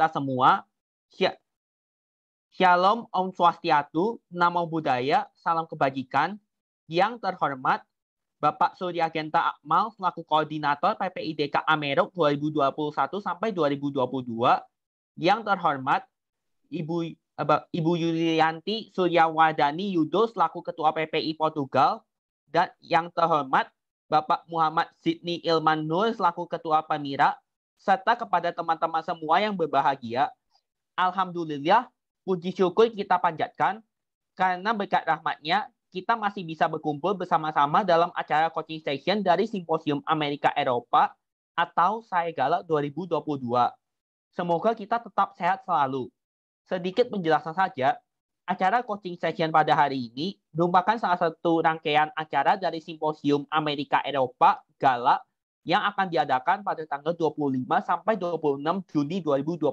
kita semua. Shalom Om Swastiatu, Namo Buddhaya, Salam Kebajikan, yang terhormat Bapak Surya Genta Akmal selaku Koordinator PPIDK Amerok 2021 sampai 2022, yang terhormat Ibu Ibu Yulianti Suryawadani Yudo selaku Ketua PPI Portugal dan yang terhormat Bapak Muhammad Sidney Ilman Nur selaku Ketua Pemira serta kepada teman-teman semua yang berbahagia. Alhamdulillah, puji syukur kita panjatkan karena berkat rahmatnya kita masih bisa berkumpul bersama-sama dalam acara coaching session dari Simposium Amerika Eropa atau Saya Galak 2022. Semoga kita tetap sehat selalu. Sedikit penjelasan saja, acara coaching session pada hari ini merupakan salah satu rangkaian acara dari Simposium Amerika Eropa Galak yang akan diadakan pada tanggal 25 sampai 26 Juni 2022.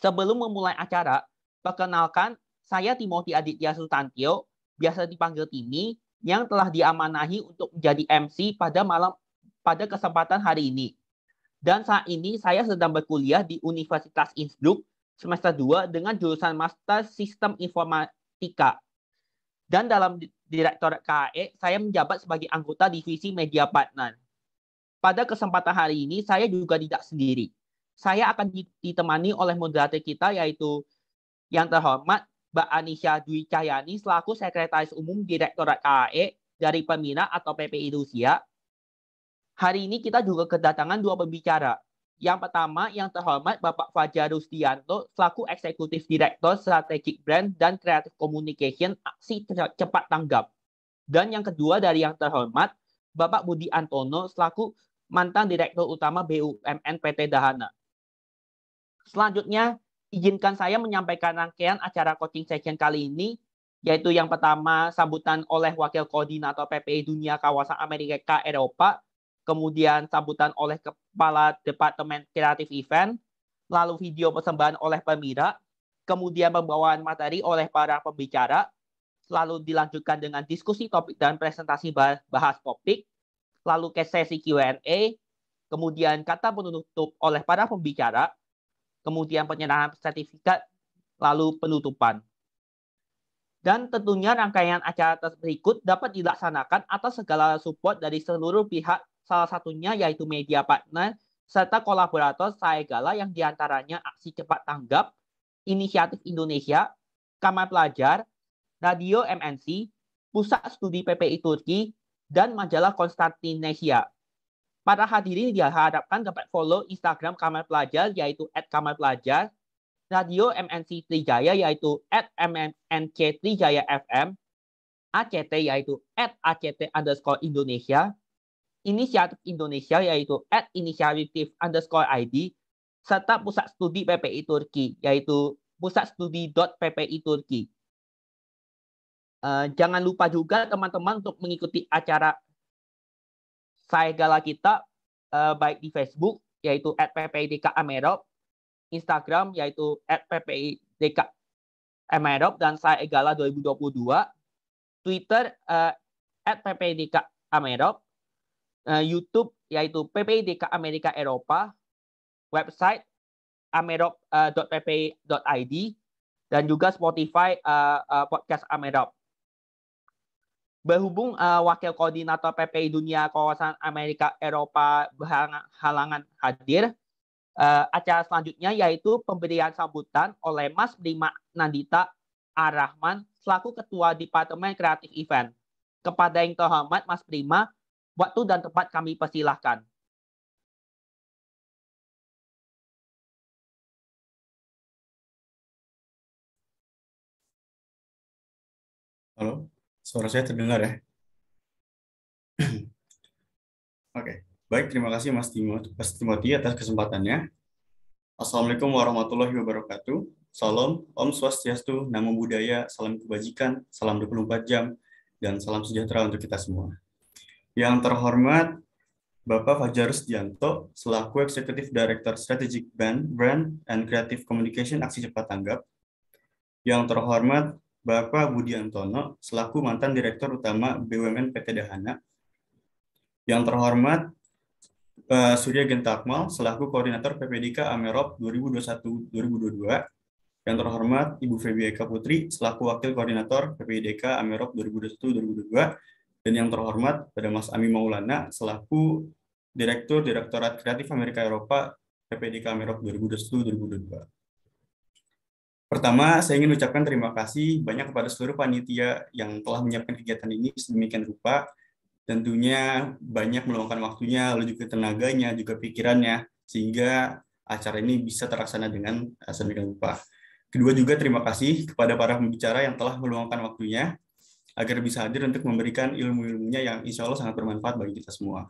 Sebelum memulai acara, perkenalkan saya Timothy Aditya Sutantio, biasa dipanggil Timi, yang telah diamanahi untuk menjadi MC pada malam pada kesempatan hari ini. Dan saat ini saya sedang berkuliah di Universitas Innsbruck semester 2 dengan jurusan Master Sistem Informatika dan dalam Direktorat KAE saya menjabat sebagai anggota divisi media partner. Pada kesempatan hari ini saya juga tidak sendiri. Saya akan ditemani oleh moderator kita yaitu yang terhormat Mbak Anisha Dwi Cahyani selaku Sekretaris Umum Direktorat KAE dari Pembina atau PPI Rusia. Hari ini kita juga kedatangan dua pembicara. Yang pertama, yang terhormat Bapak Fajar Rustianto selaku Eksekutif Direktur Strategic Brand dan Creative Communication Aksi Cepat Tanggap. Dan yang kedua dari yang terhormat Bapak Budi Antono selaku mantan Direktur Utama BUMN PT Dahana. Selanjutnya, izinkan saya menyampaikan rangkaian acara coaching session kali ini, yaitu yang pertama sambutan oleh Wakil Koordinator PPI e Dunia Kawasan Amerika Eropa, kemudian sambutan oleh Kepala Departemen Kreatif Event, lalu video persembahan oleh pembina, kemudian pembawaan materi oleh para pembicara, lalu dilanjutkan dengan diskusi topik dan presentasi bahas topik, lalu ke sesi Q&A, kemudian kata penutup oleh para pembicara, kemudian penyerahan sertifikat, lalu penutupan. Dan tentunya rangkaian acara tersebut dapat dilaksanakan atas segala support dari seluruh pihak salah satunya yaitu media partner, serta kolaborator Saegala yang diantaranya Aksi Cepat Tanggap, Inisiatif Indonesia, Kamar Pelajar, Radio MNC, Pusat Studi PPI Turki, dan majalah Konstantinesia. Para hadirin diharapkan dapat follow Instagram Kamar Pelajar yaitu @kamarpelajar, Radio MNC Trijaya yaitu @mnnc Trijaya FM, ACT yaitu @act_indonesia, inisiatif Indonesia yaitu at inisiatif underscore ID serta pusat studi PPI Turki yaitu pusat studi PPI Turki. Uh, jangan lupa juga teman-teman untuk mengikuti acara saya gala kita uh, baik di Facebook yaitu at DK Amerop, Instagram yaitu at DK Amerop dan Saegala 2022, Twitter uh, at DK Amerop, Eh, YouTube yaitu PPIDK Amerika Eropa, website amerop.ppi.id eh, dan juga Spotify uh, uh, podcast Amerop. Berhubung uh, Wakil Koordinator PPI Dunia Kawasan Amerika Eropa berhalangan hadir, uh, acara selanjutnya yaitu pemberian sambutan oleh Mas Prima Nandita Arahman selaku Ketua Departemen Kreatif Event. Kepada yang terhormat Mas Prima, Waktu dan tempat kami persilahkan. Halo, suara saya terdengar ya? Oke, baik terima kasih Mas Timoti, Mas atas kesempatannya. Assalamualaikum warahmatullahi wabarakatuh. Salam, Om Swastiastu, Namo Buddhaya, Salam Kebajikan, Salam 24 Jam, dan Salam Sejahtera untuk kita semua. Yang terhormat Bapak Fajar Sdianto selaku Eksekutif Director Strategic Brand, Brand and Creative Communication Aksi Cepat Tanggap. Yang terhormat Bapak Budi Antono, selaku mantan Direktur Utama BUMN PT Dahana. Yang terhormat uh, Surya Gentakmal, selaku Koordinator PPDK Amerop 2021-2022. Yang terhormat Ibu Febi Eka Putri, selaku Wakil Koordinator PPDK Amerop 2021-2022 dan yang terhormat pada Mas Ami Maulana selaku Direktur Direktorat Kreatif Amerika Eropa PPDK Merok 2022. Pertama, saya ingin ucapkan terima kasih banyak kepada seluruh panitia yang telah menyiapkan kegiatan ini sedemikian rupa. Tentunya banyak meluangkan waktunya, lalu juga tenaganya, juga pikirannya, sehingga acara ini bisa terlaksana dengan eh, sedemikian rupa. Kedua juga terima kasih kepada para pembicara yang telah meluangkan waktunya, agar bisa hadir untuk memberikan ilmu-ilmunya yang insya Allah sangat bermanfaat bagi kita semua.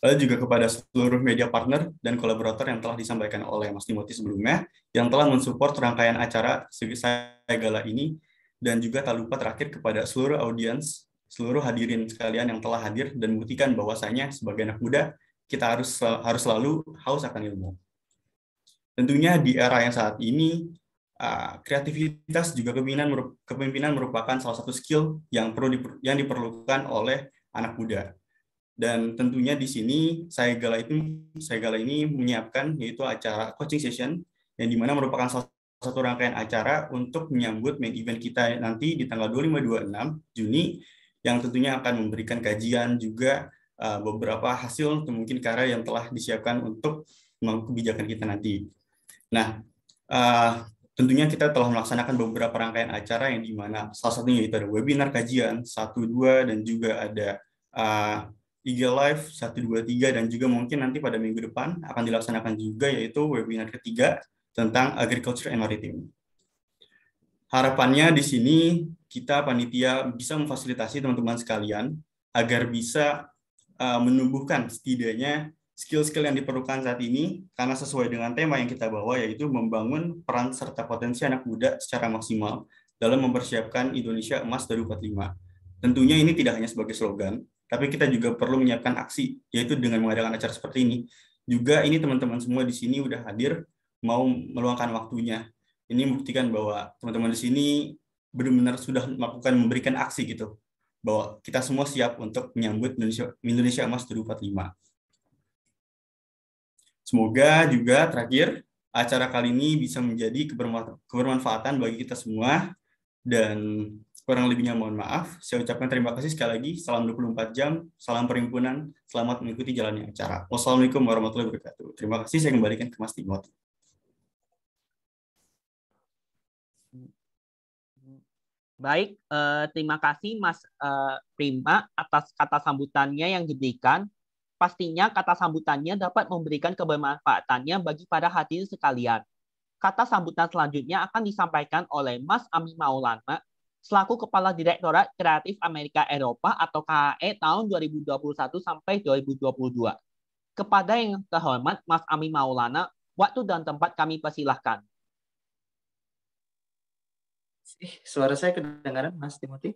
Lalu juga kepada seluruh media partner dan kolaborator yang telah disampaikan oleh Mas Timothy sebelumnya, yang telah mensupport rangkaian acara saya gala ini, dan juga tak lupa terakhir kepada seluruh audiens, seluruh hadirin sekalian yang telah hadir dan membuktikan bahwasanya sebagai anak muda, kita harus harus selalu haus akan ilmu. Tentunya di era yang saat ini, Ah, kreativitas juga kepemimpinan kepemimpinan merupakan salah satu skill yang perlu yang diperlukan oleh anak muda. Dan tentunya di sini saya gala itu saya gala ini menyiapkan yaitu acara coaching session yang dimana merupakan salah satu rangkaian acara untuk menyambut main event kita nanti di tanggal 25 26 Juni yang tentunya akan memberikan kajian juga ah, beberapa hasil atau mungkin karya yang telah disiapkan untuk kebijakan kita nanti. Nah, ah, Tentunya kita telah melaksanakan beberapa rangkaian acara yang di mana salah satunya itu ada webinar kajian 1, 2, dan juga ada uh, eh, IG Live 1, 2, 3, dan juga mungkin nanti pada minggu depan akan dilaksanakan juga yaitu webinar ketiga tentang agriculture and maritime. Harapannya di sini kita panitia bisa memfasilitasi teman-teman sekalian agar bisa uh, menumbuhkan setidaknya skill-skill yang diperlukan saat ini karena sesuai dengan tema yang kita bawa yaitu membangun peran serta potensi anak muda secara maksimal dalam mempersiapkan Indonesia Emas 2045. Tentunya ini tidak hanya sebagai slogan, tapi kita juga perlu menyiapkan aksi yaitu dengan mengadakan acara seperti ini. Juga ini teman-teman semua di sini udah hadir mau meluangkan waktunya. Ini membuktikan bahwa teman-teman di sini benar-benar sudah melakukan memberikan aksi gitu bahwa kita semua siap untuk menyambut Indonesia, Indonesia Emas 2045. Semoga juga terakhir acara kali ini bisa menjadi kebermanfaatan bagi kita semua dan kurang lebihnya mohon maaf. Saya ucapkan terima kasih sekali lagi. Salam 24 jam, salam perhimpunan, selamat mengikuti jalannya acara. Wassalamualaikum warahmatullahi wabarakatuh. Terima kasih, saya kembalikan ke Mas timot Baik, eh, terima kasih Mas eh, Prima atas kata sambutannya yang diberikan. Pastinya kata sambutannya dapat memberikan kebermanfaatannya bagi para hadirin sekalian. Kata sambutan selanjutnya akan disampaikan oleh Mas Ami Maulana selaku Kepala Direktorat Kreatif Amerika Eropa atau KAE tahun 2021 sampai 2022. Kepada yang terhormat Mas Ami Maulana, waktu dan tempat kami persilahkan. Suara saya kedengaran, Mas Timothy?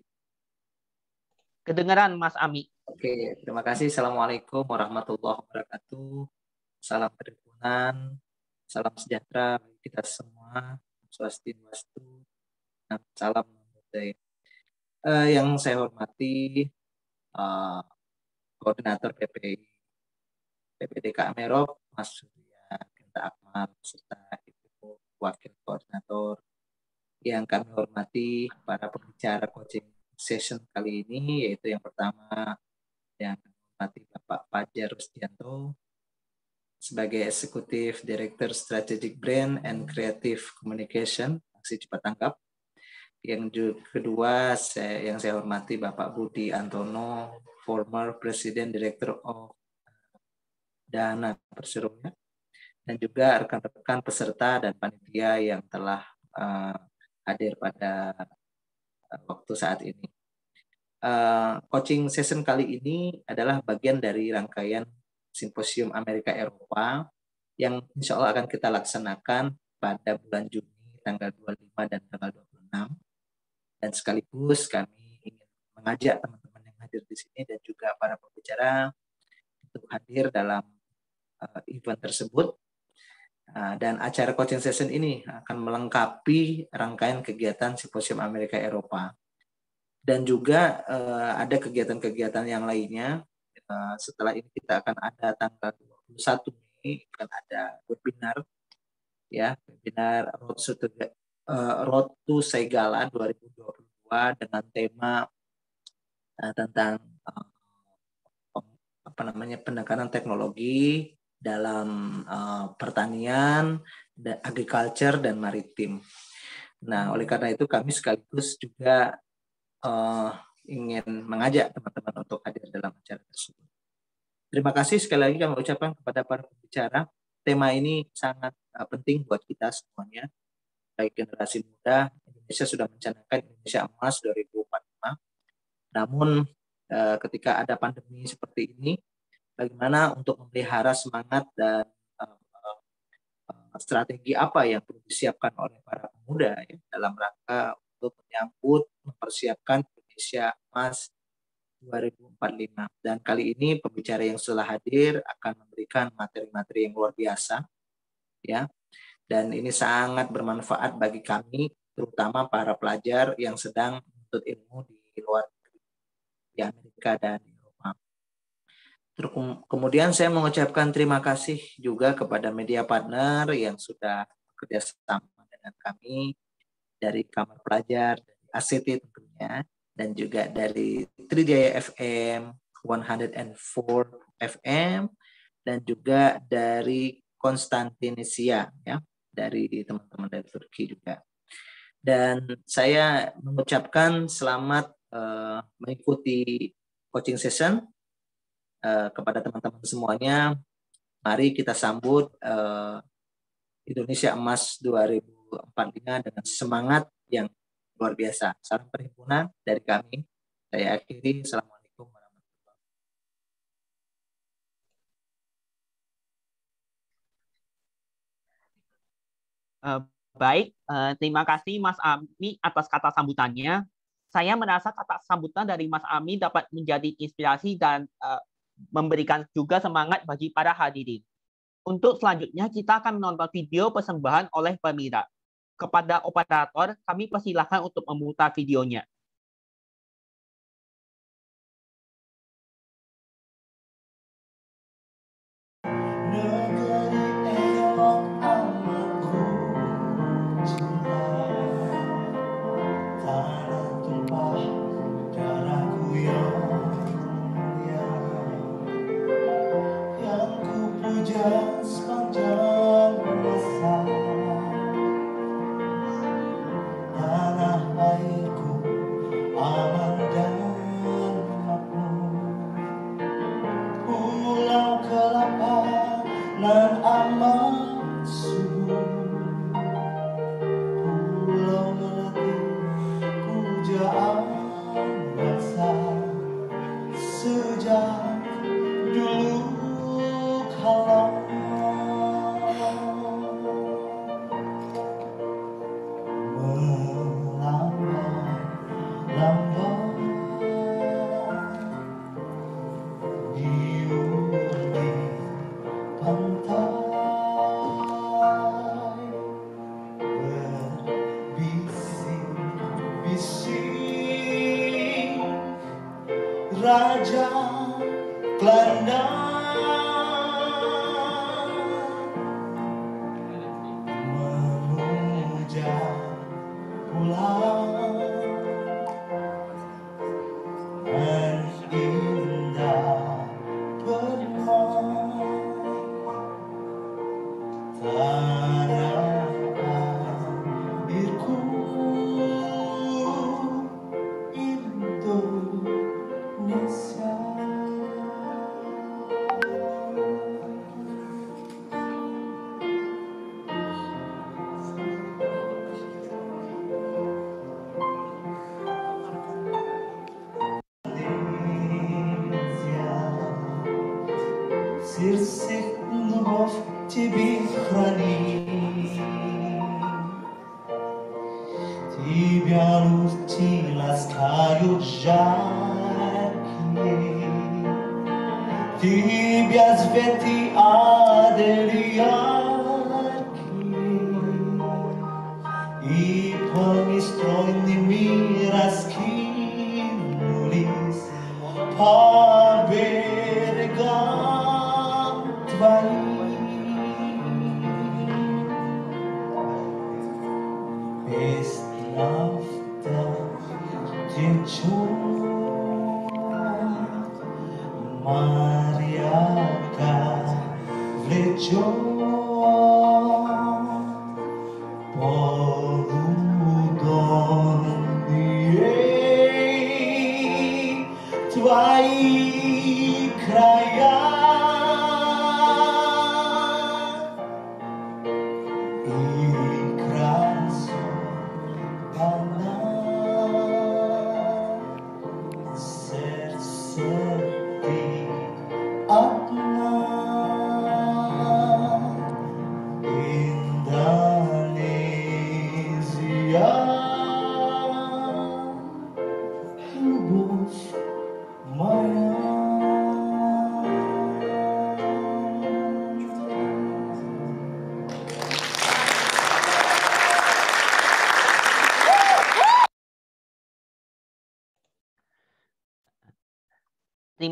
Kedengaran Mas Ami. Oke, terima kasih. Assalamualaikum warahmatullahi wabarakatuh. Salam kedukunan, salam sejahtera bagi kita semua. Swastiastu, dan salam budaya. Uh, eh, yang saya hormati uh, koordinator PPI PPDK Merop, Mas Surya Genta Akmal, serta Ibu Wakil Koordinator yang kami hormati para pembicara coaching session kali ini yaitu yang pertama yang menghormati Bapak Fajar Rustianto sebagai Eksekutif Director Strategic Brand and Creative Communication masih Cepat Tangkap. Yang kedua saya, yang saya hormati Bapak Budi Antono, former President Director of Dana Perseronya dan juga rekan-rekan peserta dan panitia yang telah uh, hadir pada waktu saat ini. Uh, coaching session kali ini adalah bagian dari rangkaian simposium Amerika Eropa yang insya Allah akan kita laksanakan pada bulan Juni tanggal 25 dan tanggal 26. Dan sekaligus kami ingin mengajak teman-teman yang hadir di sini dan juga para pembicara untuk hadir dalam eh, event tersebut Nah, dan acara coaching session ini akan melengkapi rangkaian kegiatan Simposium Amerika Eropa. Dan juga eh, ada kegiatan-kegiatan yang lainnya. Eh, setelah ini kita akan ada tanggal 21 Mei akan ada webinar ya, webinar Road to, uh, Road to Segala 2022 dengan tema tentang apa namanya penekanan teknologi dalam uh, pertanian, da agriculture dan maritim. Nah, oleh karena itu kami sekaligus juga uh, ingin mengajak teman-teman untuk hadir dalam acara tersebut. Terima kasih sekali lagi kami ucapkan kepada para pembicara. Tema ini sangat uh, penting buat kita semuanya, baik generasi muda. Indonesia sudah mencanangkan Indonesia Emas 2045. Namun ketika ada pandemi seperti ini, bagaimana untuk memelihara semangat dan eh, eh, strategi apa yang perlu disiapkan oleh para pemuda ya, dalam rangka untuk menyambut mempersiapkan Indonesia Emas 2045. Dan kali ini pembicara yang telah hadir akan memberikan materi-materi yang luar biasa ya. Dan ini sangat bermanfaat bagi kami terutama para pelajar yang sedang menuntut ilmu di luar negeri di Amerika dan Kemudian saya mengucapkan terima kasih juga kepada media partner yang sudah bekerja sama dengan kami dari Kamar Pelajar, dari ACT tentunya, dan juga dari Trijaya FM, 104 FM, dan juga dari Konstantinisia ya dari teman-teman dari Turki juga. Dan saya mengucapkan selamat uh, mengikuti coaching session Eh, kepada teman-teman semuanya. Mari kita sambut uh, Indonesia Emas 2045 dengan semangat yang luar biasa. Salam perhimpunan dari kami. Saya akhiri. Assalamualaikum. Uh, baik, terima kasih Mas Ami atas kata sambutannya. Saya merasa kata sambutan dari Mas Ami dapat menjadi inspirasi dan memberikan juga semangat bagi para hadirin. Untuk selanjutnya, kita akan menonton video persembahan oleh pemirsa. Kepada operator, kami persilahkan untuk memutar videonya.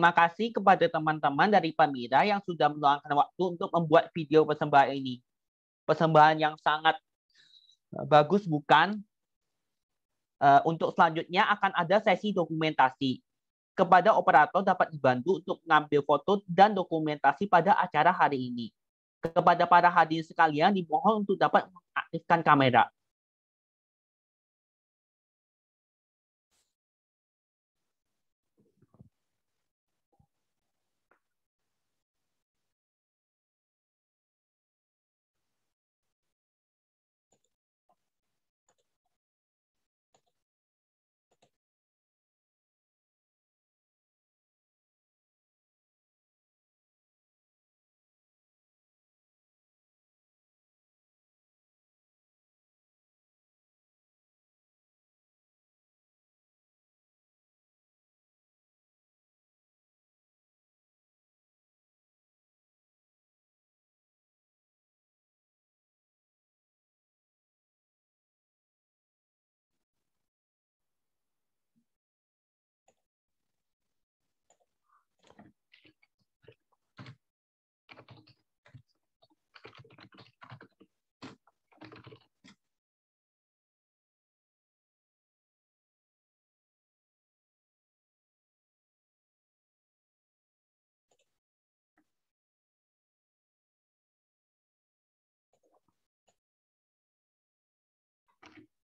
Terima kasih kepada teman-teman dari Pamira yang sudah meluangkan waktu untuk membuat video persembahan ini. Persembahan yang sangat eh, bagus, bukan? Eh, untuk selanjutnya akan ada sesi dokumentasi. Kepada operator dapat dibantu untuk mengambil foto dan dokumentasi pada acara hari ini. Kepada para hadir sekalian, dimohon untuk dapat mengaktifkan kamera.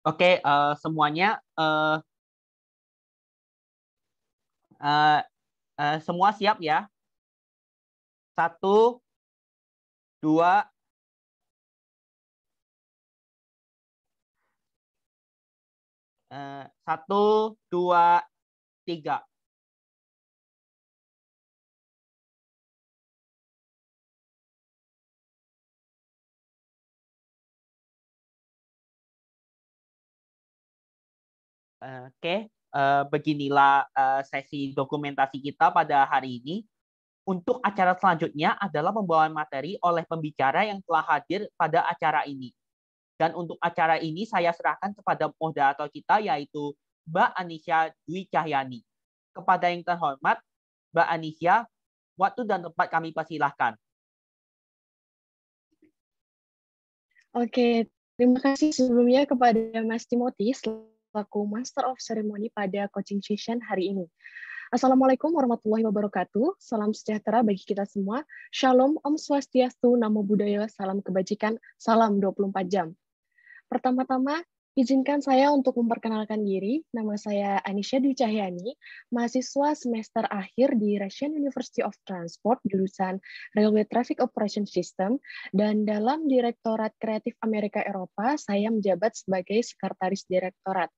Oke, okay, uh, eh, semuanya uh, uh, uh, semua siap ya? Satu, dua, uh, satu, dua, tiga. Oke, uh, beginilah uh, sesi dokumentasi kita pada hari ini. Untuk acara selanjutnya adalah pembawaan materi oleh pembicara yang telah hadir pada acara ini. Dan untuk acara ini saya serahkan kepada moderator kita yaitu Mbak Anisya Dwi Cahyani. Kepada yang terhormat, Mbak Anisya, waktu dan tempat kami persilahkan. Oke, terima kasih sebelumnya kepada Mas Timothy selaku Master of Ceremony pada coaching session hari ini. Assalamualaikum warahmatullahi wabarakatuh. Salam sejahtera bagi kita semua. Shalom, Om Swastiastu, Namo Buddhaya, Salam Kebajikan, Salam 24 jam. Pertama-tama, Izinkan saya untuk memperkenalkan diri. Nama saya Anisha Dwi Cahyani, mahasiswa semester akhir di Russian University of Transport jurusan Railway Traffic Operation System dan dalam Direktorat Kreatif Amerika Eropa saya menjabat sebagai sekretaris direktorat.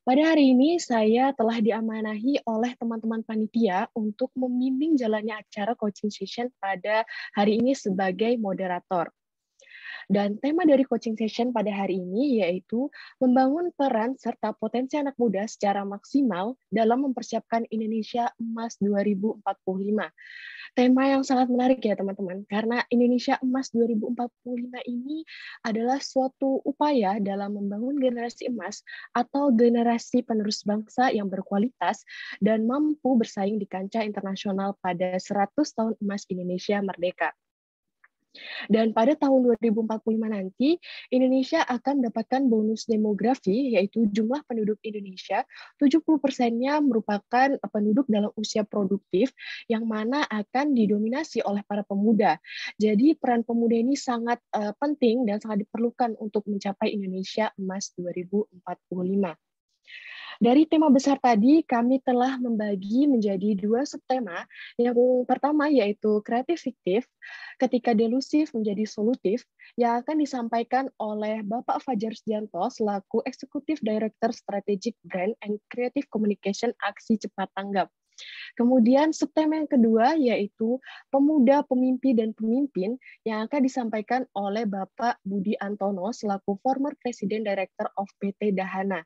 Pada hari ini, saya telah diamanahi oleh teman-teman panitia untuk membimbing jalannya acara coaching session pada hari ini sebagai moderator. Dan tema dari coaching session pada hari ini yaitu membangun peran serta potensi anak muda secara maksimal dalam mempersiapkan Indonesia Emas 2045. Tema yang sangat menarik ya teman-teman, karena Indonesia Emas 2045 ini adalah suatu upaya dalam membangun generasi emas atau generasi penerus bangsa yang berkualitas dan mampu bersaing di kancah internasional pada 100 tahun emas Indonesia merdeka. Dan pada tahun 2045 nanti, Indonesia akan mendapatkan bonus demografi, yaitu jumlah penduduk Indonesia, 70 persennya merupakan penduduk dalam usia produktif, yang mana akan didominasi oleh para pemuda. Jadi peran pemuda ini sangat uh, penting dan sangat diperlukan untuk mencapai Indonesia Emas 2045. Dari tema besar tadi, kami telah membagi menjadi dua subtema. Yang pertama yaitu kreatif fiktif, ketika delusif menjadi solutif, yang akan disampaikan oleh Bapak Fajar Sjanto selaku Eksekutif Director Strategic Brand and Creative Communication Aksi Cepat Tanggap. Kemudian subtema yang kedua yaitu pemuda pemimpi dan pemimpin yang akan disampaikan oleh Bapak Budi Antono selaku former President Director of PT Dahana.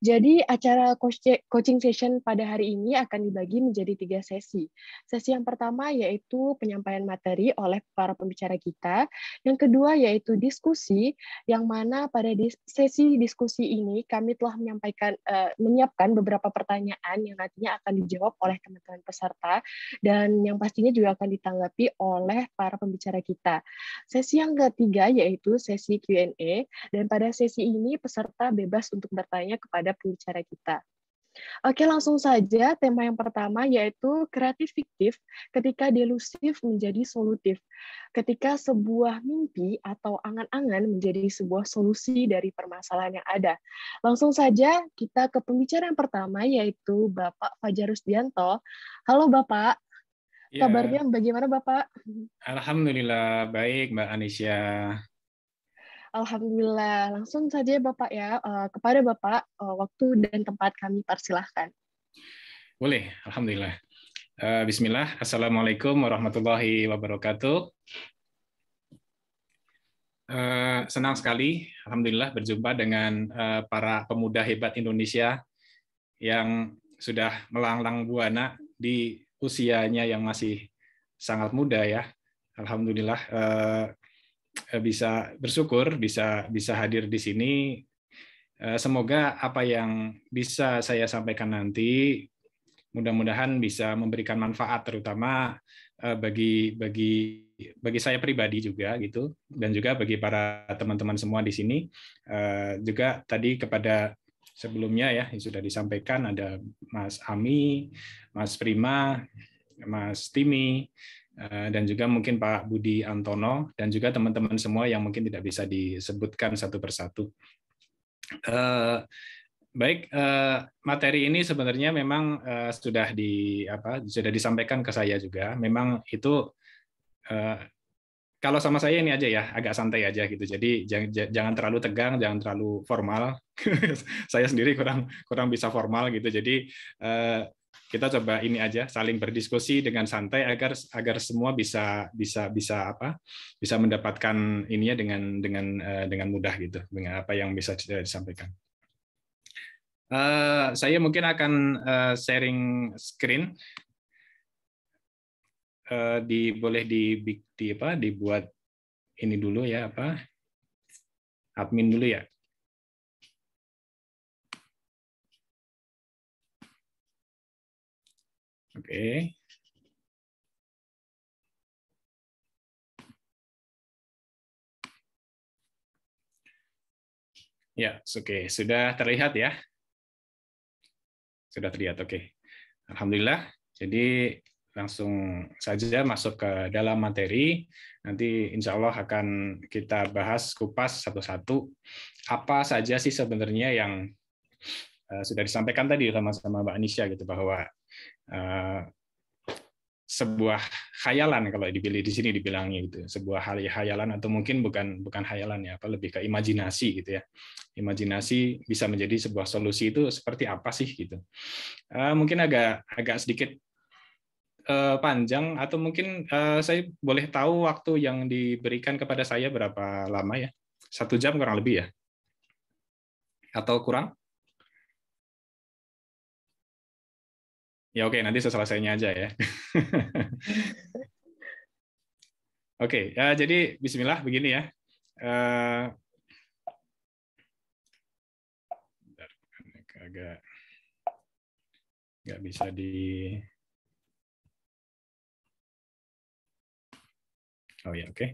Jadi acara coaching session pada hari ini akan dibagi menjadi tiga sesi. Sesi yang pertama yaitu penyampaian materi oleh para pembicara kita. Yang kedua yaitu diskusi, yang mana pada sesi diskusi ini kami telah menyampaikan uh, menyiapkan beberapa pertanyaan yang nantinya akan dijawab oleh teman-teman peserta dan yang pastinya juga akan ditanggapi oleh para pembicara kita. Sesi yang ketiga yaitu sesi Q&A dan pada sesi ini peserta bebas untuk bertanya kepada terhadap pembicara kita. Oke, langsung saja tema yang pertama yaitu kreatif fiktif ketika delusif menjadi solutif. Ketika sebuah mimpi atau angan-angan menjadi sebuah solusi dari permasalahan yang ada. Langsung saja kita ke pembicaraan pertama yaitu Bapak Fajar Rusdianto. Halo Bapak. Ya. Kabarnya bagaimana Bapak? Alhamdulillah baik Mbak Anisya. Alhamdulillah. Langsung saja Bapak ya, eh, kepada Bapak eh, waktu dan tempat kami persilahkan. Boleh, Alhamdulillah. Eh, bismillah, Assalamualaikum warahmatullahi wabarakatuh. senang sekali, Alhamdulillah berjumpa dengan para pemuda hebat Indonesia yang sudah melanglang buana di usianya yang masih sangat muda ya. Alhamdulillah Eh, bisa bersyukur bisa bisa hadir di sini. Eh, semoga apa yang bisa saya sampaikan nanti mudah-mudahan bisa memberikan manfaat terutama eh, bagi bagi bagi saya pribadi juga gitu dan juga bagi para teman-teman semua di sini juga tadi kepada sebelumnya ya yang sudah disampaikan ada Mas Ami, Mas Prima, Mas Timi, Eh, dan juga mungkin Pak Budi Antono dan juga teman-teman semua yang mungkin tidak bisa disebutkan satu persatu. Uh, baik eh, materi ini sebenarnya memang sudah di apa sudah disampaikan ke saya juga. Memang itu kalau sama saya ini aja ya, agak santai aja gitu. Jadi jangan, jangan terlalu tegang, jangan terlalu formal. saya sendiri kurang kurang bisa formal gitu. Jadi kita coba ini aja saling berdiskusi dengan santai agar agar semua bisa bisa bisa apa bisa mendapatkan ininya dengan dengan eh, dengan mudah gitu dengan apa yang bisa disampaikan. Uh, saya mungkin akan uh, sharing screen uh, di boleh di, di apa dibuat ini dulu ya apa admin dulu ya. Oke. Okay. Ya, oke. Okay. Sudah terlihat ya? Sudah terlihat, oke. Okay. Alhamdulillah. Jadi langsung saja masuk ke dalam materi. Nanti insya Allah akan kita bahas kupas satu-satu. Apa saja sih sebenarnya yang eh, sudah disampaikan tadi sama-sama Mbak Anisha gitu bahwa Eh, sebuah khayalan kalau dipilih di sini dibilangnya gitu ya. sebuah hal ya, khayalan atau mungkin bukan bukan khayalan ya apa lebih ke imajinasi gitu ya imajinasi bisa menjadi sebuah solusi itu seperti apa sih gitu eh, mungkin agak agak sedikit eh, panjang atau mungkin saya boleh tahu waktu yang diberikan kepada saya berapa lama ya satu jam kurang lebih ya atau kurang Ya oke, okay, nanti seselesainya aja ya. oke, okay, eh, ya, jadi bismillah begini ya. Eh, agak nggak bisa di Oh ya, oke. Okay.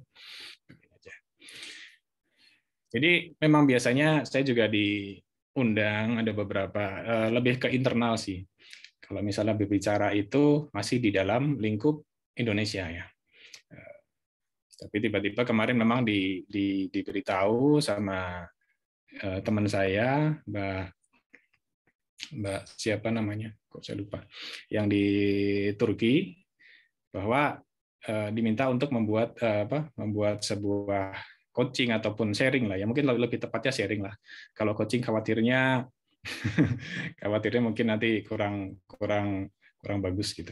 Jadi memang biasanya saya juga diundang ada beberapa eh, lebih ke internal sih kalau misalnya berbicara itu masih di dalam lingkup Indonesia ya. Eh, tapi tiba-tiba kemarin memang di, di, diberitahu sama uh, teman saya Mbak Mbak siapa namanya? Kok saya lupa. Yang di Turki bahwa uh, diminta untuk membuat uh, apa? Membuat sebuah coaching ataupun sharing lah ya mungkin lebih tepatnya sharing lah kalau coaching khawatirnya khawatirnya mungkin nanti kurang kurang kurang bagus gitu.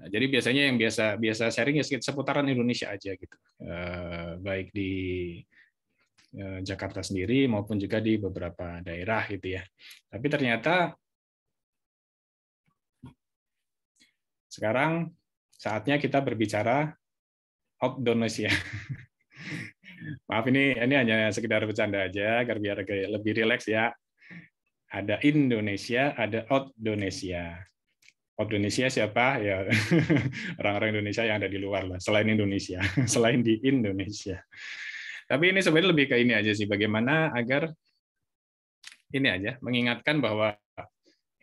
Jadi biasanya yang biasa biasa sharing ya seputaran Indonesia aja gitu, eh, baik di eh, Jakarta sendiri maupun juga di beberapa daerah gitu ya. Tapi ternyata sekarang saatnya kita berbicara outdoor Indonesia. Maaf ini ini hanya sekedar bercanda aja agar biar lebih rileks ya. Ada Indonesia, ada out Indonesia Indonesia siapa? Ya orang-orang Indonesia yang ada di luar lah, selain Indonesia, selain di Indonesia. Tapi ini sebenarnya lebih ke ini aja sih, bagaimana agar ini aja mengingatkan bahwa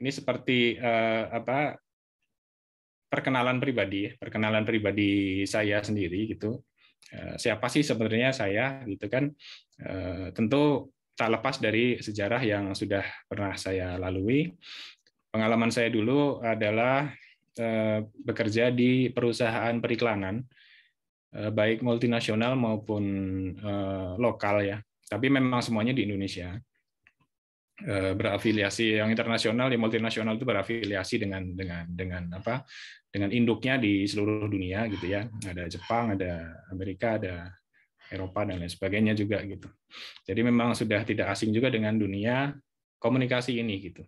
ini seperti eh, apa perkenalan pribadi, perkenalan pribadi saya sendiri gitu. Eh, siapa sih sebenarnya saya gitu kan eh, tentu tak lepas dari sejarah yang sudah pernah saya lalui pengalaman saya dulu adalah eh, bekerja di perusahaan periklanan baik multinasional maupun lokal ya tapi memang semuanya di Indonesia berafiliasi yang internasional di multinasional itu berafiliasi dengan dengan dengan apa dengan induknya di seluruh dunia gitu ya. Ada Jepang, ada Amerika, ada Eropa dan lain sebagainya juga gitu. Jadi memang sudah tidak asing juga dengan dunia komunikasi ini gitu.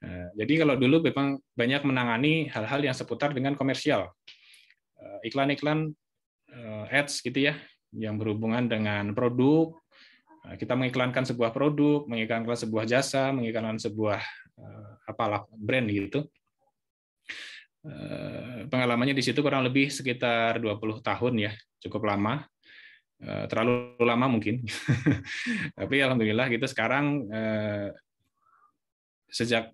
Eh, jadi kalau dulu memang banyak menangani hal-hal yang seputar dengan komersial, eh, iklan-iklan eh, ads gitu ya, yang berhubungan dengan produk. Kita mengiklankan sebuah produk, mengiklankan sebuah jasa, mengiklankan sebuah apalah brand gitu. Eh, pengalamannya di situ kurang lebih sekitar 20 tahun ya, cukup lama. Eh, terlalu lama mungkin. Tapi alhamdulillah gitu sekarang eh, sejak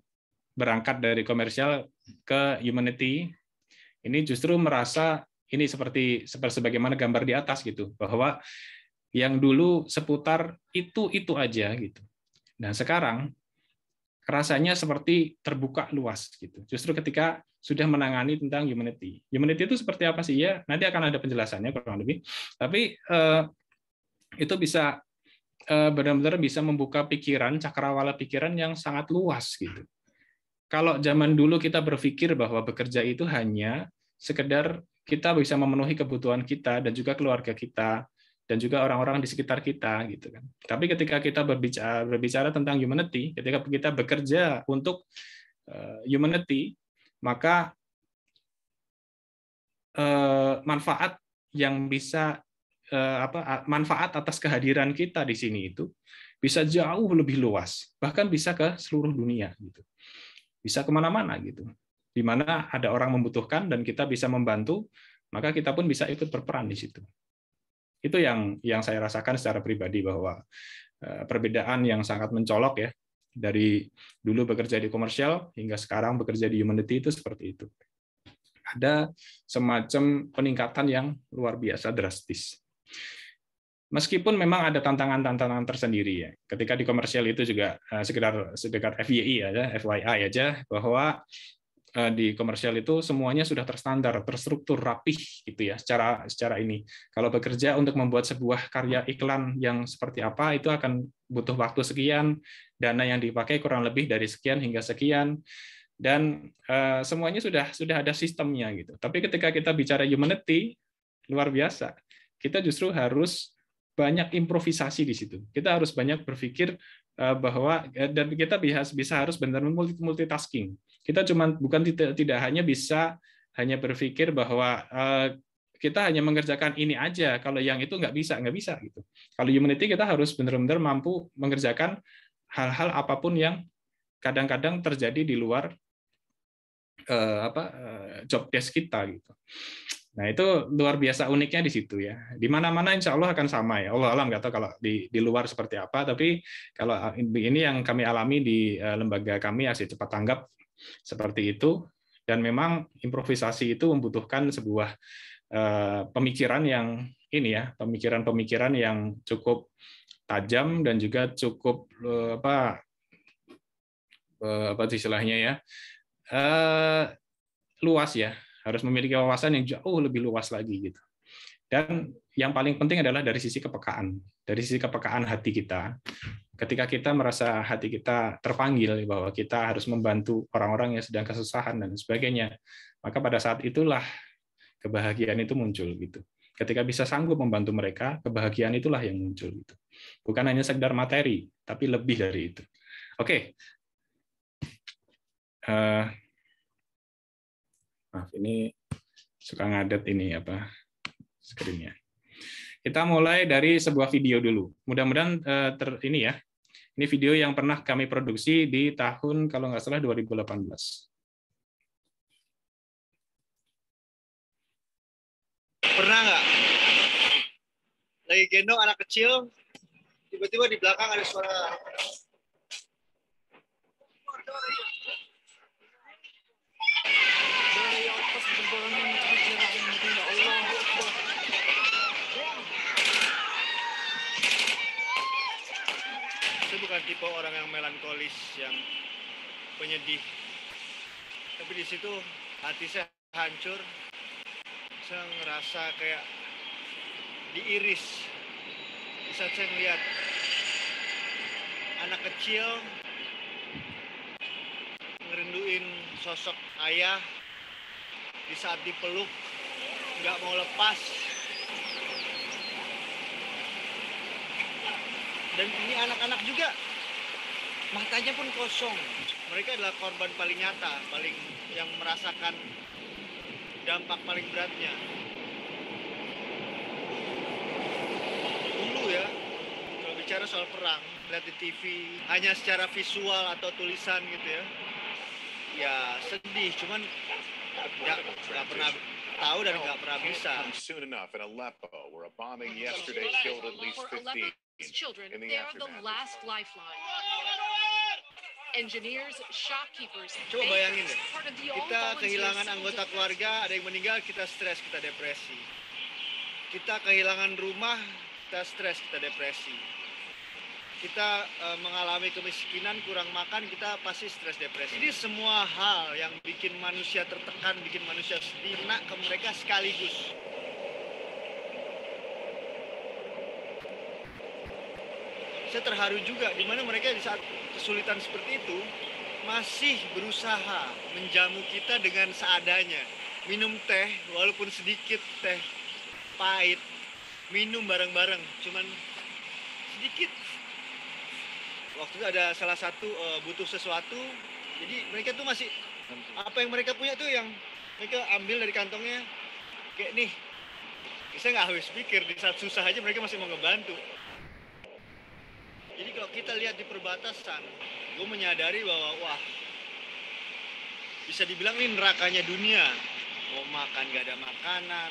berangkat dari komersial ke humanity ini justru merasa ini seperti seperti sebagaimana gambar di atas gitu bahwa yang dulu seputar itu itu aja gitu. dan nah, sekarang rasanya seperti terbuka luas gitu. Justru ketika sudah menangani tentang humanity. Humanity itu seperti apa sih? Ya, nanti akan ada penjelasannya kurang lebih. Tapi eh, itu bisa eh, benar-benar bisa membuka pikiran, cakrawala pikiran yang sangat luas gitu. Kalau zaman dulu kita berpikir bahwa bekerja itu hanya sekedar kita bisa memenuhi kebutuhan kita dan juga keluarga kita, dan juga orang-orang di sekitar kita gitu kan. Tapi ketika kita berbicara berbicara tentang humanity, ketika kita bekerja untuk eh, humanity, maka eh, manfaat yang bisa eh, apa manfaat atas kehadiran kita di sini itu bisa jauh lebih luas, bahkan bisa ke seluruh dunia gitu. Bisa kemana-mana gitu. Di mana ada orang membutuhkan dan kita bisa membantu, maka kita pun bisa ikut berperan di situ. Itu yang yang saya rasakan secara pribadi bahwa eh, perbedaan yang sangat mencolok ya dari dulu bekerja di komersial hingga sekarang bekerja di humanity itu seperti itu. Ada semacam peningkatan yang luar biasa drastis. Meskipun memang ada tantangan-tantangan tersendiri ya. Ketika di komersial itu juga eh, sekedar sekedar FYI aja, FYI aja bahwa Eh, di komersial itu semuanya sudah terstandar, terstruktur, rapih gitu ya secara secara ini. Kalau bekerja untuk membuat sebuah karya iklan yang seperti apa itu akan butuh waktu sekian, dana yang dipakai kurang lebih dari sekian hingga sekian dan uh, semuanya sudah sudah ada sistemnya gitu. Tapi ketika kita bicara humanity luar biasa. Kita justru harus banyak improvisasi di situ. Kita harus banyak berpikir eh, bahwa dan kita bisa bisa harus benar multitasking. Kita cuma bukan tidak, tidak hanya bisa hanya berpikir bahwa eh, kita hanya mengerjakan ini aja. Kalau yang itu nggak bisa, nggak bisa gitu. Kalau humanity kita harus benar-benar mampu mengerjakan hal-hal apapun yang kadang-kadang terjadi di luar eh, apa eh, job desk kita gitu. Nah itu luar biasa uniknya di situ ya. Di mana-mana insya Allah akan sama ya. Allah alam nggak tahu kalau di, di luar seperti apa, tapi kalau eh, ini yang kami alami di lembaga kami aksi cepat tanggap seperti itu dan memang improvisasi itu membutuhkan sebuah eh, pemikiran yang ini ya pemikiran-pemikiran yang cukup tajam dan juga cukup uh, apa uh, apa istilahnya ya luas ya harus memiliki wawasan yang jauh lebih luas lagi gitu dan yang paling penting adalah dari sisi kepekaan dari sisi kepekaan hati kita ketika kita merasa hati kita terpanggil bahwa kita harus membantu orang-orang yang sedang kesusahan dan sebagainya, maka pada saat itulah kebahagiaan itu muncul gitu. Ketika bisa sanggup membantu mereka, kebahagiaan itulah yang muncul gitu. Bukan hanya sekedar materi, tapi lebih dari itu. Oke. Okay. Uh, eh, maaf, ini suka ngadet ini apa screen Kita mulai dari sebuah video dulu. Mudah-mudahan eh, ter, ini ya ini video yang pernah kami produksi di tahun kalau nggak salah 2018. Pernah nggak lagi gendong anak kecil, tiba-tiba di belakang ada suara Thank you. Saya bukan tipe orang yang melankolis, yang penyedih. Tapi di situ hati saya hancur. Saya ngerasa kayak diiris. Di saat saya ngeliat anak kecil ngerinduin sosok ayah di saat dipeluk nggak mau lepas dan ini anak-anak juga matanya pun kosong mereka adalah korban paling nyata paling yang merasakan dampak paling beratnya dulu ya kalau bicara soal perang lihat di TV hanya secara visual atau tulisan gitu ya ya sedih cuman nggak pernah tahu dan nggak pernah bisa soon children, the they are the last lifeline. Engineers, shopkeepers, Coba bayangin deh, kita kehilangan anggota keluarga, ada yang meninggal, kita stres, kita depresi. Kita kehilangan rumah, kita stres, kita depresi. Kita e, mengalami kemiskinan, kurang makan, kita pasti stres, depresi. Ini semua hal yang bikin manusia tertekan, bikin manusia sedih, nak ke mereka sekaligus. saya terharu juga di mana mereka di saat kesulitan seperti itu masih berusaha menjamu kita dengan seadanya. Minum teh walaupun sedikit teh pahit, minum bareng-bareng cuman sedikit. Waktu itu ada salah satu uh, butuh sesuatu, jadi mereka tuh masih apa yang mereka punya tuh yang mereka ambil dari kantongnya kayak nih saya nggak habis pikir di saat susah aja mereka masih mau ngebantu jadi kalau kita lihat di perbatasan, gue menyadari bahwa wah bisa dibilang ini nerakanya dunia. Mau makan gak ada makanan,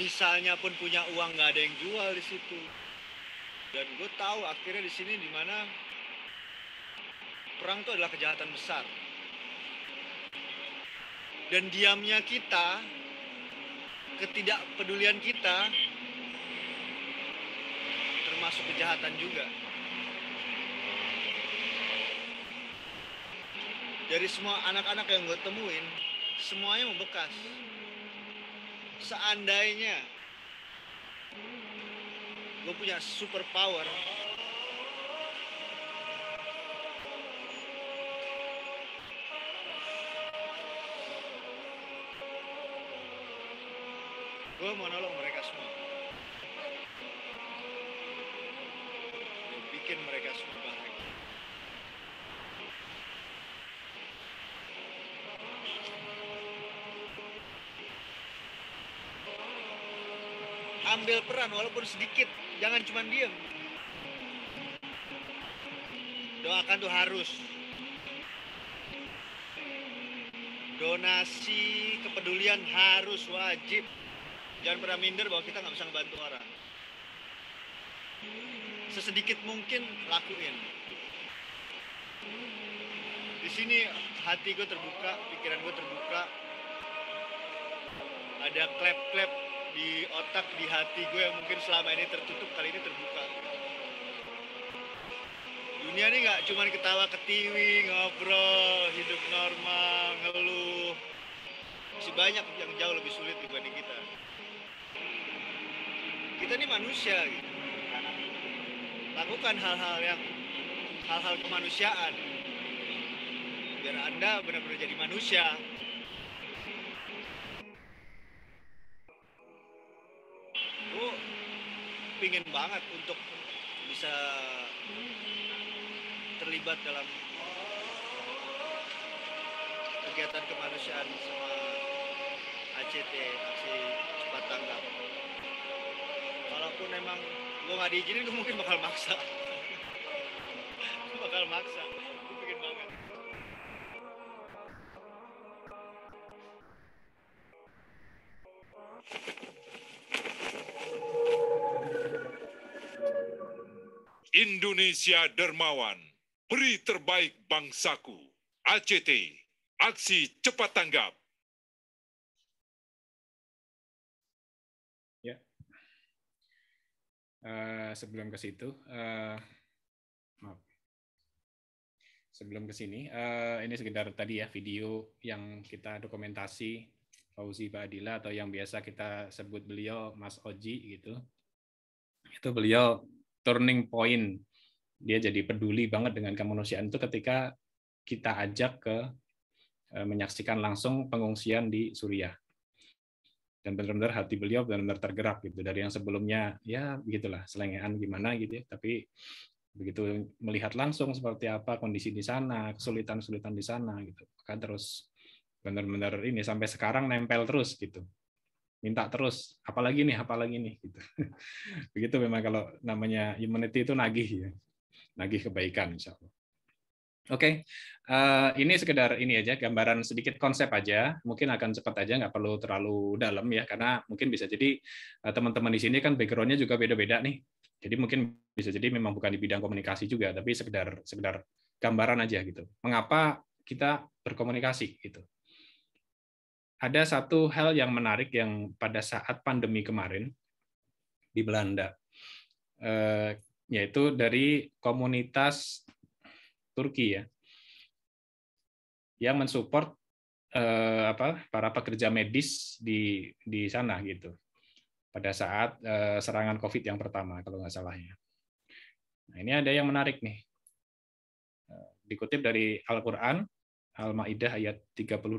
misalnya pun punya uang nggak ada yang jual di situ. Dan gue tahu akhirnya di sini di mana perang itu adalah kejahatan besar. Dan diamnya kita, ketidakpedulian kita, termasuk kejahatan juga. dari semua anak-anak yang gue temuin semuanya membekas seandainya gue punya super power gue mau nolong mereka semua gue bikin mereka semua ambil peran walaupun sedikit jangan cuma diem doakan tuh harus donasi kepedulian harus wajib jangan pernah minder bahwa kita nggak bisa ngebantu orang sesedikit mungkin lakuin di sini hati gue terbuka pikiran gue terbuka ada klep-klep di otak di hati gue yang mungkin selama ini tertutup kali ini terbuka dunia ini nggak cuman ketawa ketiwi ngobrol hidup normal ngeluh masih banyak yang jauh lebih sulit dibanding kita kita ini manusia gitu lakukan hal-hal yang hal-hal kemanusiaan biar anda benar-benar jadi manusia pingin banget untuk bisa terlibat dalam kegiatan kemanusiaan sama ACT aksi cepat tanggap walaupun emang gue nggak diizinin gue mungkin bakal maksa bakal maksa Indonesia dermawan, beri terbaik bangsaku. ACT, aksi cepat tanggap. Ya. Uh, sebelum ke situ, uh, maaf. Sebelum ke sini, uh, ini sekedar tadi ya video yang kita dokumentasi Fauzi Pak Adila atau yang biasa kita sebut beliau Mas Oji gitu. Itu beliau turning point dia jadi peduli banget dengan kemanusiaan itu ketika kita ajak ke e, menyaksikan langsung pengungsian di Suriah dan benar-benar hati beliau benar-benar tergerak gitu dari yang sebelumnya ya begitulah selengean gimana gitu ya tapi begitu melihat langsung seperti apa kondisi di sana kesulitan-kesulitan di sana gitu maka terus benar-benar ini sampai sekarang nempel terus gitu minta terus apalagi nih apalagi nih gitu begitu memang kalau namanya humanity itu nagih ya nagih kebaikan insya Allah. Oke, okay. uh, eh, ini sekedar ini aja gambaran sedikit konsep aja. Mungkin akan cepat aja, nggak perlu terlalu dalam ya, karena mungkin bisa jadi eh, teman-teman uh, di sini kan backgroundnya juga beda-beda nih. Jadi mungkin bisa jadi memang bukan di bidang komunikasi juga, tapi sekedar sekedar gambaran aja gitu. Mengapa kita berkomunikasi gitu? Ada satu hal yang menarik yang pada saat pandemi kemarin di Belanda. Uh, yaitu dari komunitas Turki ya yang mensupport eh, apa para pekerja medis di di sana gitu pada saat eh, serangan COVID yang pertama kalau nggak salah ya. Nah, ini ada yang menarik nih. Eh, dikutip dari Al-Qur'an Al-Maidah ayat 32,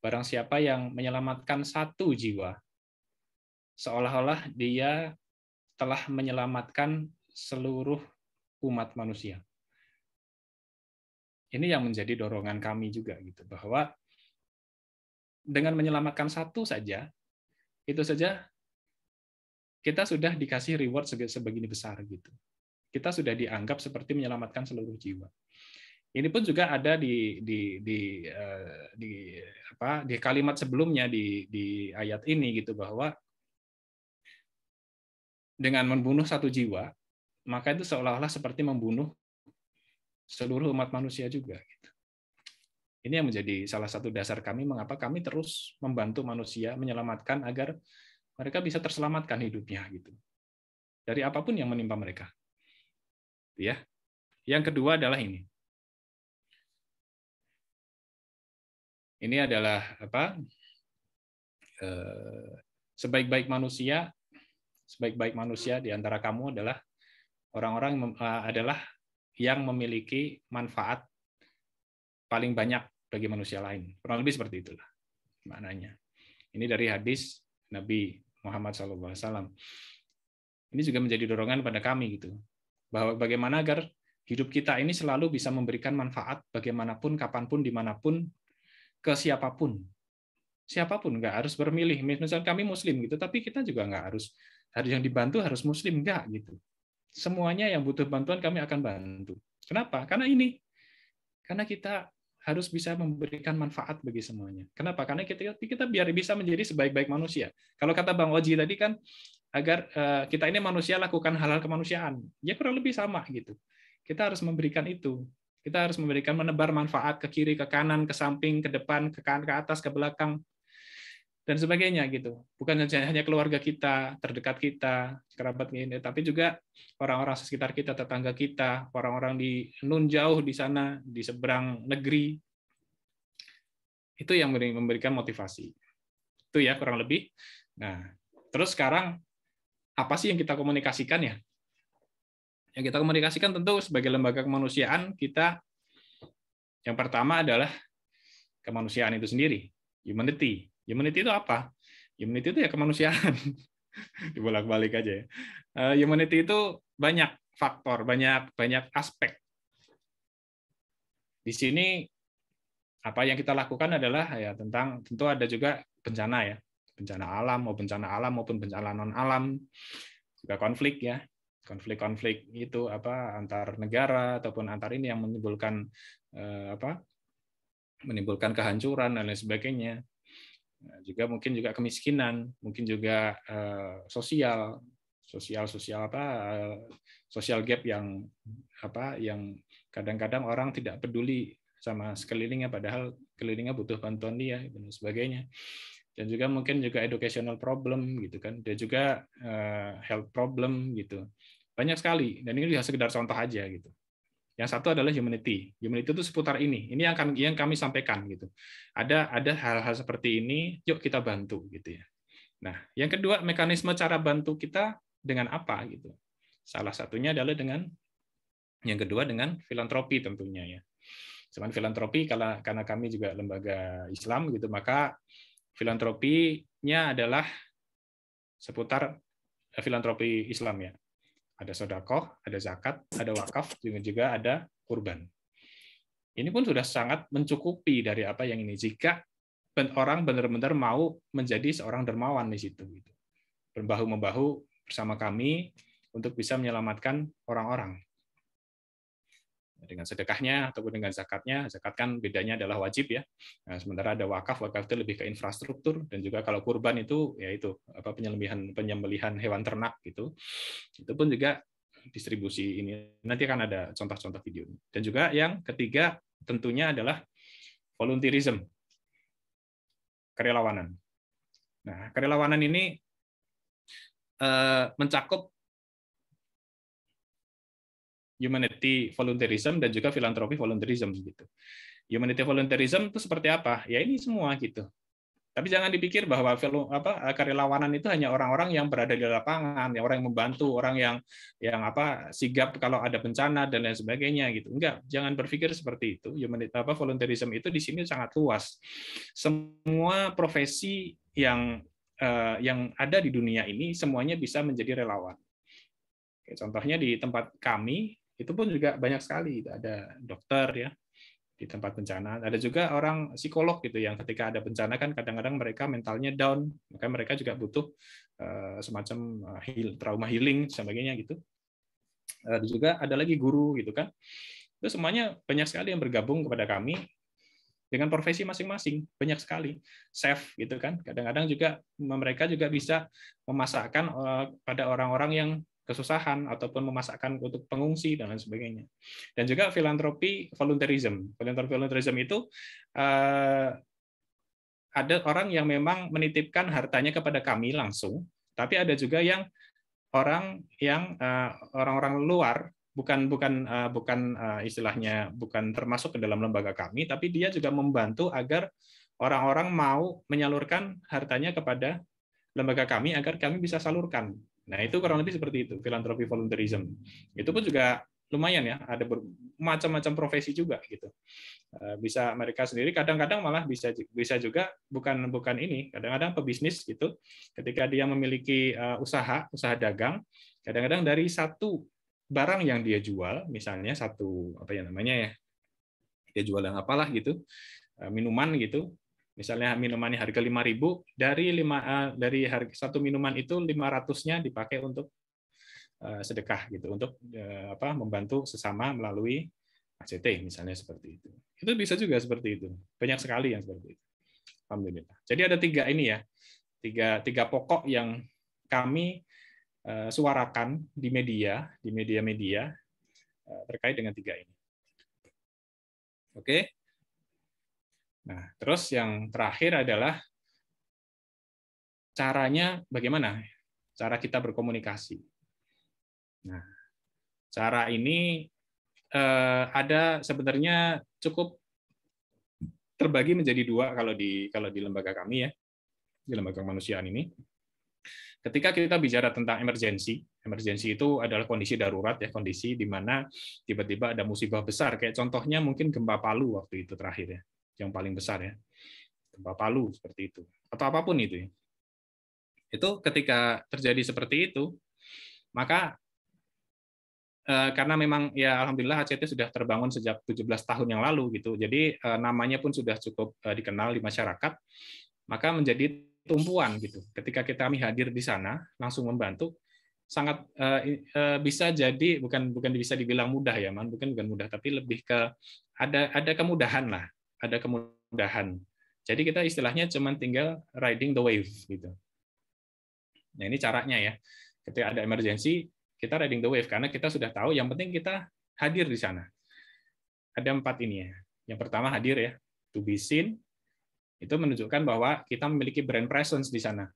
barang siapa yang menyelamatkan satu jiwa seolah-olah dia telah menyelamatkan seluruh umat manusia. Ini yang menjadi dorongan kami juga gitu bahwa dengan menyelamatkan satu saja itu saja kita sudah dikasih reward sebegini besar gitu. Kita sudah dianggap seperti menyelamatkan seluruh jiwa. Ini pun juga ada di di di eh, di apa di kalimat sebelumnya di di ayat ini gitu bahwa dengan membunuh satu jiwa maka itu seolah-olah seperti membunuh seluruh umat manusia juga. Gitu. Ini yang menjadi salah satu dasar kami mengapa kami terus membantu manusia menyelamatkan agar mereka bisa terselamatkan hidupnya gitu. Dari apapun yang menimpa mereka. Gitu ya. Yang kedua adalah ini. Ini adalah apa? Eh, sebaik-baik manusia, sebaik-baik manusia di antara kamu adalah orang-orang eh, adalah yang memiliki manfaat paling banyak bagi manusia lain. Kurang lebih seperti itulah maknanya. Ini dari hadis Nabi Muhammad SAW. Ini juga menjadi dorongan pada kami gitu, bahwa bagaimana agar hidup kita ini selalu bisa memberikan manfaat bagaimanapun, kapanpun, dimanapun, ke siapapun. Siapapun nggak harus bermilih. Misalnya kami Muslim gitu, tapi kita juga nggak harus harus yang dibantu harus Muslim nggak gitu semuanya yang butuh bantuan kami akan bantu. Kenapa? Karena ini. Karena kita harus bisa memberikan manfaat bagi semuanya. Kenapa? Karena kita kita biar bisa menjadi sebaik-baik manusia. Kalau kata Bang Oji tadi kan agar eh, kita ini manusia lakukan hal-hal kemanusiaan. Ya kurang lebih sama gitu. Kita harus memberikan itu. Kita harus memberikan menebar manfaat ke kiri, ke kanan, ke samping, ke depan, ke kanan, ke atas, ke belakang dan sebagainya gitu. Bukan hanya keluarga kita, terdekat kita, kerabat ini, tapi juga orang-orang sekitar kita, tetangga kita, orang-orang di nun jauh di sana, di seberang negeri. Itu yang memberikan motivasi. Itu ya kurang lebih. Nah, terus sekarang apa sih yang kita komunikasikan ya? Yang kita komunikasikan tentu sebagai lembaga kemanusiaan kita yang pertama adalah kemanusiaan itu sendiri, humanity Humanity ya, itu apa? Humanity ya, itu ya kemanusiaan. Dibolak-balik ya, aja ya. Uh, eh, humanity itu banyak faktor, banyak banyak aspek. Di sini apa yang kita lakukan adalah ya tentang tentu ada juga bencana ya. Bencana alam mau bencana alam maupun bencana non alam juga konflik ya konflik-konflik itu apa antar negara ataupun antar ini yang menimbulkan uh, apa menimbulkan kehancuran dan lain sebagainya Nah, juga mungkin juga kemiskinan, mungkin juga uh, sosial, sosial sosial apa uh, sosial gap yang apa yang kadang-kadang orang tidak peduli sama sekelilingnya padahal kelilingnya butuh bantuan dia dan sebagainya dan juga mungkin juga educational problem gitu kan dan juga uh, health problem gitu banyak sekali dan ini hanya sekedar contoh aja gitu yang satu adalah humanity. Humanity itu seputar ini. Ini yang akan yang kami sampaikan gitu. Ada ada hal-hal seperti ini, yuk kita bantu gitu ya. Nah, yang kedua mekanisme cara bantu kita dengan apa gitu. Salah satunya adalah dengan yang kedua dengan filantropi tentunya ya. Cuman filantropi karena karena kami juga lembaga Islam gitu, maka filantropinya adalah seputar eh, filantropi Islam ya. Ada sodakoh, ada zakat, ada wakaf, juga juga ada kurban. Ini pun sudah sangat mencukupi dari apa yang ini. Jika orang benar-benar mau menjadi seorang dermawan di situ. Gitu. Berbahu-membahu bersama kami untuk bisa menyelamatkan orang-orang dengan sedekahnya ataupun dengan zakatnya. Zakat kan bedanya adalah wajib ya. Nah, sementara ada wakaf, wakaf itu lebih ke infrastruktur dan juga kalau kurban itu yaitu apa penyembelihan penyembelihan hewan ternak gitu. Itu pun juga distribusi ini nanti akan ada contoh-contoh video dan juga yang ketiga tentunya adalah volunteerism kerelawanan nah kerelawanan ini eh, mencakup humanity volunteerism dan juga philanthropy volunteerism gitu. Humanity volunteerism itu seperti apa? Ya ini semua gitu. Tapi jangan dipikir bahwa apa eh, kerelawanan itu hanya orang-orang yang berada di lapangan, yang orang yang membantu, orang yang yang apa sigap kalau ada bencana dan lain sebagainya gitu. Enggak, jangan berpikir seperti itu. Humanity apa volunteerism itu di sini sangat luas. Semua profesi yang eh, yang ada di dunia ini semuanya bisa menjadi relawan. Contohnya di tempat kami itu pun juga banyak sekali ada dokter ya di tempat bencana ada juga orang psikolog gitu yang ketika ada bencana kan kadang-kadang mereka mentalnya down maka mereka juga butuh eh, semacam eh, heal, trauma healing sebagainya gitu ada juga ada lagi guru gitu kan itu semuanya banyak sekali yang bergabung kepada kami dengan profesi masing-masing banyak sekali chef gitu kan kadang-kadang juga mereka juga bisa memasakkan eh, pada orang-orang yang kesusahan ataupun memasakkan untuk pengungsi dan lain sebagainya. Dan juga filantropi volunteerism. Filantropi volunteerism itu uh, ada orang yang memang menitipkan hartanya kepada kami langsung, tapi ada juga yang orang yang eh, orang-orang luar bukan bukan uh, bukan uh, istilahnya bukan termasuk ke dalam lembaga kami, tapi dia juga membantu agar orang-orang mau menyalurkan hartanya kepada lembaga kami agar kami bisa salurkan Nah, itu kurang lebih seperti itu, filantropi volunteerism. Itu pun juga lumayan ya, ada macam-macam profesi juga gitu. Eh, bisa mereka sendiri kadang-kadang malah bisa bisa juga bukan bukan ini, kadang-kadang pebisnis gitu. Ketika dia memiliki eh, usaha, usaha dagang, kadang-kadang dari satu barang yang dia jual, misalnya satu apa ya namanya ya, dia jual yang apalah gitu, eh, minuman gitu, Misalnya minumannya harga 5.000, dari 5 eh, dari harga satu minuman itu 500-nya dipakai untuk eh, sedekah gitu untuk eh, apa membantu sesama melalui ACT misalnya seperti itu. Itu bisa juga seperti itu. Banyak sekali yang seperti itu. Alhamdulillah. Jadi ada tiga ini ya, tiga tiga pokok yang kami suarakan di media, di media-media terkait dengan tiga ini. Oke, Nah, terus yang terakhir adalah caranya bagaimana cara kita berkomunikasi. Nah, cara ini eh, ada sebenarnya cukup terbagi menjadi dua kalau di kalau di lembaga kami ya di lembaga kemanusiaan ini. Ketika kita bicara tentang emergensi, emergensi itu adalah kondisi darurat ya, kondisi di mana tiba-tiba ada musibah besar kayak contohnya mungkin gempa Palu waktu itu terakhir ya yang paling besar ya gempa Palu seperti itu atau apapun itu ya. itu ketika terjadi seperti itu maka eh, karena memang ya alhamdulillah ACT sudah terbangun sejak 17 tahun yang lalu gitu jadi eh, namanya pun sudah cukup eh, dikenal di masyarakat maka menjadi tumpuan gitu ketika kita kami hadir di sana langsung membantu sangat bisa jadi bukan bukan bisa dibilang mudah ya man bukan bukan mudah tapi lebih ke ada ada kemudahan lah ada kemudahan. Jadi kita istilahnya cuma tinggal riding the wave gitu. Nah ini caranya ya. Ketika ada emergensi, kita riding the wave karena kita sudah tahu. Yang penting kita hadir di sana. Ada empat ini ya. Yang pertama hadir ya, to be seen. Itu menunjukkan bahwa kita memiliki brand presence di sana.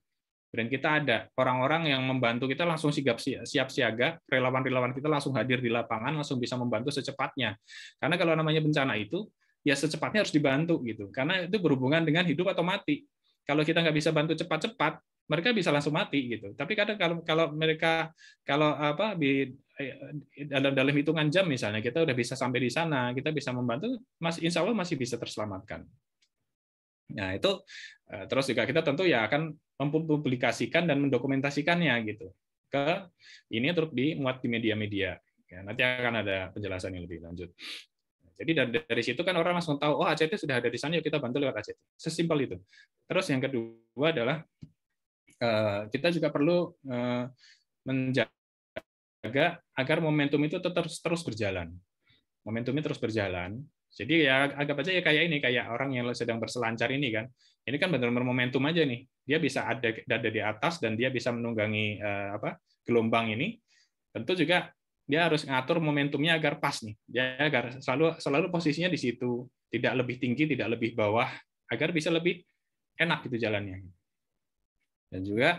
Brand kita ada. Orang-orang yang membantu kita langsung sigap siap siaga, relawan-relawan kita langsung hadir di lapangan, langsung bisa membantu secepatnya. Karena kalau namanya bencana itu, ya secepatnya harus dibantu gitu karena itu berhubungan dengan hidup atau mati kalau kita nggak bisa bantu cepat-cepat mereka bisa langsung mati gitu tapi kadang kalau kalau mereka kalau apa di eh, dalam dalam hitungan jam misalnya kita udah bisa sampai di sana kita bisa membantu mas insya Allah masih bisa terselamatkan Nah, itu eh, terus juga kita tentu ya akan mempublikasikan dan mendokumentasikannya gitu. Ke ini terus dimuat di media-media. Ya, nanti akan ada penjelasan yang lebih lanjut. Jadi dari, dari situ kan orang langsung tahu, oh ACT sudah ada di sana, yuk kita bantu lewat ACT. Sesimpel itu. Terus yang kedua adalah eh, kita juga perlu eh, menjaga agar momentum itu terus terus berjalan. Momentumnya terus berjalan. Jadi ya agak aja ya kayak ini, kayak orang yang sedang berselancar ini kan. Ini kan benar-benar momentum aja nih. Dia bisa ada ada di atas dan dia bisa menunggangi eh, apa gelombang ini. Tentu juga dia harus ngatur momentumnya agar pas nih dia agar selalu selalu posisinya di situ tidak lebih tinggi tidak lebih bawah agar bisa lebih enak gitu jalannya dan juga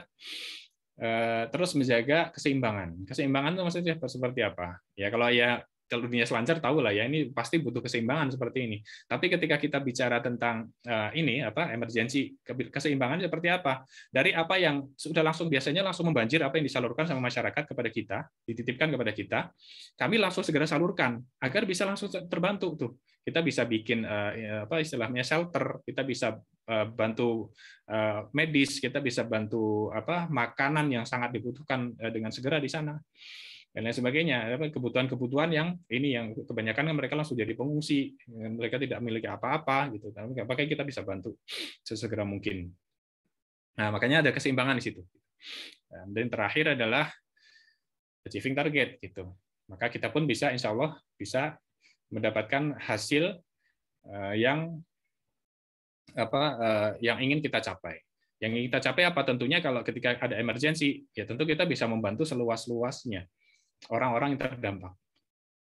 eh, terus menjaga keseimbangan keseimbangan itu maksudnya seperti apa ya kalau ya kalau dunia selancar tahu lah ya ini pasti butuh keseimbangan seperti ini. Tapi ketika kita bicara tentang uh, ini apa emergensi keseimbangan seperti apa? Dari apa yang sudah langsung biasanya langsung membanjir apa yang disalurkan sama masyarakat kepada kita, dititipkan kepada kita, kami langsung segera salurkan agar bisa langsung terbantu tuh. Kita bisa bikin uh, apa istilahnya shelter, kita bisa uh, bantu uh, medis, kita bisa bantu apa makanan yang sangat dibutuhkan uh, dengan segera di sana dan lain sebagainya kebutuhan-kebutuhan yang ini yang kebanyakan kan mereka langsung jadi pengungsi mereka tidak memiliki apa-apa gitu tapi pakai kita bisa bantu sesegera mungkin nah makanya ada keseimbangan di situ dan terakhir adalah achieving target gitu maka kita pun bisa insya Allah bisa mendapatkan hasil eh, yang apa eh, yang ingin kita capai yang ingin kita capai apa tentunya kalau ketika ada emergensi ya tentu kita bisa membantu seluas-luasnya orang-orang yang terdampak.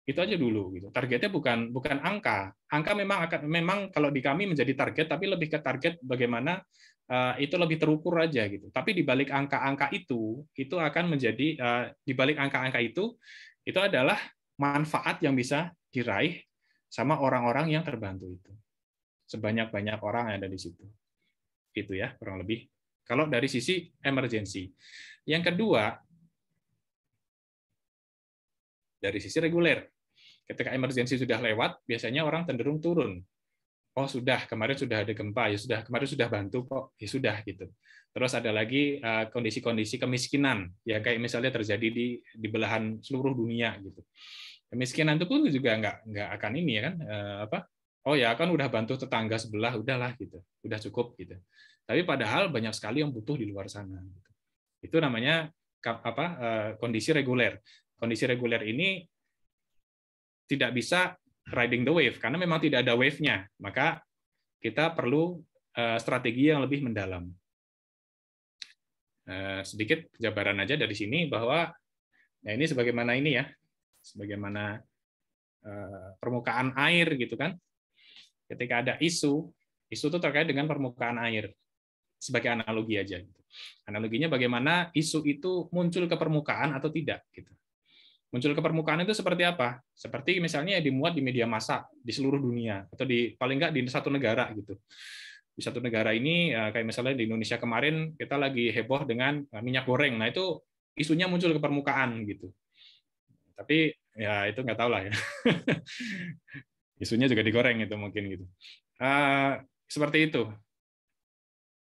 Itu aja dulu gitu. Targetnya bukan bukan angka. Angka memang akan memang kalau di kami menjadi target tapi lebih ke target bagaimana uh, itu lebih terukur aja gitu. Tapi di balik angka-angka itu itu akan menjadi uh, di balik angka-angka itu itu adalah manfaat yang bisa diraih sama orang-orang yang terbantu itu. Sebanyak-banyak orang yang ada di situ. Itu ya, kurang lebih. Kalau dari sisi emergensi. Yang kedua, dari sisi reguler. Ketika emergensi sudah lewat, biasanya orang cenderung turun. Oh sudah, kemarin sudah ada gempa, ya sudah, kemarin sudah bantu kok, ya sudah gitu. Terus ada lagi eh, kondisi-kondisi kemiskinan, ya kayak misalnya terjadi di di belahan seluruh dunia gitu. Kemiskinan itu pun juga nggak nggak akan ini ya kan eh, apa? Oh ya kan udah bantu tetangga sebelah, udahlah gitu, udah cukup gitu. Tapi padahal banyak sekali yang butuh di luar sana. Gitu. Itu namanya apa eh, kondisi reguler kondisi reguler ini tidak bisa riding the wave karena memang tidak ada wave-nya. Maka kita perlu eh, strategi yang lebih mendalam. Eh, sedikit jabaran aja dari sini bahwa ya ini sebagaimana ini ya, sebagaimana eh, permukaan air gitu kan. Ketika ada isu, isu itu terkait dengan permukaan air sebagai analogi aja. Gitu. Analoginya bagaimana isu itu muncul ke permukaan atau tidak gitu muncul ke permukaan itu seperti apa? Seperti misalnya dimuat di media massa di seluruh dunia atau di paling nggak di satu negara gitu. Di satu negara ini eh, kayak misalnya di Indonesia kemarin kita lagi heboh dengan eh, minyak goreng. Nah itu isunya muncul ke permukaan gitu. Tapi ya itu nggak tahu lah ya. isunya juga digoreng itu mungkin gitu. Uh, seperti itu.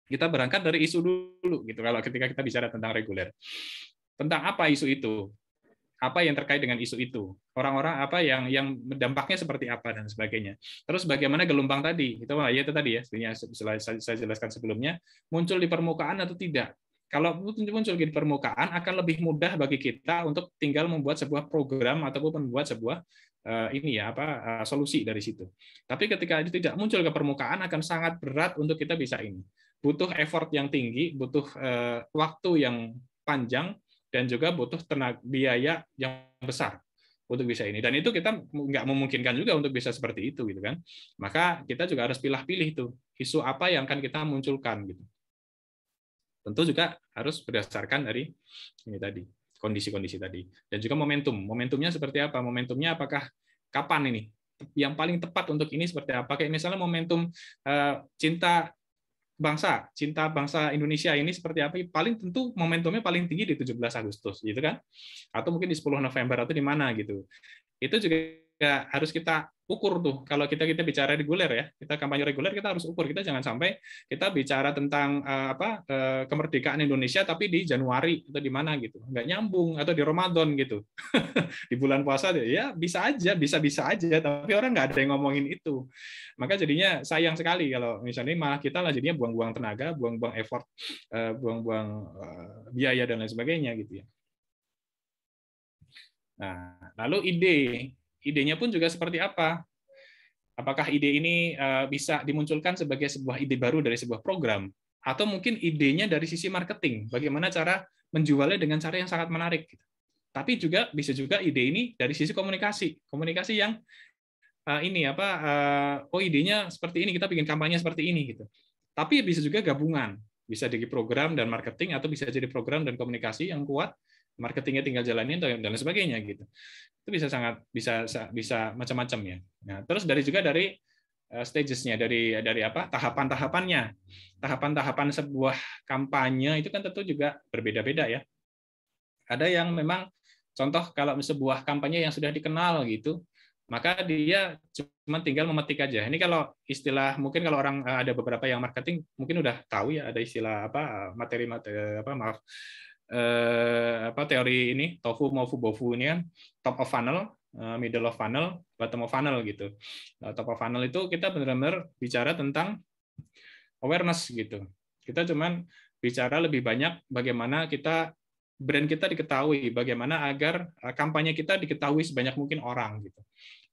Kita berangkat dari isu dulu gitu kalau ketika kita bicara tentang reguler. Tentang apa isu itu? apa yang terkait dengan isu itu, orang-orang apa yang yang dampaknya seperti apa dan sebagainya. Terus bagaimana gelombang tadi itu ah, ya itu tadi ya sebenarnya saya jelaskan sebelumnya muncul di permukaan atau tidak. Kalau muncul di permukaan akan lebih mudah bagi kita untuk tinggal membuat sebuah program ataupun membuat sebuah eh, ini ya apa eh, solusi dari situ. Tapi ketika itu tidak muncul ke permukaan akan sangat berat untuk kita bisa ini. Butuh effort yang tinggi, butuh eh, waktu yang panjang dan juga butuh tenaga biaya yang besar untuk bisa ini dan itu kita nggak memungkinkan juga untuk bisa seperti itu gitu kan maka kita juga harus pilih-pilih itu isu apa yang akan kita munculkan gitu tentu juga harus berdasarkan dari ini tadi kondisi-kondisi tadi dan juga momentum momentumnya seperti apa momentumnya apakah kapan ini yang paling tepat untuk ini seperti apa kayak misalnya momentum eh, cinta bangsa, cinta bangsa Indonesia ini seperti apa? Paling tentu momentumnya paling tinggi di 17 Agustus, gitu kan? Atau mungkin di 10 November atau di mana gitu. Itu juga ya harus kita ukur tuh. Kalau kita kita bicara reguler ya, kita kampanye reguler kita harus ukur. Kita jangan sampai kita bicara tentang uh, apa uh, kemerdekaan Indonesia tapi di Januari atau di mana gitu, nggak nyambung atau di Ramadan gitu, di bulan puasa ya bisa aja, bisa bisa aja. Tapi orang nggak ada yang ngomongin itu. Maka jadinya sayang sekali kalau misalnya malah kita lah jadinya buang-buang tenaga, buang-buang effort, buang eh, buang-buang uh, biaya dan lain sebagainya gitu ya. Nah, lalu ide idenya pun juga seperti apa. Apakah ide ini eh, bisa dimunculkan sebagai sebuah ide baru dari sebuah program atau mungkin idenya dari sisi marketing, bagaimana cara menjualnya dengan cara yang sangat menarik. Gitu. Tapi juga bisa juga ide ini dari sisi komunikasi, komunikasi yang eh, ini apa eh, oh idenya seperti ini kita bikin kampanye seperti ini gitu. Tapi bisa juga gabungan, bisa jadi program dan marketing atau bisa jadi program dan komunikasi yang kuat marketingnya tinggal jalanin dan sebagainya gitu itu bisa sangat bisa bisa macam-macam ya nah terus dari juga dari eh, stagesnya dari dari apa tahapan-tahapannya tahapan-tahapan sebuah kampanye itu kan tentu juga berbeda-beda ya ada yang memang contoh kalau sebuah kampanye yang sudah dikenal gitu maka dia cuma tinggal memetik aja ini kalau istilah mungkin kalau orang eh, ada beberapa yang marketing mungkin udah tahu ya ada istilah apa eh, materi materi apa maaf Eh, apa teori ini tofu mofu bofu ini kan top of funnel eh, middle of funnel bottom of funnel gitu nah, top of funnel itu kita benar-benar bicara tentang awareness gitu kita cuman bicara lebih banyak bagaimana kita brand kita diketahui, bagaimana agar eh, kampanye kita diketahui sebanyak mungkin orang gitu.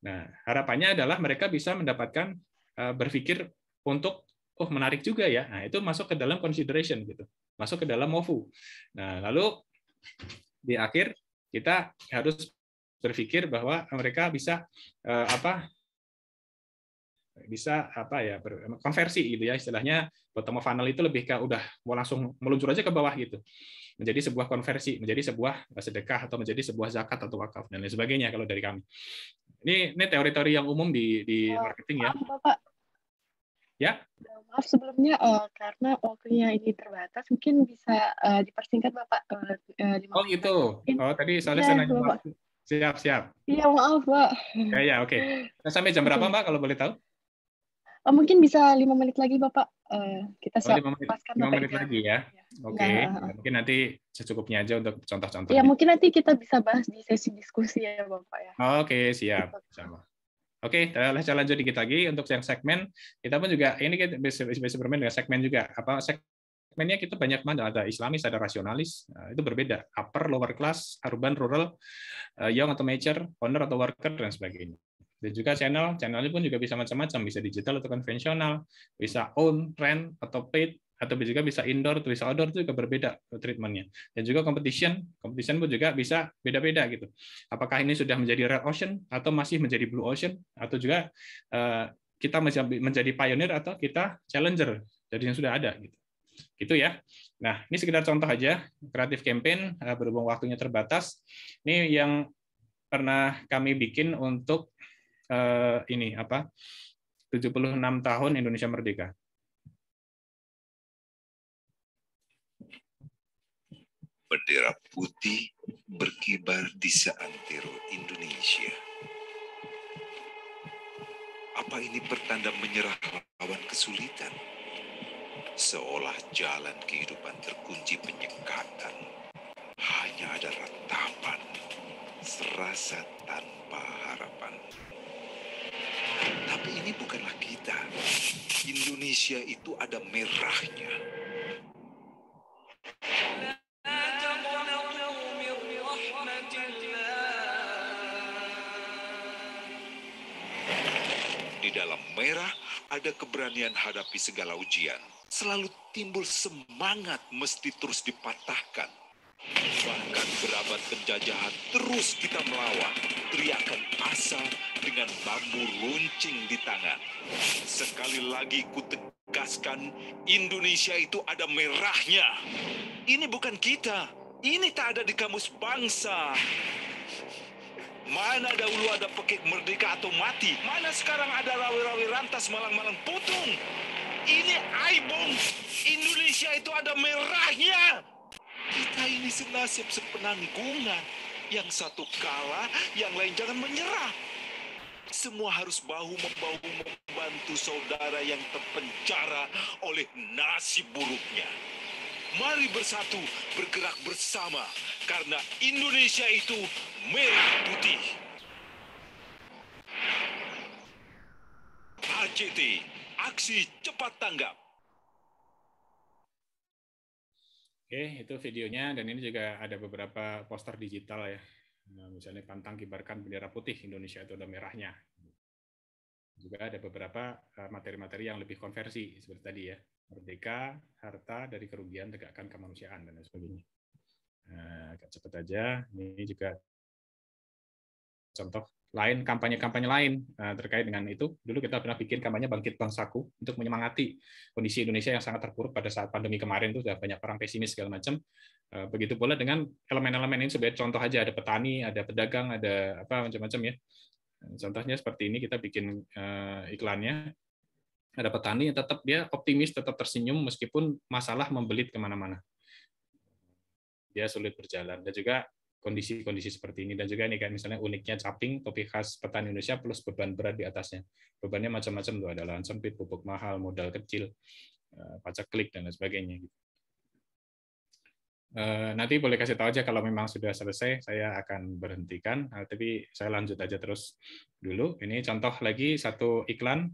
Nah, harapannya adalah mereka bisa mendapatkan berpikir untuk oh menarik juga ya. Nah, itu masuk ke dalam consideration gitu. Masuk ke dalam MOFU. Nah, lalu di akhir kita harus berpikir bahwa mereka bisa eh, apa bisa apa ya konversi gitu ya istilahnya bottom of funnel itu lebih ke udah mau langsung meluncur aja ke bawah gitu menjadi sebuah konversi menjadi sebuah sedekah atau menjadi sebuah zakat atau wakaf dan lain sebagainya kalau dari kami ini ini teori-teori yang umum di di marketing ya Ya. Eh, maaf sebelumnya uh, karena waktunya ini terbatas, mungkin bisa uh, dipersingkat Bapak. Uh, oh gitu. Mungkin. Oh tadi soalnya iya, saya nanya. Siap siap. Iya maaf Pak. Ya ya oke. Okay. Sampai jam berapa Mbak kalau boleh tahu? Oh, mungkin bisa lima menit lagi Bapak. Uh, kita siap oh, menit, menit lagi ya. Iya. Oke. Okay. Iya. Ya, nah, mungkin nanti secukupnya aja untuk contoh-contoh. Ya mungkin nanti kita bisa bahas di sesi diskusi ya Bapak ya. Oke okay, siap. Gitu. Sama. Oke, okay, eh, kita lanjut dikit lagi untuk yang segmen. Kita pun juga ini kita bisa, bisa bermain dengan segmen juga. Apa segmennya kita banyak mana ada Islamis, ada rasionalis. Eh, itu berbeda. Upper, lower class, urban, rural, eh, young atau major, owner atau worker dan sebagainya. Dan juga channel, ini pun juga bisa macam-macam. Bisa digital atau konvensional, bisa own, rent atau paid, atau juga bisa indoor atau bisa outdoor itu juga berbeda treatmentnya dan juga competition competition pun juga bisa beda-beda gitu apakah ini sudah menjadi red ocean atau masih menjadi blue ocean atau juga eh, kita menjadi pioneer atau kita challenger jadi yang sudah ada gitu gitu ya nah ini sekedar contoh aja kreatif campaign eh, berhubung waktunya terbatas ini yang pernah kami bikin untuk eh, ini apa 76 tahun Indonesia Merdeka bendera putih berkibar di seantero Indonesia. Apa ini pertanda menyerah lawan kesulitan? Seolah jalan kehidupan terkunci penyekatan, hanya ada ratapan, serasa tanpa harapan. Tapi ini bukanlah kita. Indonesia itu ada merahnya merah, ada keberanian hadapi segala ujian. Selalu timbul semangat mesti terus dipatahkan. Bahkan berabad penjajahan terus kita melawan. Teriakan asa dengan bambu runcing di tangan. Sekali lagi ku tegaskan, Indonesia itu ada merahnya. Ini bukan kita. Ini tak ada di kamus bangsa. Mana dahulu ada pekik merdeka atau mati? Mana sekarang ada rawi-rawi rantas malang-malang putung? Ini aibong. Indonesia itu ada merahnya. Kita ini senasib sepenanggungan. Yang satu kalah, yang lain jangan menyerah. Semua harus bahu-membahu membantu saudara yang terpenjara oleh nasib buruknya. Mari bersatu, bergerak bersama, karena Indonesia itu merah putih. ACT, Aksi Cepat Tanggap. Oke, itu videonya, dan ini juga ada beberapa poster digital ya. Nah, misalnya pantang kibarkan bendera putih, Indonesia itu ada merahnya. Juga ada beberapa eh, materi-materi yang lebih konversi, seperti tadi ya merdeka, harta dari kerugian, tegakkan kemanusiaan, dan lain sebagainya. Nah, agak cepat aja, ini juga contoh lain kampanye-kampanye lain nah, terkait dengan itu. Dulu kita pernah bikin kampanye Bangkit Bangsaku untuk menyemangati kondisi Indonesia yang sangat terpuruk pada saat pandemi kemarin itu sudah banyak orang pesimis segala macam. Eh, begitu pula dengan elemen-elemen ini sebagai contoh aja ada petani, ada pedagang, ada apa macam-macam ya. Contohnya seperti ini kita bikin iklannya ada petani yang tetap dia optimis, tetap tersenyum meskipun masalah membelit kemana-mana. Dia sulit berjalan. Dan juga kondisi-kondisi seperti ini dan juga ini kayak misalnya uniknya caping topi khas petani Indonesia plus beban berat di atasnya bebannya macam-macam tuh ada lahan sempit pupuk mahal modal kecil eh, pajak klik dan lain sebagainya gitu. Eh, nanti boleh kasih tahu aja kalau memang sudah selesai, saya akan berhentikan. Nah, tapi saya lanjut aja terus dulu. Ini contoh lagi satu iklan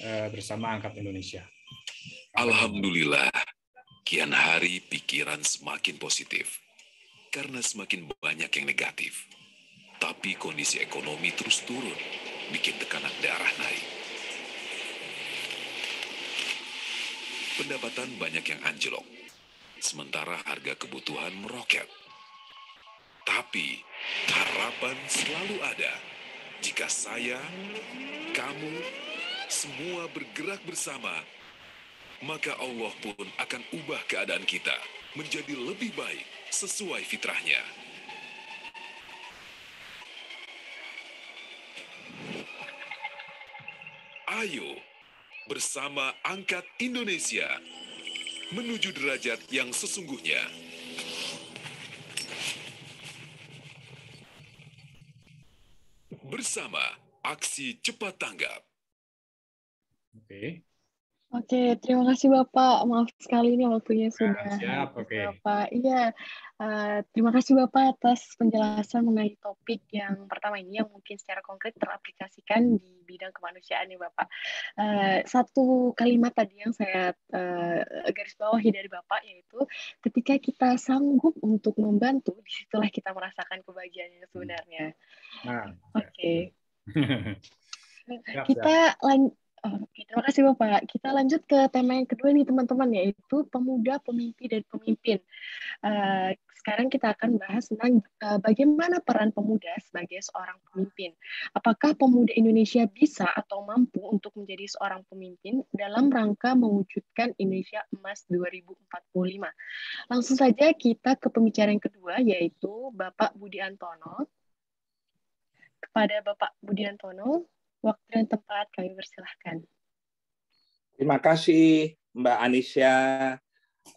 eh, bersama Angkat Indonesia. Alhamdulillah, kian hari pikiran semakin positif karena semakin banyak yang negatif. Tapi kondisi ekonomi terus turun, bikin tekanan darah naik. Pendapatan banyak yang anjlok, sementara harga kebutuhan meroket. Tapi harapan selalu ada jika saya, kamu, semua bergerak bersama, maka Allah pun akan ubah keadaan kita menjadi lebih baik sesuai fitrahnya. Ayo, bersama angkat Indonesia menuju derajat yang sesungguhnya. Bersama aksi cepat tanggap. Oke. Okay. Oke, okay, terima kasih Bapak. Maaf sekali ini waktunya nah, sudah. siap, oke. Okay. Bapak, iya. Uh, terima kasih Bapak atas penjelasan mengenai topik yang pertama ini yang mungkin secara konkret teraplikasikan di bidang kemanusiaan ya Bapak. Uh, satu kalimat tadi yang saya uh, eh, garis bawahi dari Bapak yaitu ketika kita sanggup untuk membantu, disitulah kita merasakan kebahagiaan yang sebenarnya. Nah, ya. Oke. Okay. kita lanjut. Oke, terima kasih Bapak. Kita lanjut ke tema yang kedua nih teman-teman, yaitu pemuda, pemimpi, dan pemimpin. Uh, sekarang kita akan bahas tentang uh, bagaimana peran pemuda sebagai seorang pemimpin. Apakah pemuda Indonesia bisa atau mampu untuk menjadi seorang pemimpin dalam rangka mewujudkan Indonesia Emas 2045? Langsung saja kita ke pembicara yang kedua, yaitu Bapak Budi Antono. Kepada Bapak Budi Antono, Waktu yang tepat kami persilahkan. Terima kasih Mbak Anisya.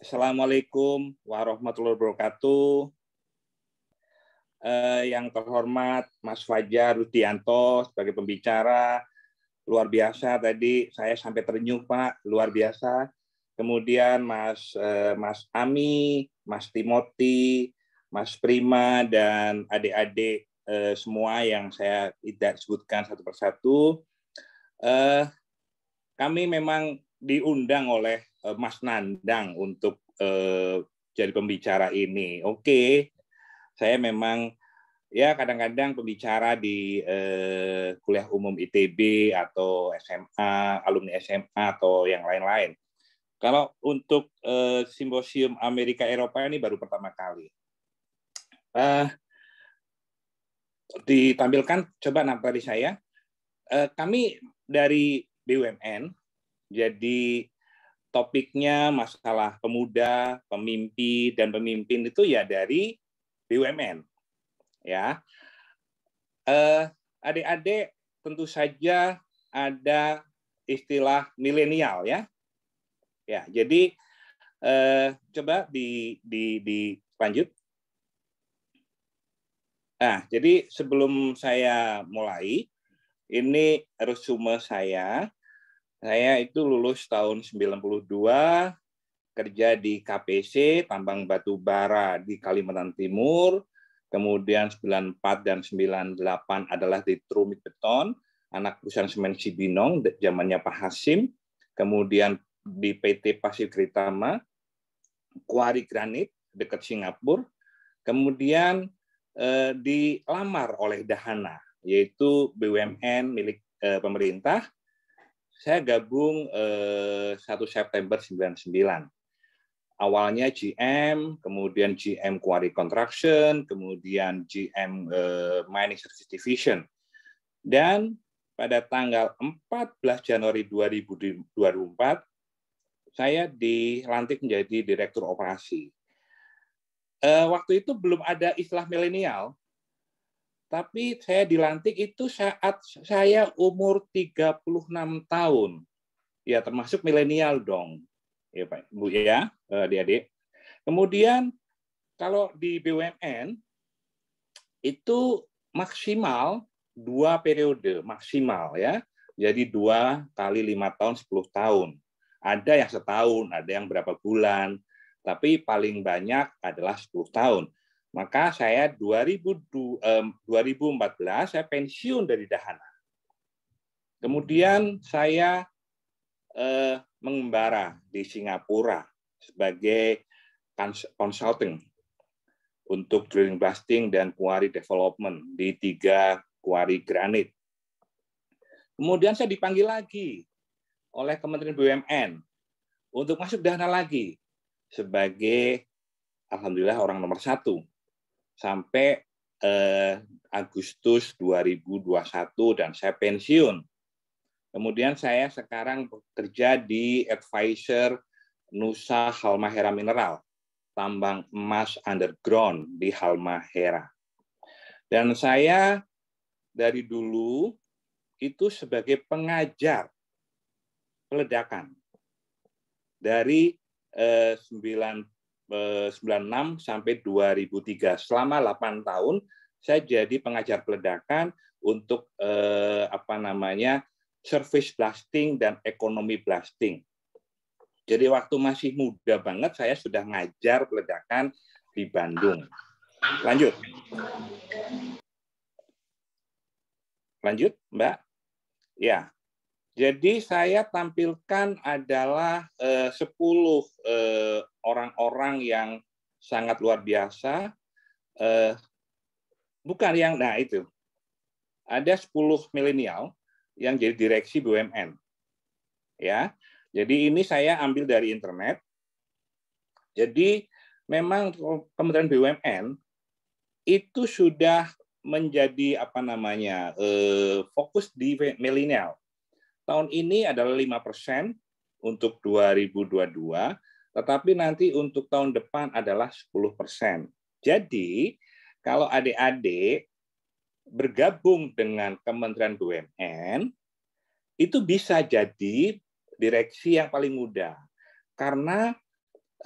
Assalamualaikum warahmatullahi wabarakatuh. Eh, yang terhormat Mas Fajar Rudianto sebagai pembicara, luar biasa tadi saya sampai terenyuh Pak, luar biasa. Kemudian Mas eh, Mas Ami, Mas Timoti, Mas Prima dan adik-adik eh, semua yang saya tidak sebutkan satu persatu. Eh, kami memang diundang oleh eh, Mas Nandang untuk eh, jadi pembicara ini. Oke, saya memang ya kadang-kadang pembicara di eh, kuliah umum ITB atau SMA, alumni SMA atau yang lain-lain. Kalau untuk eh, simposium Amerika Eropa ini baru pertama kali. Uh, ditampilkan coba nampak dari saya. Eh, kami dari BUMN, jadi topiknya masalah pemuda, pemimpi dan pemimpin itu ya dari BUMN, ya. Eh, adik-adik tentu saja ada istilah milenial ya. Ya, jadi eh, coba di di di lanjut. Nah, jadi sebelum saya mulai, ini resume saya. Saya itu lulus tahun 92, kerja di KPC, tambang batu bara di Kalimantan Timur, kemudian 94 dan 98 adalah di Trumit Beton, anak perusahaan semen Cibinong, zamannya Pak Hasim, kemudian di PT Pasir Kritama, Kuari Granit, dekat Singapura, kemudian eh, dilamar oleh Dahana, yaitu BUMN milik eh, pemerintah. Saya gabung eh, 1 September 99. Awalnya GM, kemudian GM Quarry Construction, kemudian GM eh, Mining Services Division. Dan pada tanggal 14 Januari 2024, saya dilantik menjadi Direktur Operasi Eh, waktu itu belum ada istilah milenial, tapi saya dilantik itu saat saya umur 36 tahun. Ya, termasuk milenial dong. Ya, Pak, Bu ya, eh, adik-adik. Kemudian kalau di BUMN itu maksimal dua periode maksimal ya. Jadi dua kali lima tahun, 10 tahun. Ada yang setahun, ada yang berapa bulan, tapi paling banyak adalah 10 tahun. Maka saya 2014 saya pensiun dari Dahana. Kemudian saya eh, mengembara di Singapura sebagai consulting untuk drilling blasting dan kuari development di tiga kuari granit. Kemudian saya dipanggil lagi oleh Kementerian BUMN untuk masuk dana lagi sebagai alhamdulillah orang nomor satu sampai eh, Agustus 2021 dan saya pensiun. Kemudian saya sekarang bekerja di advisor Nusa Halmahera Mineral, tambang emas underground di Halmahera. Dan saya dari dulu itu sebagai pengajar peledakan dari 1996 eh, eh, sampai 2003 selama 8 tahun saya jadi pengajar peledakan untuk eh, apa namanya service blasting dan ekonomi blasting. Jadi waktu masih muda banget saya sudah ngajar peledakan di Bandung. Lanjut. Lanjut, Mbak. Ya. Jadi saya tampilkan adalah eh, sepuluh eh, orang-orang yang sangat luar biasa. Eh, bukan yang nah itu. Ada 10 milenial yang jadi direksi BUMN. Ya. Jadi ini saya ambil dari internet. Jadi memang Kementerian BUMN itu sudah menjadi apa namanya fokus di milenial tahun ini adalah 5% untuk 2022, tetapi nanti untuk tahun depan adalah 10%. Jadi, kalau adik-adik bergabung dengan Kementerian BUMN, itu bisa jadi direksi yang paling muda. Karena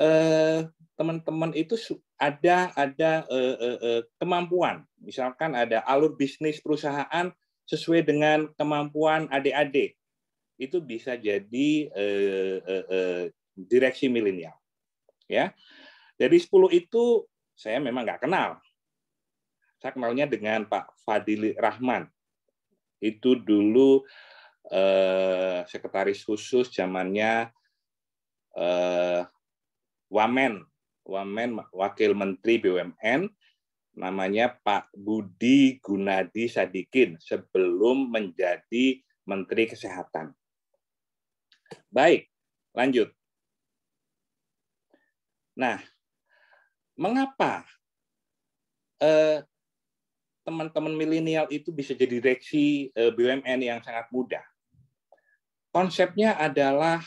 eh, teman-teman eh, itu ada ada eh, eh, eh, kemampuan. Misalkan ada alur bisnis perusahaan sesuai dengan kemampuan adik-adik itu bisa jadi eh, eh, eh, direksi milenial. Ya, dari 10 itu saya memang nggak kenal. Saya kenalnya dengan Pak Fadili Rahman. Itu dulu eh, sekretaris khusus zamannya eh, Wamen, Wamen Wakil Menteri BUMN namanya Pak Budi Gunadi Sadikin sebelum menjadi Menteri Kesehatan. Baik, lanjut. Nah, mengapa teman eh, teman-teman milenial itu bisa jadi direksi eh, BUMN yang sangat mudah? Konsepnya adalah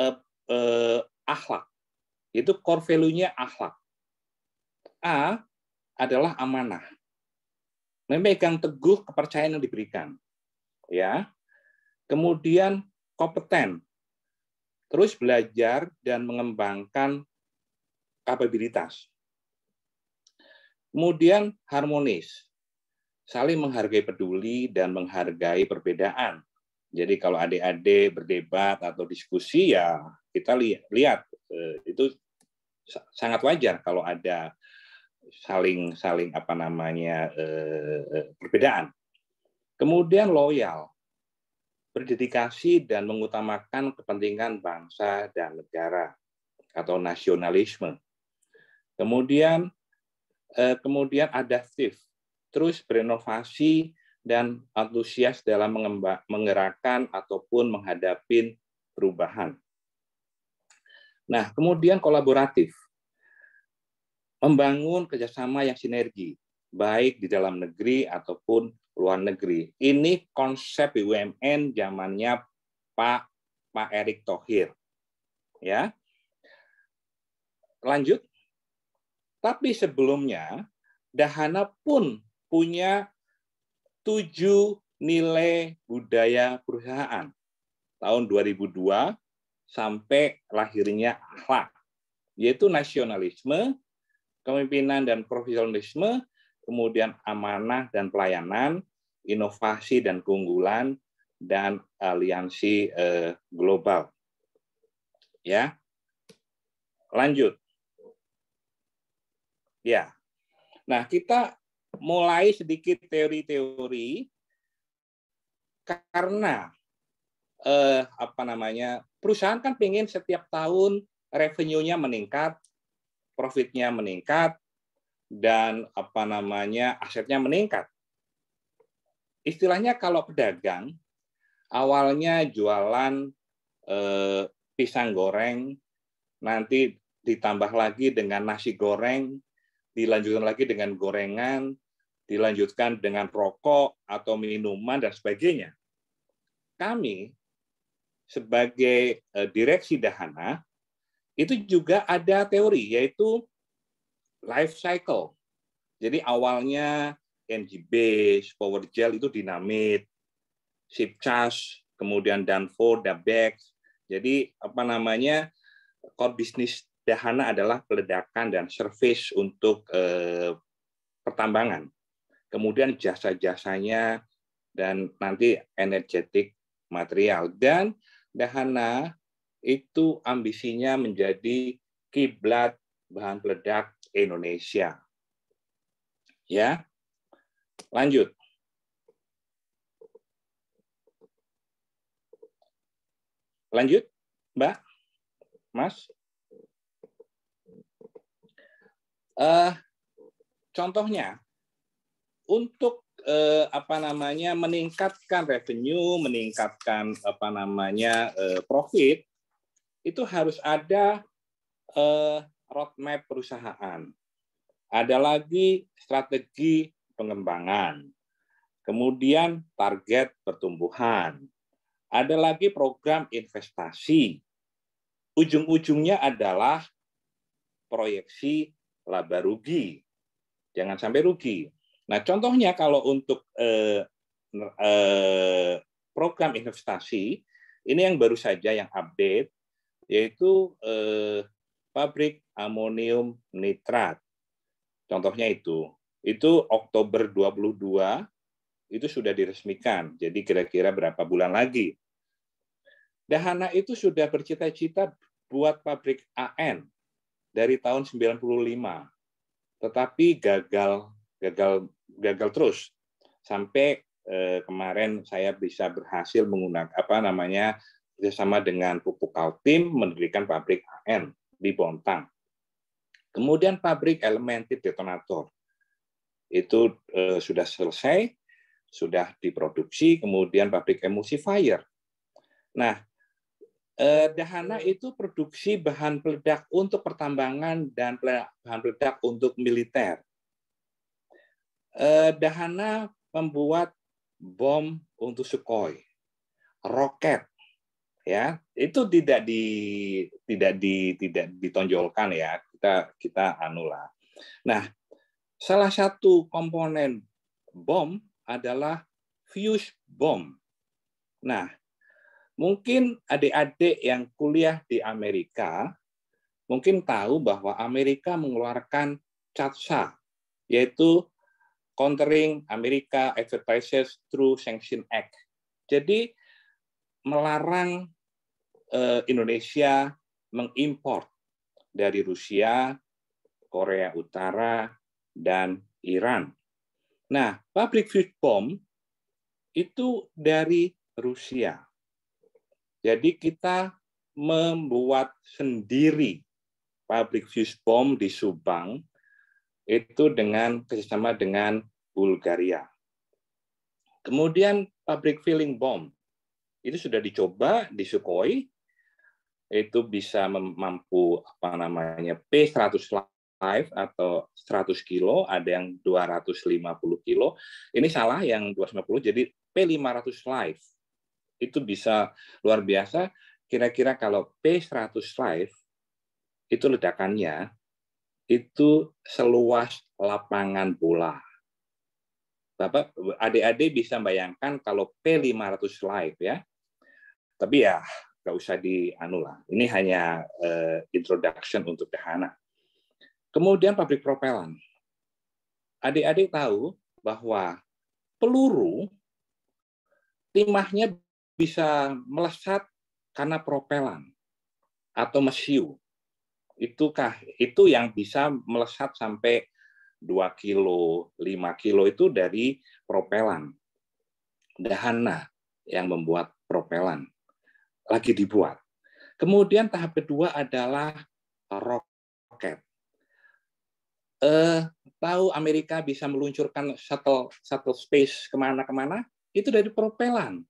eh, eh, akhlak. Itu core value-nya akhlak. A adalah amanah. Memegang teguh kepercayaan yang diberikan. Ya. Kemudian kompeten, terus belajar dan mengembangkan kapabilitas. Kemudian harmonis, saling menghargai peduli dan menghargai perbedaan. Jadi kalau adik-adik berdebat atau diskusi ya kita lihat eh, itu sangat wajar kalau ada saling saling apa namanya eh, eh, perbedaan. Kemudian loyal, berdedikasi dan mengutamakan kepentingan bangsa dan negara atau nasionalisme. Kemudian eh, kemudian adaptif, terus berinovasi dan antusias dalam menggerakkan ataupun menghadapi perubahan. Nah, kemudian kolaboratif, membangun kerjasama yang sinergi, baik di dalam negeri ataupun luar negeri. Ini konsep BUMN zamannya Pak Pak Erick Thohir. Ya. Lanjut. Tapi sebelumnya Dahana pun punya tujuh nilai budaya perusahaan tahun 2002 sampai lahirnya akhlak, yaitu nasionalisme, kepemimpinan dan profesionalisme, kemudian amanah dan pelayanan, inovasi dan keunggulan, dan aliansi eh, global. Ya, lanjut. Ya, nah kita mulai sedikit teori-teori karena eh, apa namanya perusahaan kan pengen setiap tahun revenue-nya meningkat, profitnya meningkat, dan apa namanya asetnya meningkat. Istilahnya kalau pedagang awalnya jualan eh, pisang goreng, nanti ditambah lagi dengan nasi goreng, dilanjutkan lagi dengan gorengan, dilanjutkan dengan rokok atau minuman dan sebagainya. Kami sebagai eh, direksi Dahana itu juga ada teori yaitu life cycle. Jadi awalnya NG base, power gel itu dinamit, ship charge, kemudian Danford, dabek, Jadi apa namanya core bisnis Dahana adalah peledakan dan service untuk eh, pertambangan. Kemudian jasa-jasanya dan nanti energetik material dan Dahana itu ambisinya menjadi kiblat bahan peledak Indonesia. Ya. Lanjut. Lanjut, Mbak. Mas. Uh, contohnya untuk uh, apa namanya meningkatkan revenue, meningkatkan apa namanya uh, profit itu harus ada uh, roadmap perusahaan. Ada lagi strategi pengembangan. Kemudian target pertumbuhan. Ada lagi program investasi. Ujung-ujungnya adalah proyeksi laba rugi. Jangan sampai rugi. Nah, contohnya kalau untuk eh, eh, program investasi, ini yang baru saja yang update, yaitu eh, pabrik amonium nitrat. Contohnya itu. Itu Oktober 22 itu sudah diresmikan. Jadi kira-kira berapa bulan lagi? Dahana itu sudah bercita-cita buat pabrik AN dari tahun 95. Tetapi gagal gagal gagal terus sampai eh, kemarin saya bisa berhasil menggunakan apa namanya bersama dengan pupuk Kaltim mendirikan pabrik AN di dibontang. Kemudian pabrik elemented detonator. Itu eh, sudah selesai, sudah diproduksi, kemudian pabrik emulsifier. Nah, eh, Dahana itu produksi bahan peledak untuk pertambangan dan bahan peledak untuk militer. Eh, Dahana membuat bom untuk Sukhoi, roket ya itu tidak di tidak di tidak ditonjolkan ya kita kita anulah nah salah satu komponen bom adalah fuse bom nah mungkin adik-adik yang kuliah di Amerika mungkin tahu bahwa Amerika mengeluarkan CATSA yaitu Countering America Advertises Through Sanction Act jadi melarang Eh, Indonesia mengimpor dari Rusia, Korea Utara, dan Iran. Nah, pabrik fuse bomb itu dari Rusia. Jadi kita membuat sendiri pabrik fuse bomb di Subang itu dengan kerjasama dengan Bulgaria. Kemudian pabrik filling bomb itu sudah dicoba di Sukhoi, itu bisa mampu apa namanya P 100 live atau 100 kilo, ada yang 250 kilo. Ini salah yang 250 jadi P 500 live. Itu bisa luar biasa. Kira-kira kalau P 100 live itu ledakannya itu seluas lapangan bola. Bapak adik-adik bisa bayangkan kalau P 500 live ya. Tapi ya nggak usah dianu lah. Ini hanya uh, introduction untuk Dahana. Kemudian pabrik propelan. Adik-adik tahu bahwa peluru timahnya bisa melesat karena propelan atau mesiu. Itukah itu yang bisa melesat sampai 2 kilo, 5 kilo itu dari propelan. Dahana yang membuat propelan lagi dibuat. Kemudian tahap kedua adalah roket. Eh, tahu Amerika bisa meluncurkan shuttle shuttle space kemana-kemana? Itu dari propelan.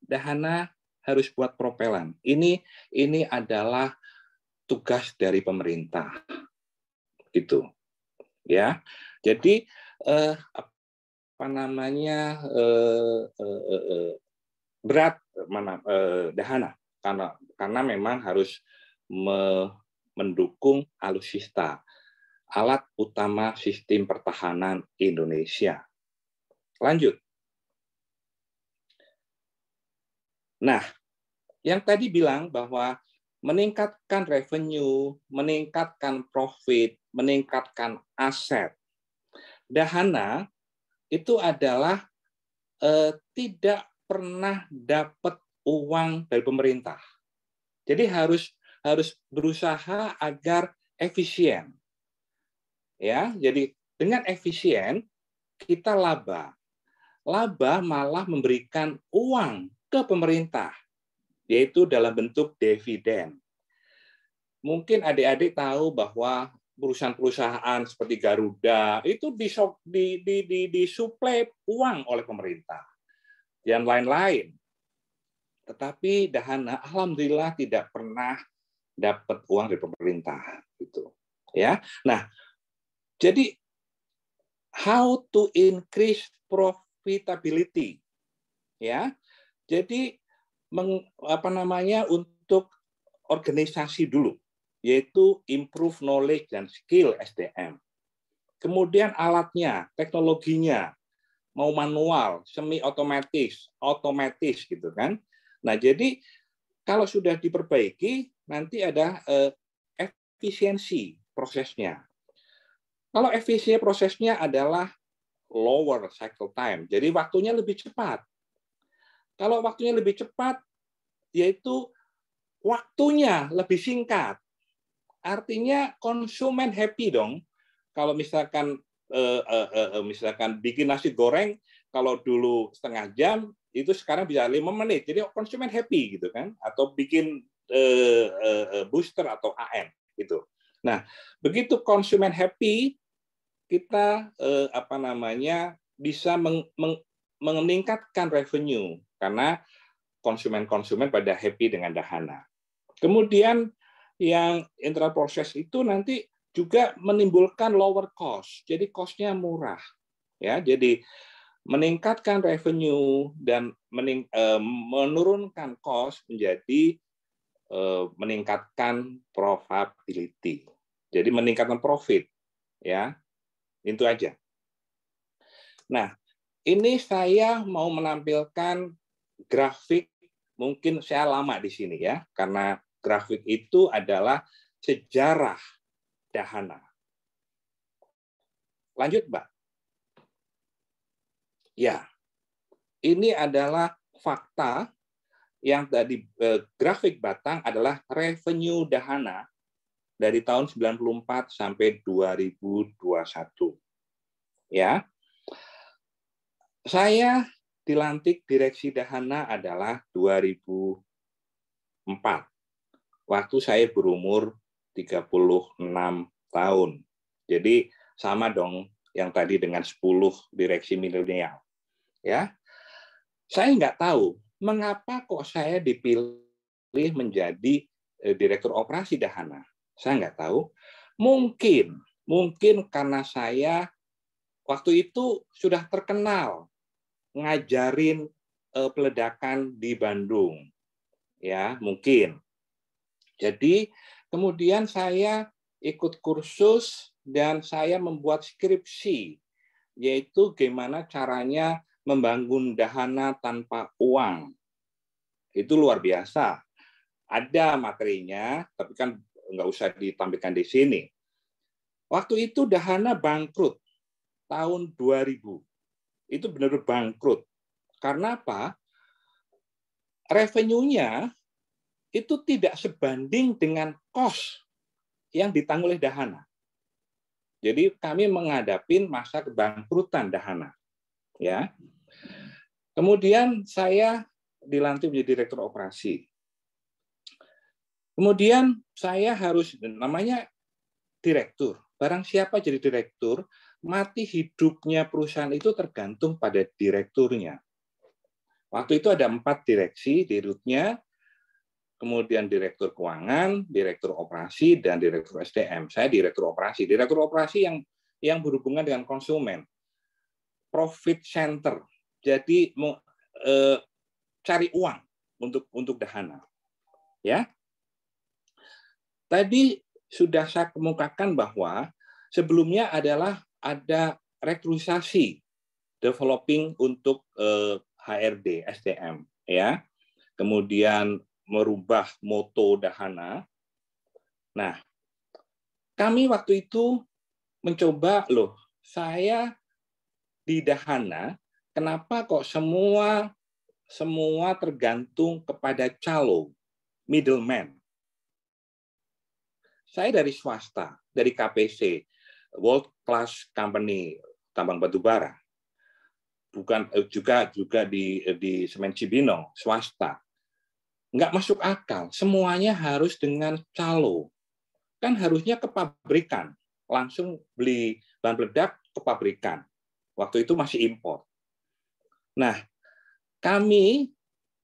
Dahana harus buat propelan. Ini ini adalah tugas dari pemerintah. Gitu. Ya. Jadi eh, apa namanya eh, eh, eh, eh berat eh, mana eh, dahana karena karena memang harus me, mendukung alusista alat utama sistem pertahanan Indonesia. Lanjut. Nah, yang tadi bilang bahwa meningkatkan revenue, meningkatkan profit, meningkatkan aset. Dahana itu adalah eh, tidak pernah dapat uang dari pemerintah. Jadi harus harus berusaha agar efisien. Ya, jadi dengan efisien kita laba. Laba malah memberikan uang ke pemerintah yaitu dalam bentuk dividen. Mungkin adik-adik tahu bahwa perusahaan-perusahaan seperti Garuda itu disuplai uang oleh pemerintah dan lain-lain. Tetapi Dahana alhamdulillah tidak pernah dapat uang dari pemerintah gitu. Ya. Nah, jadi how to increase profitability. Ya. Jadi meng, apa namanya untuk organisasi dulu yaitu improve knowledge dan skill SDM. Kemudian alatnya, teknologinya, mau manual, semi otomatis, otomatis gitu kan. Nah, jadi kalau sudah diperbaiki nanti ada eh, efisiensi prosesnya. Kalau efisiensi prosesnya adalah lower cycle time, jadi waktunya lebih cepat. Kalau waktunya lebih cepat yaitu waktunya lebih singkat. Artinya konsumen happy dong. Kalau misalkan Eh eh, eh, eh, misalkan bikin nasi goreng kalau dulu setengah jam itu sekarang bisa lima menit jadi konsumen happy gitu kan atau bikin eh, eh, eh booster atau AM gitu nah begitu konsumen happy kita eh, apa namanya bisa meng, meng, meningkatkan revenue karena konsumen-konsumen pada happy dengan dahana kemudian yang internal proses itu nanti juga menimbulkan lower cost. Jadi cost-nya murah. Ya, jadi meningkatkan revenue dan mening, eh, menurunkan cost menjadi eh, meningkatkan profitability. Jadi meningkatkan profit, ya. Itu aja. Nah, ini saya mau menampilkan grafik mungkin saya lama di sini ya karena grafik itu adalah sejarah dahana. Lanjut, Mbak. Ya, ini adalah fakta yang tadi eh, grafik batang adalah revenue dahana dari tahun 94 sampai 2021. Ya. Saya dilantik direksi dahana adalah 2004. Waktu saya berumur 36 tahun. Jadi sama dong yang tadi dengan 10 direksi milenial. Ya. Saya nggak tahu mengapa kok saya dipilih menjadi eh, direktur operasi Dahana. Saya nggak tahu. Mungkin, mungkin karena saya waktu itu sudah terkenal ngajarin eh, peledakan di Bandung. Ya, mungkin. Jadi Kemudian saya ikut kursus dan saya membuat skripsi, yaitu gimana caranya membangun dahana tanpa uang. Itu luar biasa. Ada materinya, tapi kan nggak usah ditampilkan di sini. Waktu itu Dahana bangkrut tahun 2000. Itu benar-benar bangkrut. Karena apa? Revenue-nya itu tidak sebanding dengan kos yang ditanggung oleh Dahana. Jadi kami menghadapi masa kebangkrutan Dahana. Ya. Kemudian saya dilantik menjadi direktur operasi. Kemudian saya harus namanya direktur. Barang siapa jadi direktur, mati hidupnya perusahaan itu tergantung pada direkturnya. Waktu itu ada empat direksi di rutnya, kemudian direktur keuangan, direktur operasi, dan direktur SDM. Saya direktur operasi. Direktur operasi yang yang berhubungan dengan konsumen, profit center. Jadi mau e, eh, cari uang untuk untuk dahana, ya. Tadi sudah saya kemukakan bahwa sebelumnya adalah ada rekrutasi developing untuk e, eh, HRD SDM, ya. Kemudian merubah moto Dahana. Nah, kami waktu itu mencoba loh, saya di Dahana, kenapa kok semua semua tergantung kepada calo, middleman. Saya dari swasta, dari KPC, world class company tambang batu bara. Bukan eh, juga juga di di Semen Cibinong swasta nggak masuk akal. Semuanya harus dengan calo. Kan harusnya ke pabrikan. Langsung beli bahan peledak ke pabrikan. Waktu itu masih impor. Nah, kami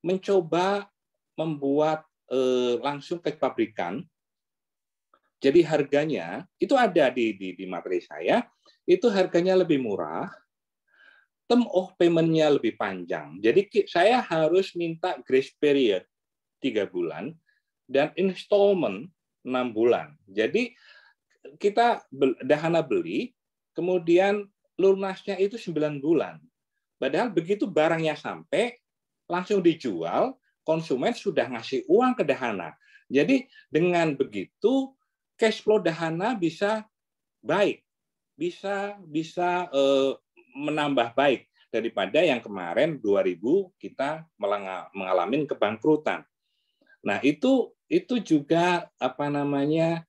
mencoba membuat eh, langsung ke pabrikan. Jadi harganya itu ada di, di, di materi saya, itu harganya lebih murah, term of payment-nya lebih panjang. Jadi saya harus minta grace period tiga bulan dan installment enam bulan. Jadi kita dahana beli, kemudian lunasnya itu sembilan bulan. Padahal begitu barangnya sampai, langsung dijual, konsumen sudah ngasih uang ke dahana. Jadi dengan begitu cash flow dahana bisa baik, bisa bisa eh, menambah baik daripada yang kemarin 2000 kita mengalami kebangkrutan. Nah, itu itu juga apa namanya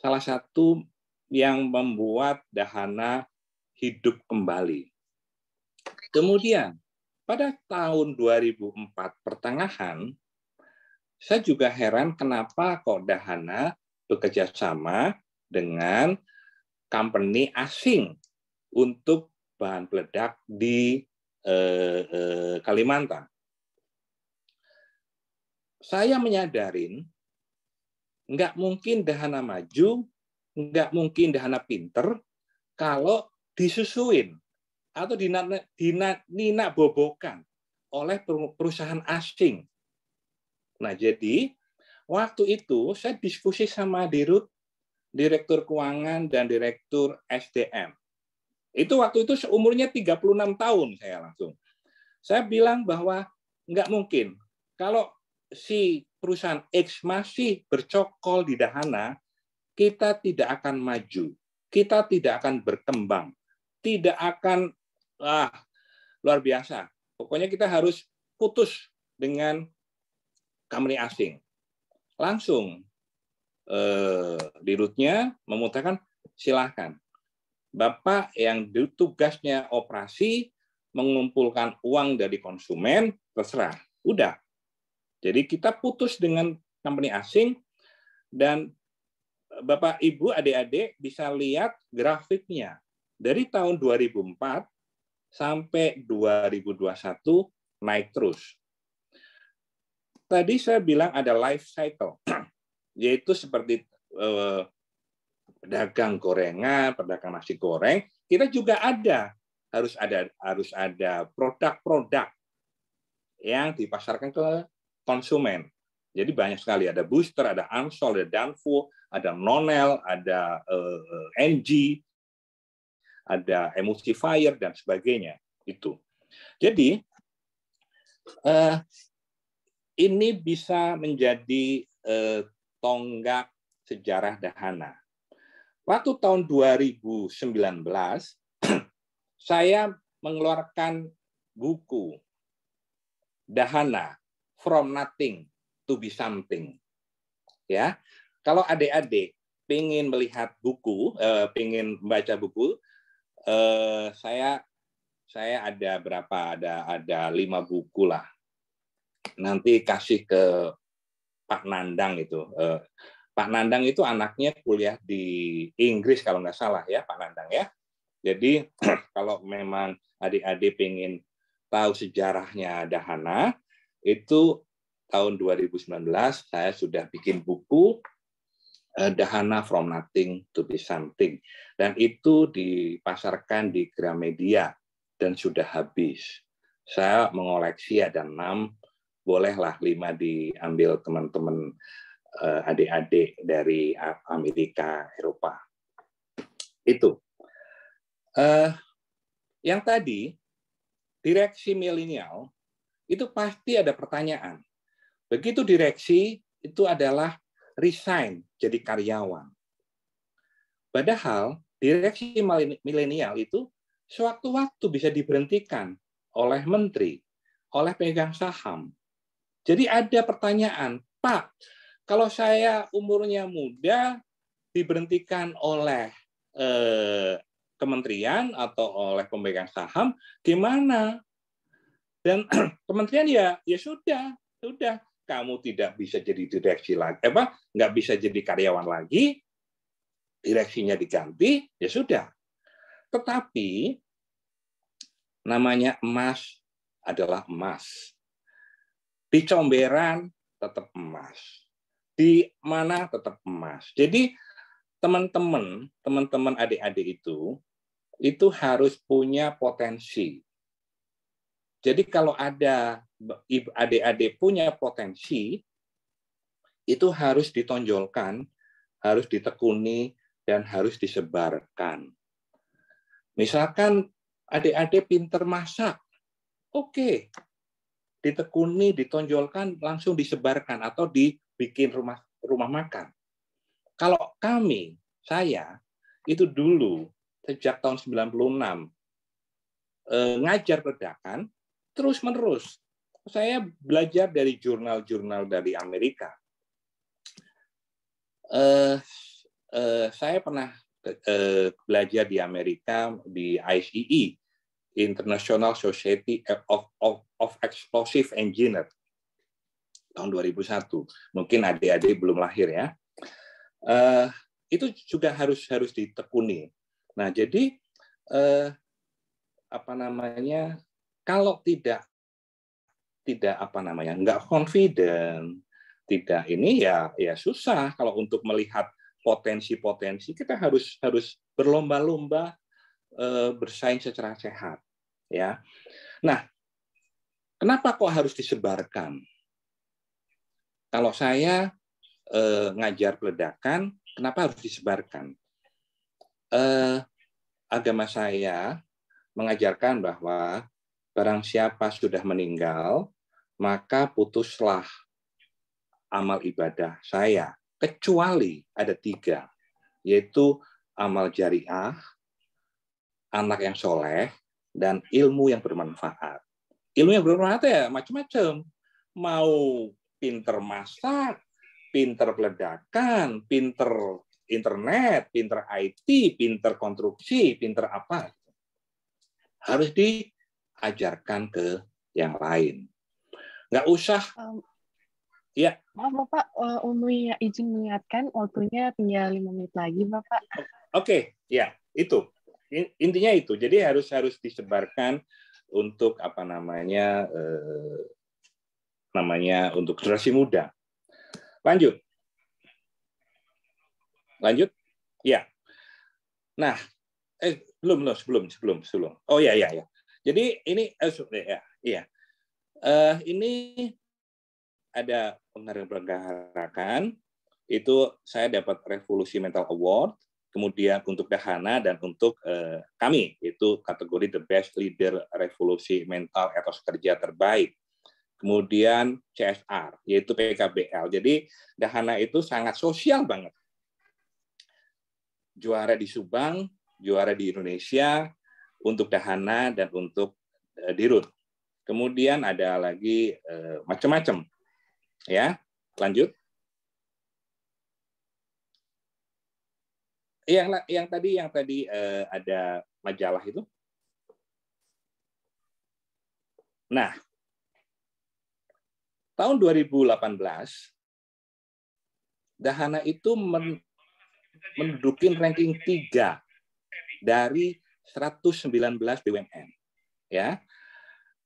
salah satu yang membuat dahana hidup kembali. Kemudian pada tahun 2004 pertengahan saya juga heran kenapa kok dahana bekerja sama dengan company asing untuk bahan peledak di eh, eh, Kalimantan saya menyadarin nggak mungkin dahana maju, nggak mungkin dahana pinter kalau disusuin atau dinak bobokan oleh perusahaan asing. Nah, jadi waktu itu saya diskusi sama Dirut, Direktur Keuangan dan Direktur SDM. Itu waktu itu seumurnya 36 tahun saya langsung. Saya bilang bahwa nggak mungkin. Kalau si perusahaan X masih bercokol di dahana, kita tidak akan maju, kita tidak akan berkembang, tidak akan ah luar biasa. Pokoknya kita harus putus dengan company asing. Langsung eh, memutuskan memutarkan silahkan. Bapak yang tugasnya operasi mengumpulkan uang dari konsumen terserah. Udah, jadi kita putus dengan company asing dan eh, Bapak Ibu adik-adik bisa lihat grafiknya. Dari tahun 2004 sampai 2021 naik terus. Tadi saya bilang ada life cycle, yaitu seperti eh, pedagang gorengan, pedagang nasi goreng, kita juga ada harus ada harus ada produk-produk yang dipasarkan ke konsumen. Jadi banyak sekali ada Booster, ada Ansol, ada Danfo, ada Nonel, ada uh, eh, NG, ada Emulsifier dan sebagainya itu. Jadi uh, ini bisa menjadi uh, tonggak sejarah dahana. Waktu tahun 2019 saya mengeluarkan buku Dahana from nothing to be something. Ya, kalau adik-adik pingin melihat buku, eh, pengen membaca buku, eh, saya saya ada berapa ada ada lima buku lah. Nanti kasih ke Pak Nandang itu. Eh, Pak Nandang itu anaknya kuliah di Inggris kalau nggak salah ya Pak Nandang ya. Jadi kalau memang adik-adik pingin tahu sejarahnya Dahana, itu tahun 2019 saya sudah bikin buku Dahana eh, From Nothing to Be Something. Dan itu dipasarkan di Gramedia dan sudah habis. Saya mengoleksi ada enam, bolehlah lima diambil teman-teman eh, adik-adik dari Amerika, Eropa. Itu. Eh, yang tadi, direksi milenial itu pasti ada pertanyaan. Begitu direksi, itu adalah resign, jadi karyawan. Padahal direksi milenial itu sewaktu-waktu bisa diberhentikan oleh menteri, oleh pegang saham. Jadi ada pertanyaan, Pak, kalau saya umurnya muda, diberhentikan oleh eh, kementerian atau oleh pemegang saham, gimana dan kementerian ya ya sudah, sudah kamu tidak bisa jadi direksi lagi, eh, apa nggak bisa jadi karyawan lagi, direksinya diganti, ya sudah. Tetapi namanya emas adalah emas. Di comberan tetap emas. Di mana tetap emas. Jadi teman-teman, teman-teman adik-adik itu itu harus punya potensi. Jadi kalau ada adik-adik punya potensi, itu harus ditonjolkan, harus ditekuni, dan harus disebarkan. Misalkan adik-adik pinter masak, oke, okay. ditekuni, ditonjolkan, langsung disebarkan atau dibikin rumah rumah makan. Kalau kami, saya itu dulu sejak tahun 96 eh, ngajar ledakan, terus menerus. Saya belajar dari jurnal-jurnal dari Amerika. Eh, eh, saya pernah eh, belajar di Amerika di ICE, International Society of, of, of Explosive Engineer, tahun 2001. Mungkin adik-adik belum lahir ya. itu juga harus harus ditekuni. Nah, jadi apa namanya kalau tidak tidak apa namanya nggak confident, tidak ini ya ya susah kalau untuk melihat potensi-potensi kita harus harus berlomba-lomba e, bersaing secara sehat ya. Nah, kenapa kok harus disebarkan? Kalau saya e, ngajar peledakan, kenapa harus disebarkan? E, agama saya mengajarkan bahwa barang siapa sudah meninggal, maka putuslah amal ibadah saya. Kecuali ada tiga, yaitu amal jariah, anak yang soleh, dan ilmu yang bermanfaat. Ilmu yang bermanfaat ya macam-macam. Mau pinter masak, pinter peledakan, pinter internet, pinter IT, pinter konstruksi, pinter apa. Harus di ajarkan ke yang lain. Nggak usah. Um, ya. Maaf Bapak, eh, Umi ya, izin mengingatkan waktunya tinggal lima menit lagi Bapak. Oke, okay, ya itu intinya itu. Jadi harus harus disebarkan untuk apa namanya eh, namanya untuk generasi muda. Lanjut. Lanjut? Ya. Nah, eh belum belum sebelum sebelum sebelum. Oh ya ya ya. Jadi ini eh, eh, ya, iya. Eh, ini ada penghargaan itu saya dapat Revolusi Mental Award, kemudian untuk Dahana dan untuk eh, kami itu kategori The Best Leader Revolusi Mental atau Kerja Terbaik. Kemudian CSR yaitu PKBL. Jadi Dahana itu sangat sosial banget. Juara di Subang, juara di Indonesia, untuk dahana dan untuk eh, dirut. Kemudian ada lagi uh, macam-macam. Ya, lanjut. Yang yang tadi yang tadi uh, ada majalah itu. Nah, tahun 2018 Dahana itu men menduduki ranking 3 dari 119 BUMN. Ya.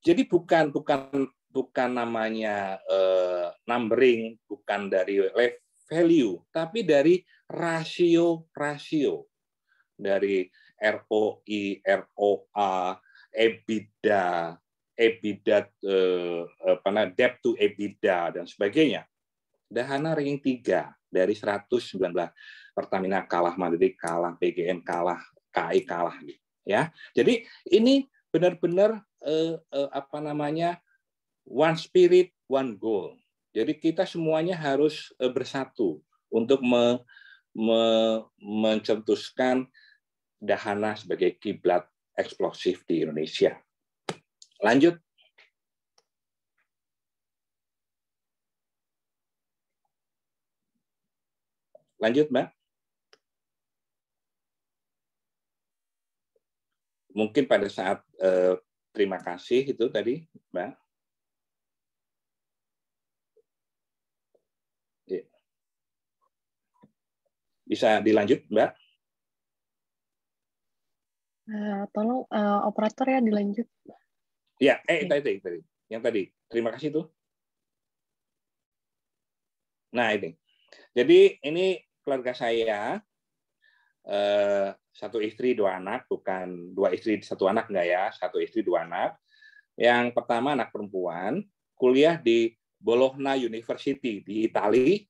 Jadi bukan bukan bukan namanya uh, numbering, bukan dari value, tapi dari rasio rasio dari ROI, ROA, EBITDA, EBITDA eh, apa nah, debt to EBITDA dan sebagainya. Dahana ring 3 dari 119. Pertamina kalah, Mandiri kalah, PGN kalah, KAI, kalah gitu ya. Jadi ini benar-benar eh, eh, apa namanya one spirit, one goal. Jadi kita semuanya harus eh, bersatu untuk me, me, mencetuskan dahana sebagai kiblat eksplosif di Indonesia. Lanjut. Lanjut, Mbak. mungkin pada saat eh, terima kasih itu tadi, Mbak. Iya. Bisa dilanjut, Mbak? Uh, tolong uh, operator ya dilanjut. Ya, eh iya. tadi, tadi itu yang tadi. Terima kasih tuh. Nah ini, jadi ini keluarga saya eh, satu istri dua anak, bukan dua istri satu anak enggak ya, satu istri dua anak. Yang pertama anak perempuan, kuliah di Bologna University di Italia.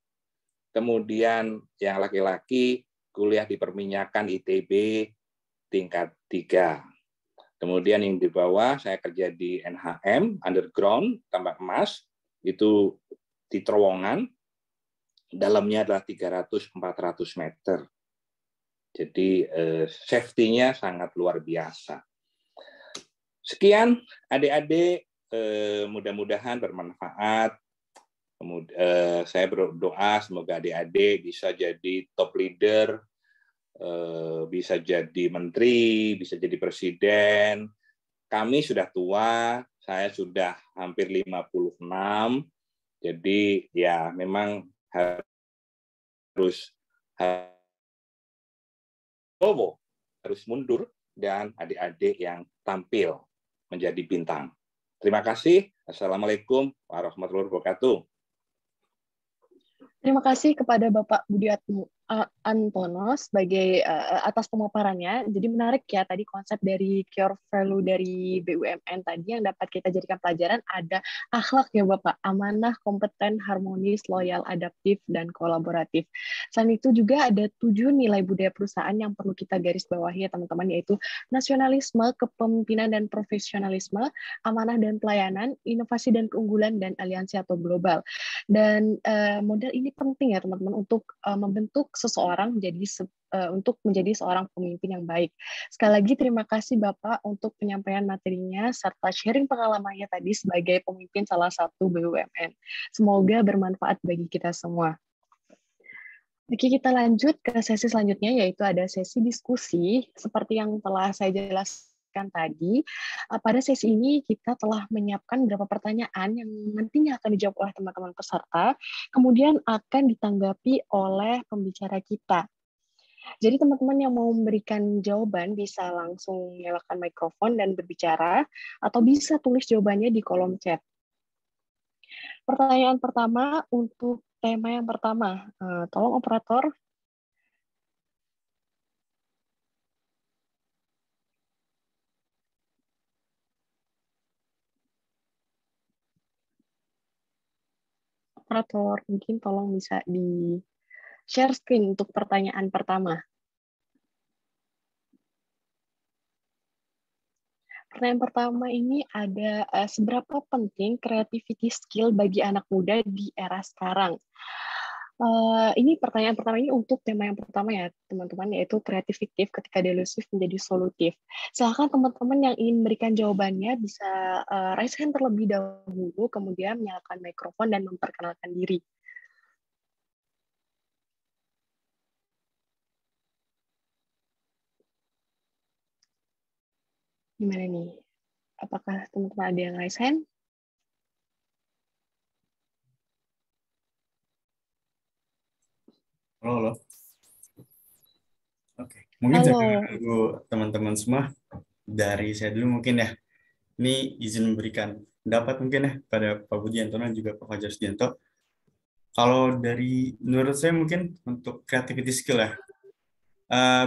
Kemudian yang laki-laki kuliah di perminyakan ITB tingkat tiga Kemudian yang di bawah saya kerja di NHM underground tambak emas itu di terowongan dalamnya adalah 300 400 meter. Jadi eh, safety-nya sangat luar biasa. Sekian adik-adik, eh, mudah-mudahan bermanfaat. Eh, saya berdoa semoga adik-adik bisa jadi top leader, bisa jadi menteri, bisa jadi presiden. Kami sudah tua, saya sudah hampir 56. Jadi ya memang harus harus Prabowo harus mundur dan adik-adik yang tampil menjadi bintang. Terima kasih. Assalamualaikum warahmatullahi wabarakatuh. Terima kasih kepada Bapak Budiatmo uh, Antono sebagai uh, atas pemaparannya. Jadi menarik ya tadi konsep dari core value dari BUMN tadi yang dapat kita jadikan pelajaran ada akhlak ya Bapak, amanah, kompeten, harmonis, loyal, adaptif, dan kolaboratif. Selain itu juga ada tujuh nilai budaya perusahaan yang perlu kita garis bawahi ya teman-teman yaitu nasionalisme, kepemimpinan dan profesionalisme, amanah dan pelayanan, inovasi dan keunggulan, dan aliansi atau global. Dan uh, model ini penting ya teman-teman untuk uh, membentuk seseorang menjadi se eh, untuk menjadi seorang pemimpin yang baik. Sekali lagi terima kasih Bapak untuk penyampaian materinya serta sharing pengalamannya tadi sebagai pemimpin salah satu BUMN. Semoga bermanfaat bagi kita semua. Oke, kita lanjut ke sesi selanjutnya yaitu ada sesi diskusi seperti yang telah saya jelaskan sampaikan tadi, eh, pada sesi ini kita telah menyiapkan beberapa pertanyaan yang nantinya akan dijawab oleh teman-teman peserta, kemudian akan ditanggapi oleh pembicara kita. Jadi teman-teman yang mau memberikan jawaban bisa langsung nyalakan mikrofon dan berbicara atau bisa tulis jawabannya di kolom chat. Pertanyaan pertama untuk tema yang pertama, eh, tolong operator moderator, mungkin tolong bisa di share screen untuk pertanyaan pertama. Pertanyaan pertama ini ada eh, seberapa penting creativity skill bagi anak muda di era sekarang? Eh, ini pertanyaan pertama ini untuk tema yang pertama ya teman-teman yaitu kreatif fiktif ketika delusif menjadi solutif. Silahkan teman-teman yang ingin memberikan jawabannya bisa uh, raise hand terlebih dahulu kemudian menyalakan mikrofon dan memperkenalkan diri. Gimana nih? Apakah teman-teman ada yang raise hand? Halo, halo. Oke, mungkin halo. jangan ganggu teman-teman semua. Dari saya dulu mungkin ya. Ini izin memberikan dapat mungkin ya pada Pak Budi Anton dan juga Pak Fajar Sudianto. Kalau dari menurut saya mungkin untuk creativity skill ya, eh,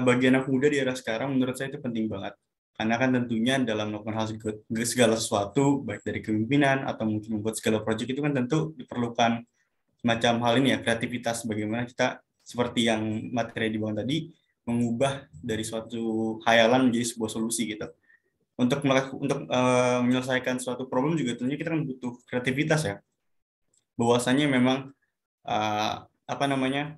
bagian bagi anak muda di era sekarang menurut saya itu penting banget. Karena kan tentunya dalam melakukan hal segala sesuatu, baik dari kepemimpinan atau mungkin membuat segala proyek itu kan tentu diperlukan semacam hal ini ya, kreativitas bagaimana kita seperti yang materi di bawah tadi mengubah dari suatu hayalan menjadi sebuah solusi gitu. Untuk untuk uh, menyelesaikan suatu problem juga tentunya kita kan butuh kreativitas ya. Bahwasanya memang uh, apa namanya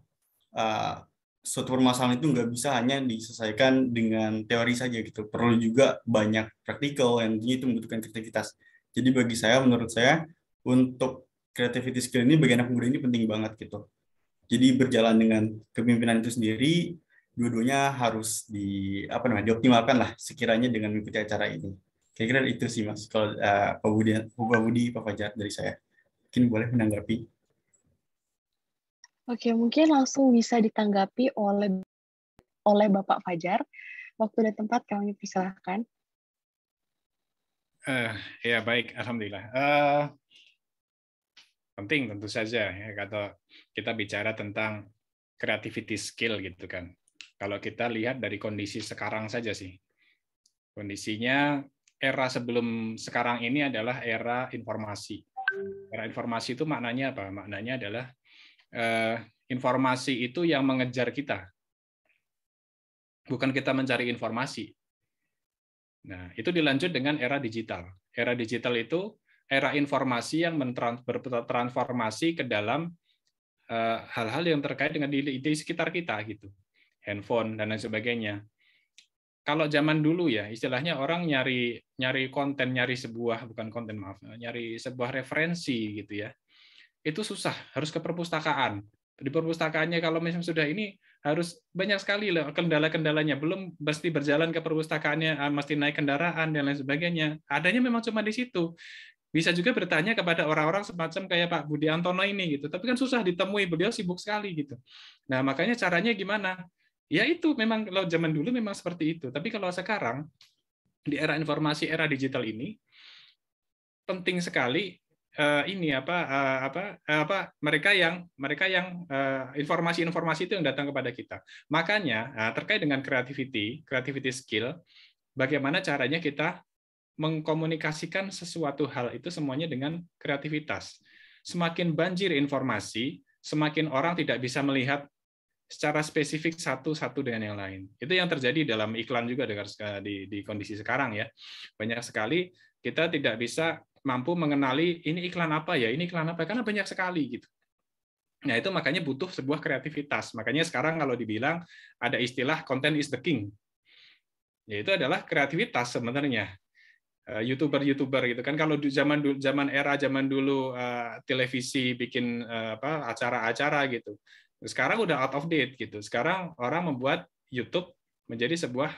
uh, suatu permasalahan itu nggak bisa hanya diselesaikan dengan teori saja gitu. Perlu juga banyak praktikal yang tentunya itu membutuhkan kreativitas. Jadi bagi saya menurut saya untuk kreativitas skill ini bagi anak muda ini penting banget gitu. Jadi berjalan dengan kepemimpinan itu sendiri, dua-duanya harus di apa namanya dioptimalkan lah sekiranya dengan mengikuti acara ini. Kira-kira itu sih mas kalau uh, Pak Budi, Pak Budi, Pak Fajar dari saya. Mungkin boleh menanggapi. Oke, mungkin langsung bisa ditanggapi oleh oleh Bapak Fajar. Waktu dan tempat kami persilahkan. Uh, ya baik, alhamdulillah. Uh, penting tentu saja ya kata kita bicara tentang creativity skill gitu kan. Kalau kita lihat dari kondisi sekarang saja sih. Kondisinya era sebelum sekarang ini adalah era informasi. Era informasi itu maknanya apa? Maknanya adalah eh, informasi itu yang mengejar kita. Bukan kita mencari informasi. Nah, itu dilanjut dengan era digital. Era digital itu era informasi yang bertransformasi ke dalam eh, hal-hal yang terkait dengan ide di sekitar kita gitu handphone dan lain sebagainya kalau zaman dulu ya istilahnya orang nyari nyari konten nyari sebuah bukan konten maaf eh, nyari sebuah referensi gitu ya itu susah harus ke perpustakaan di perpustakaannya kalau misalnya sudah ini harus banyak sekali loh kendala-kendalanya belum pasti berjalan ke perpustakaannya eh, mesti naik kendaraan dan lain sebagainya adanya memang cuma di situ bisa juga bertanya kepada orang-orang semacam kayak Pak Budi Antono ini gitu, tapi kan susah ditemui, beliau sibuk sekali gitu. Nah, makanya caranya gimana? Ya itu memang kalau zaman dulu memang seperti itu, tapi kalau sekarang di era informasi era digital ini penting sekali uh, ini apa uh, apa uh, apa mereka yang mereka yang informasi-informasi uh, itu yang datang kepada kita. Makanya uh, terkait dengan creativity, creativity skill, bagaimana caranya kita mengkomunikasikan sesuatu hal itu semuanya dengan kreativitas. Semakin banjir informasi, semakin orang tidak bisa melihat secara spesifik satu-satu dengan yang lain. Itu yang terjadi dalam iklan juga dengan di, di kondisi sekarang ya. Banyak sekali kita tidak bisa mampu mengenali ini iklan apa ya, ini iklan apa ya, karena banyak sekali gitu. Nah, itu makanya butuh sebuah kreativitas. Makanya sekarang kalau dibilang ada istilah content is the king. Yaitu adalah kreativitas sebenarnya. Eh, youtuber-youtuber gitu kan kalau zaman zaman era zaman dulu uh, televisi bikin uh, apa acara-acara gitu sekarang udah out of date gitu sekarang orang membuat YouTube menjadi sebuah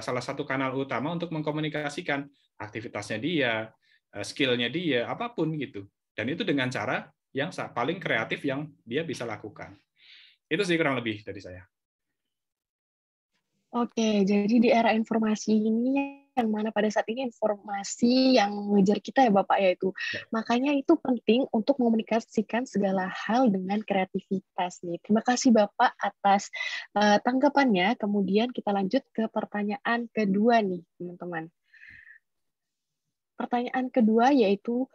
salah satu kanal utama untuk mengkomunikasikan aktivitasnya dia skillnya dia apapun gitu dan itu dengan cara yang paling kreatif yang dia bisa lakukan itu sih kurang lebih dari saya. Oke, jadi di era informasi ini yang mana pada saat ini informasi yang mengejar kita ya Bapak ya itu. Makanya itu penting untuk mengkomunikasikan segala hal dengan kreativitas nih. Terima kasih Bapak atas uh, tanggapannya. Kemudian kita lanjut ke pertanyaan kedua nih teman-teman. Pertanyaan kedua yaitu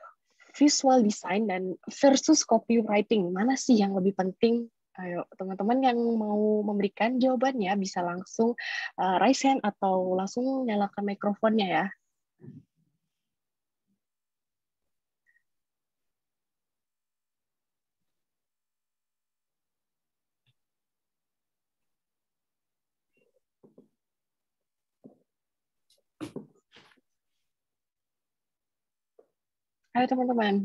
visual design dan versus copywriting mana sih yang lebih penting Ayo, teman-teman yang mau memberikan jawabannya bisa langsung uh, raise hand atau langsung nyalakan mikrofonnya ya. Ayo teman-teman,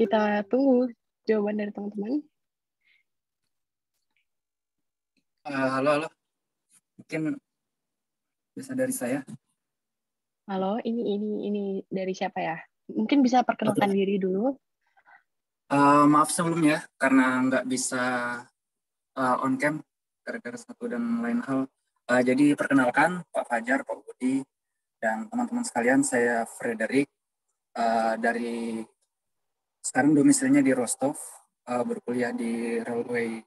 kita tunggu jawaban dari teman-teman. Eh, halo, halo. Mungkin bisa dari saya. Halo, ini ini ini dari siapa ya? Mungkin bisa perkenalkan Betul. diri dulu. Uh, maaf sebelumnya karena nggak bisa uh, on cam gara-gara satu dan lain hal. Uh, jadi perkenalkan Pak Fajar, Pak Budi, dan teman-teman sekalian. Saya Frederick uh, dari sekarang domisilinya di Rostov, uh, berkuliah di Railway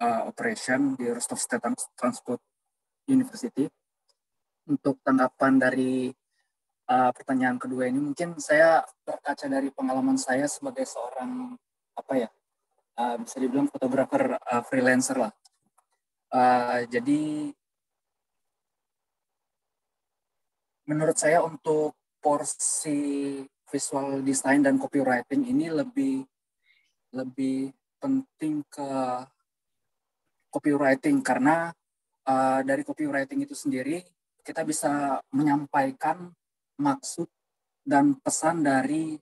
uh, Operation di Rostov State Transport University. Untuk tanggapan dari uh, pertanyaan kedua ini, mungkin saya berkaca dari pengalaman saya sebagai seorang apa ya, uh, bisa dibilang fotografer uh, freelancer lah. Uh, jadi menurut saya untuk porsi visual design dan copywriting ini lebih lebih penting ke copywriting karena uh, dari copywriting itu sendiri kita bisa menyampaikan maksud dan pesan dari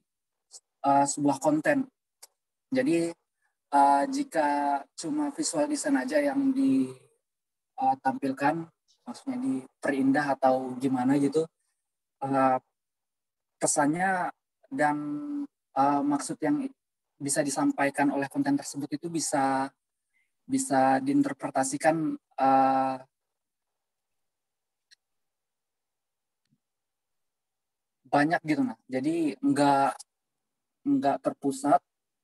uh, sebuah konten. Jadi uh, jika cuma visual design aja yang ditampilkan, maksudnya diperindah atau gimana gitu, uh, pesannya dan uh, maksud yang bisa disampaikan oleh konten tersebut itu bisa bisa diinterpretasikan uh, banyak gitu nah jadi nggak nggak terpusat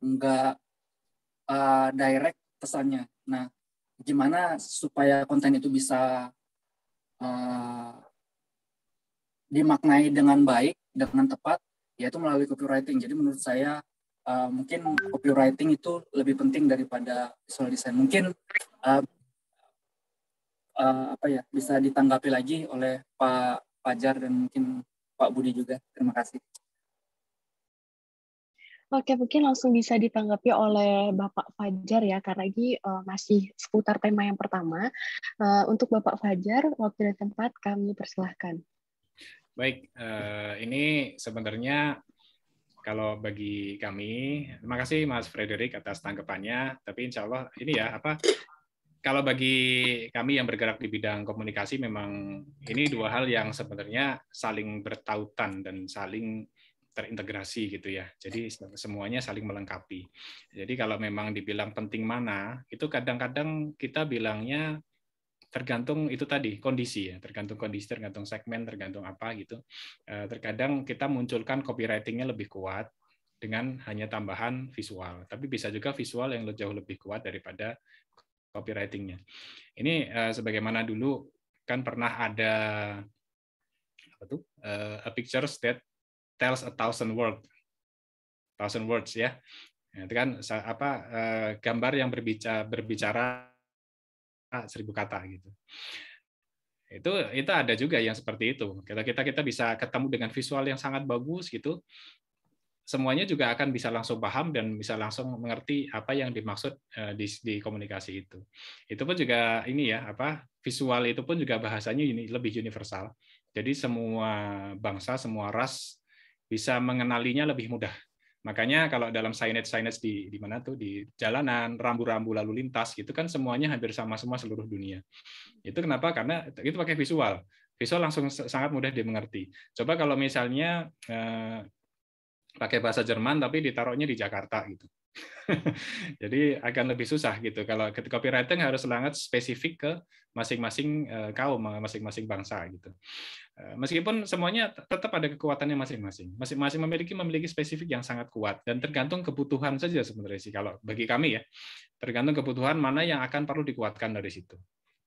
nggak uh, direct pesannya nah gimana supaya konten itu bisa uh, dimaknai dengan baik dengan tepat yaitu melalui copywriting jadi menurut saya uh, mungkin copywriting itu lebih penting daripada visual design. Mungkin uh, uh, apa ya bisa ditanggapi lagi oleh Pak Fajar dan mungkin Pak Budi juga. Terima kasih. Oke, mungkin langsung bisa ditanggapi oleh Bapak Fajar ya, karena ini uh, masih seputar tema yang pertama. Uh, untuk Bapak Fajar, waktu dan tempat kami persilahkan. Baik, uh, ini sebenarnya kalau bagi kami, terima kasih Mas Frederick atas tanggapannya. Tapi insya Allah ini ya apa? Kalau bagi kami yang bergerak di bidang komunikasi, memang ini dua hal yang sebenarnya saling bertautan dan saling terintegrasi gitu ya. Jadi semuanya saling melengkapi. Jadi kalau memang dibilang penting mana, itu kadang-kadang kita bilangnya tergantung itu tadi kondisi ya, tergantung kondisi, tergantung segmen, tergantung apa gitu. Eh, terkadang kita munculkan copywritingnya lebih kuat dengan hanya tambahan visual, tapi bisa juga visual yang jauh lebih kuat daripada copywritingnya. Ini eh, sebagaimana dulu kan pernah ada apa tuh eh, a picture that tells a thousand words, thousand words ya. Itu kan apa gambar yang berbicara berbicara seribu kata gitu itu itu ada juga yang seperti itu kita kita kita bisa ketemu dengan visual yang sangat bagus gitu semuanya juga akan bisa langsung paham dan bisa langsung mengerti apa yang dimaksud eh, di, di komunikasi itu itu pun juga ini ya apa visual itu pun juga bahasanya ini lebih universal jadi semua bangsa semua ras bisa mengenalinya lebih mudah Makanya kalau dalam signage-signage di, di mana tuh di jalanan, rambu-rambu lalu lintas gitu kan semuanya hampir sama semua seluruh dunia. Itu kenapa? Karena itu pakai visual. Visual langsung sangat mudah dimengerti. Coba kalau misalnya eh, pakai bahasa Jerman tapi ditaruhnya di Jakarta gitu. Jadi akan lebih susah gitu. Kalau copywriting harus sangat spesifik ke masing-masing eh, kaum, masing-masing bangsa gitu. Eh, meskipun semuanya tetap ada kekuatannya masing-masing. Masing-masing memiliki memiliki spesifik yang sangat kuat dan tergantung kebutuhan saja sebenarnya sih kalau bagi kami ya. Tergantung kebutuhan mana yang akan perlu dikuatkan dari situ.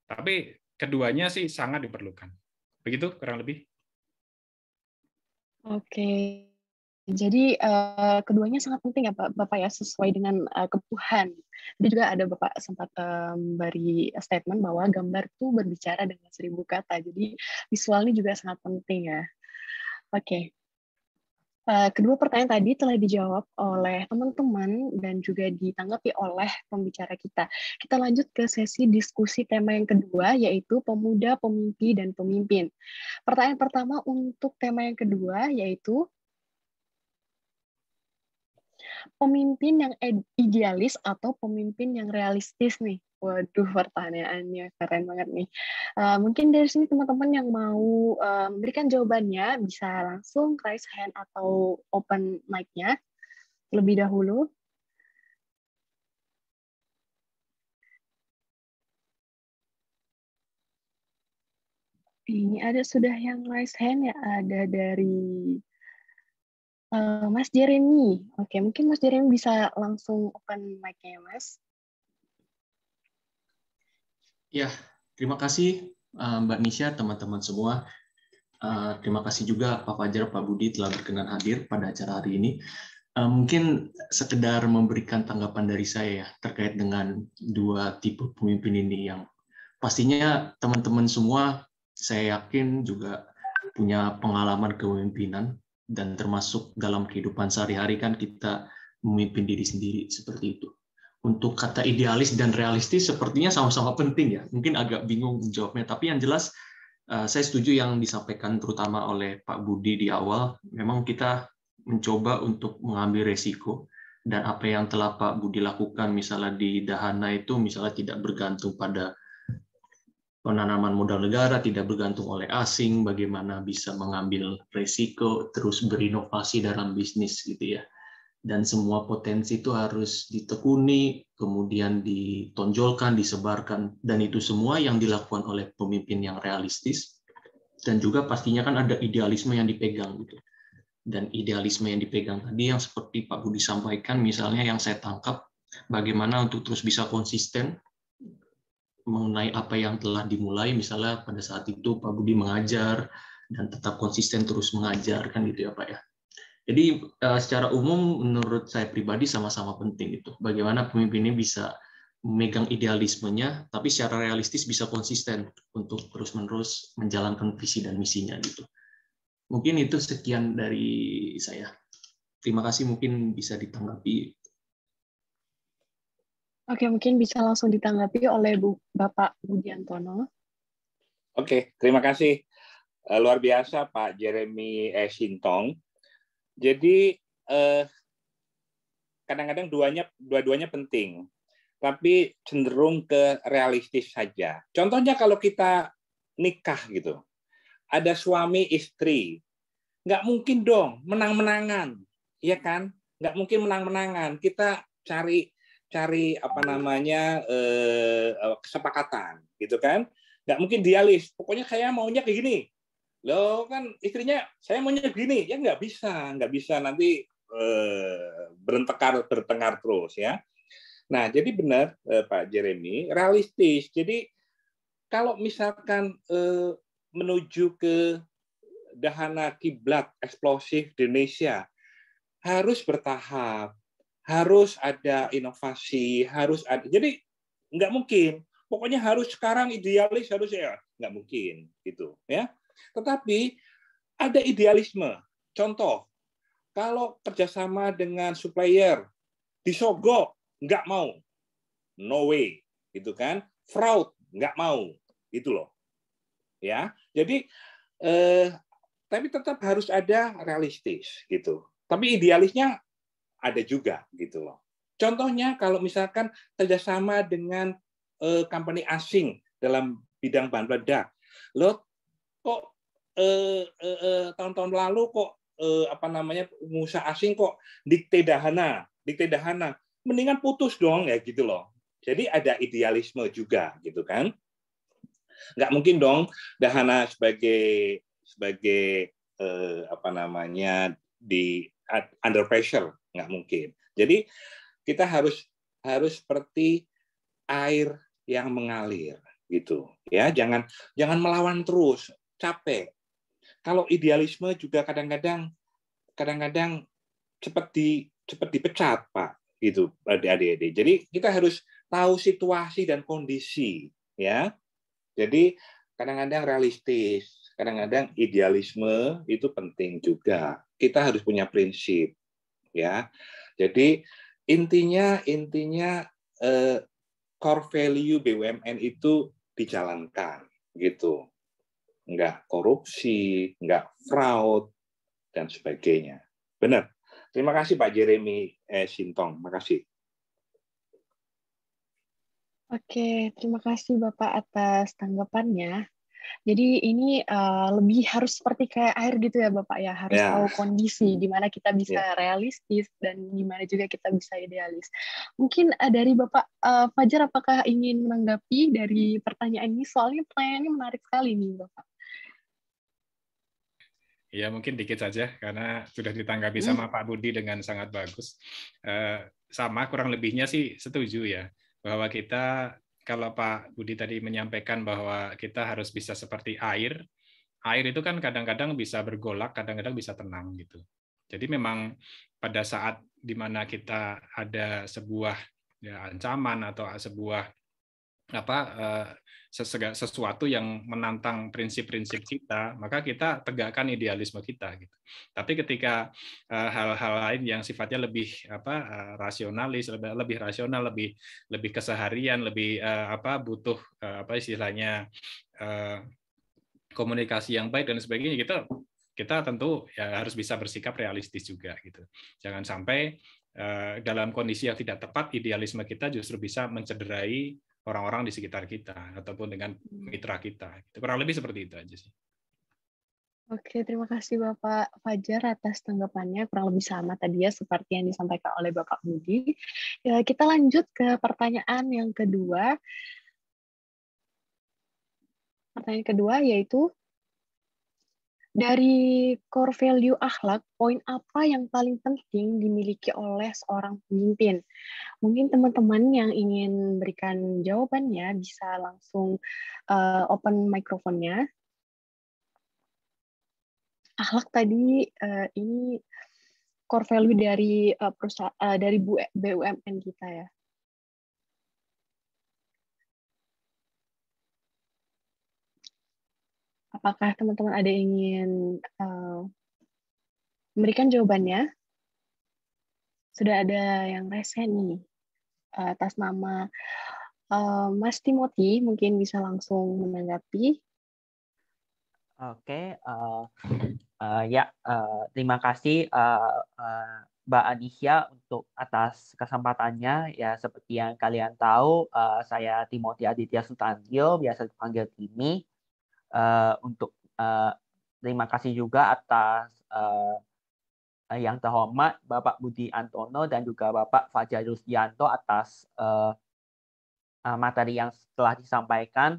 Tapi keduanya sih sangat diperlukan. Begitu kurang lebih. Oke. Jadi uh, keduanya sangat penting ya Pak, Bapak ya sesuai dengan uh, kebutuhan. juga ada Bapak sempat um, statement bahwa gambar itu berbicara dengan seribu kata. Jadi visual ini juga sangat penting ya. Oke. Okay. Eh, kedua pertanyaan tadi telah dijawab oleh teman-teman dan juga ditanggapi oleh pembicara kita. Kita lanjut ke sesi diskusi tema yang kedua, yaitu pemuda, pemimpi, dan pemimpin. Pertanyaan pertama untuk tema yang kedua, yaitu pemimpin yang idealis atau pemimpin yang realistis nih? Waduh, pertanyaannya keren banget nih. Uh, mungkin dari sini teman-teman yang mau uh, memberikan jawabannya bisa langsung raise hand atau open mic-nya lebih dahulu. Ini ada sudah yang raise hand ya ada dari Uh, Mas Jeremy, oke okay, mungkin Mas Jeremy bisa langsung open mic-nya Mas. Ya, terima kasih eh, Mbak Nisha, teman-teman semua. Uh, terima kasih juga Pak Fajar, Pak Budi telah berkenan hadir pada acara hari ini. Uh, mungkin sekedar memberikan tanggapan dari saya ya, terkait dengan dua tipe pemimpin ini yang pastinya teman-teman semua saya yakin juga punya pengalaman kepemimpinan dan termasuk dalam kehidupan sehari-hari kan kita memimpin diri sendiri seperti itu. Untuk kata idealis dan realistis sepertinya sama-sama penting ya. Mungkin agak bingung menjawabnya, tapi yang jelas eh, saya setuju yang disampaikan terutama oleh Pak Budi di awal. Memang kita mencoba untuk mengambil resiko dan apa yang telah Pak Budi lakukan misalnya di Dahana itu misalnya tidak bergantung pada penanaman modal negara tidak bergantung oleh asing, bagaimana bisa mengambil resiko, terus berinovasi dalam bisnis gitu ya. Dan semua potensi itu harus ditekuni, kemudian ditonjolkan, disebarkan, dan itu semua yang dilakukan oleh pemimpin yang realistis. Dan juga pastinya kan ada idealisme yang dipegang gitu. Dan idealisme yang dipegang tadi yang seperti Pak Budi sampaikan, misalnya yang saya tangkap, bagaimana untuk terus bisa konsisten mengenai apa yang telah dimulai misalnya pada saat itu Pak Budi mengajar dan tetap konsisten terus mengajarkan kan gitu ya Pak ya. Jadi eh, secara umum menurut saya pribadi sama-sama penting itu. Bagaimana pemimpinnya bisa memegang idealismenya tapi secara realistis bisa konsisten untuk terus-menerus menjalankan visi dan misinya gitu. Mungkin itu sekian dari saya. Terima kasih mungkin bisa ditanggapi Oke, mungkin bisa langsung ditanggapi oleh Bu, Bapak Budiantono. Oke, terima kasih. Eh, luar biasa Pak Jeremy eh, Jadi kadang-kadang duanya dua-duanya penting, tapi cenderung ke realistis saja. Contohnya kalau kita nikah gitu, ada suami istri, nggak mungkin dong menang-menangan, ya kan? Nggak mungkin menang-menangan. Kita cari cari apa namanya eh, kesepakatan gitu kan nggak mungkin dialis pokoknya saya maunya kayak gini loh kan istrinya saya maunya gini ya nggak bisa nggak bisa nanti eh, berentekar bertengkar terus ya nah jadi benar eh, Pak Jeremy realistis jadi kalau misalkan eh, menuju ke dahana kiblat eksplosif di Indonesia harus bertahap harus ada inovasi, harus ada. Jadi nggak mungkin. Pokoknya harus sekarang idealis harus ya nggak mungkin gitu ya. Tetapi ada idealisme. Contoh, kalau kerjasama dengan supplier disogok nggak mau, no way gitu kan. Fraud nggak mau gitu loh. Ya, jadi eh, tapi tetap harus ada realistis gitu. Tapi idealisnya ada juga gitu loh. Contohnya kalau misalkan kerjasama dengan uh, company asing dalam bidang bahan peledak, lo kok uh, tahun-tahun lalu kok uh, apa namanya pengusaha asing kok dikte dahana, dikte dahana, mendingan putus dong ya gitu loh. Jadi ada idealisme juga gitu kan. Nggak mungkin dong dahana sebagai sebagai uh, apa namanya di under pressure nggak mungkin. Jadi kita harus harus seperti air yang mengalir gitu ya jangan jangan melawan terus capek kalau idealisme juga kadang-kadang kadang-kadang cepat di cepat dipecat pak gitu adik-adik jadi kita harus tahu situasi dan kondisi ya jadi kadang-kadang realistis kadang-kadang idealisme itu penting juga kita harus punya prinsip ya. Jadi intinya intinya eh, core value BUMN itu dijalankan gitu. Enggak korupsi, enggak fraud dan sebagainya. Benar. Terima kasih Pak Jeremy eh, Sintong. kasih Oke, terima kasih Bapak atas tanggapannya. Jadi ini uh, lebih harus seperti kayak air gitu ya Bapak ya, harus yeah. tahu kondisi gimana kita bisa yeah. realistis dan di mana juga kita bisa idealis. Mungkin uh, dari Bapak uh, Fajar apakah ingin menanggapi dari pertanyaan ini soalnya pertanyaannya menarik sekali nih Bapak. Ya mungkin dikit saja karena sudah ditanggapi hmm. sama Pak Budi dengan sangat bagus. Uh, sama kurang lebihnya sih setuju ya bahwa kita kalau Pak Budi tadi menyampaikan bahwa kita harus bisa seperti air, air itu kan kadang-kadang bisa bergolak, kadang-kadang bisa tenang gitu. Jadi memang pada saat di mana kita ada sebuah ya, ancaman atau sebuah apa eh, sesuatu yang menantang prinsip-prinsip kita, maka kita tegakkan idealisme kita. Gitu. Tapi ketika eh, hal-hal lain yang sifatnya lebih apa eh, rasionalis, lebih, lebih rasional, lebih lebih keseharian, lebih apa butuh apa istilahnya komunikasi yang baik dan sebagainya, kita kita tentu ya harus bisa bersikap realistis juga gitu. Jangan sampai dalam kondisi yang tidak tepat idealisme kita justru bisa mencederai orang-orang di sekitar kita ataupun dengan hmm. mitra kita. Kurang lebih seperti itu aja sih. Oke, terima kasih Bapak Fajar atas tanggapannya. Kurang lebih sama tadi ya seperti yang disampaikan oleh Bapak Budi. Ya, kita lanjut ke pertanyaan yang kedua. Pertanyaan kedua yaitu dari core value akhlak, poin apa yang paling penting dimiliki oleh seorang pemimpin? Mungkin teman-teman yang ingin berikan jawabannya bisa langsung uh, open mikrofonnya. Akhlak tadi uh, ini core value dari uh, eh, perusahaan uh, dari BUMN kita ya. Apakah teman-teman ada yang ingin uh, memberikan jawabannya? Sudah ada yang resen nih eh, atas nama uh, Mas Timothy, mungkin bisa langsung menanggapi. Oke, okay, uh, uh, ya uh, terima kasih uh, uh, Mbak Anisya untuk atas kesempatannya. Ya seperti yang kalian tahu, uh, saya Timothy Aditya Sutandio, biasa dipanggil Timi uh, untuk uh, terima kasih juga atas uh, yang terhormat Bapak Budi Antono dan juga Bapak Fajar Rusdianto atas uh, materi yang telah disampaikan.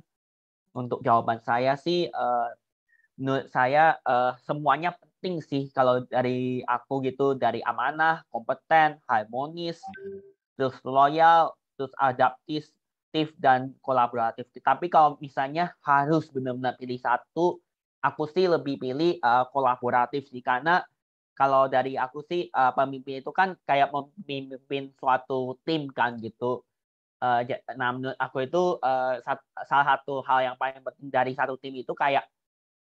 Untuk jawaban saya sih, uh, menurut saya uh, semuanya penting sih kalau dari aku gitu, dari amanah, kompeten, harmonis, hmm. terus loyal, terus adaptif, aktif dan kolaboratif. Tapi kalau misalnya harus benar-benar pilih satu, aku sih lebih pilih uh, kolaboratif sih karena kalau dari aku sih uh, pemimpin itu kan kayak memimpin suatu tim kan gitu. Uh, aku itu uh, sat, salah satu hal yang paling penting dari satu tim itu kayak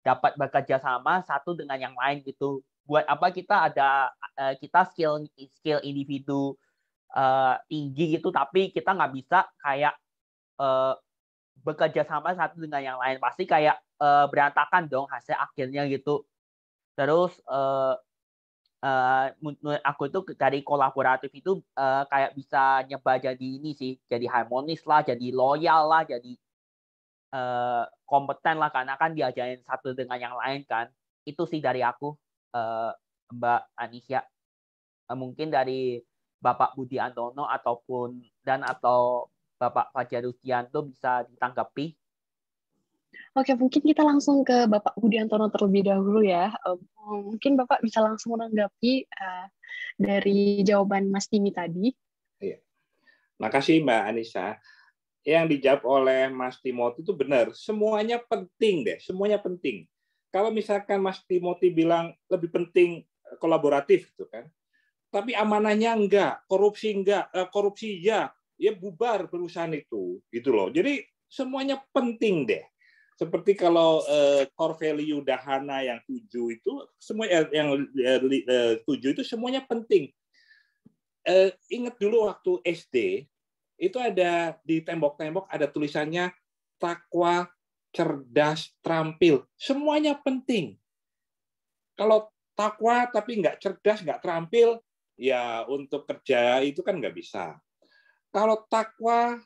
dapat bekerja sama satu dengan yang lain gitu. Buat apa kita ada uh, kita skill skill individu uh, tinggi gitu tapi kita nggak bisa kayak uh, bekerja sama satu dengan yang lain pasti kayak uh, berantakan dong hasil akhirnya gitu terus uh, uh, aku itu dari kolaboratif itu uh, kayak bisa nyebar jadi ini sih jadi harmonis lah jadi loyal lah jadi uh, kompeten lah karena kan diajarin satu dengan yang lain kan itu sih dari aku uh, Mbak Anisya uh, mungkin dari Bapak Budi Antono ataupun dan atau Bapak Fajar Rustianto bisa ditanggapi. Oke, mungkin kita langsung ke Bapak Budiantono terlebih dahulu ya. Mungkin Bapak bisa langsung menanggapi eh, dari jawaban Mas Timi tadi. Iya. Makasih Mbak Anissa. Yang dijawab oleh Mas Timoti itu benar. Semuanya penting deh, semuanya penting. Kalau misalkan Mas Timoti bilang lebih penting eh, kolaboratif gitu kan. Tapi amanahnya enggak, korupsi enggak, eh, korupsi ya, ya bubar perusahaan itu gitu loh. Jadi semuanya penting deh. Seperti kalau uh, eh, core value dahana yang tujuh itu semua eh, yang eh, eh, tujuh itu semuanya penting. Uh, ingat dulu waktu SD itu ada di tembok-tembok ada tulisannya takwa, cerdas, terampil. Semuanya penting. Kalau takwa tapi nggak cerdas, nggak terampil, ya untuk kerja itu kan nggak bisa kalau takwa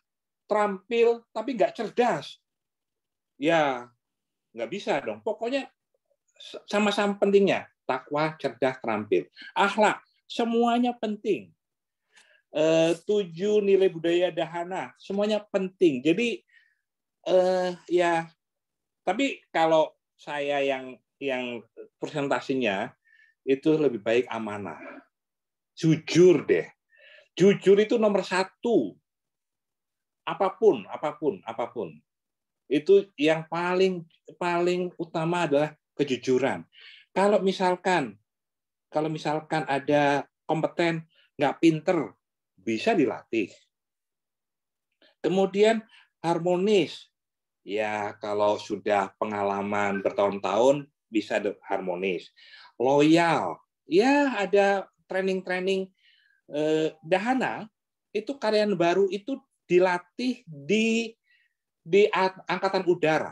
terampil tapi nggak cerdas, ya nggak bisa dong. Pokoknya sama-sama pentingnya takwa, cerdas, terampil, akhlak, semuanya penting. Eh, tujuh nilai budaya dahana, semuanya penting. Jadi eh, ya, tapi kalau saya yang yang presentasinya itu lebih baik amanah, jujur deh, Jujur itu nomor satu. Apapun, apapun, apapun. Itu yang paling paling utama adalah kejujuran. Kalau misalkan kalau misalkan ada kompeten nggak pinter bisa dilatih. Kemudian harmonis. Ya, kalau sudah pengalaman bertahun-tahun bisa harmonis. Loyal. Ya, ada training-training Eh, Dahana itu karyawan baru itu dilatih di di angkatan udara.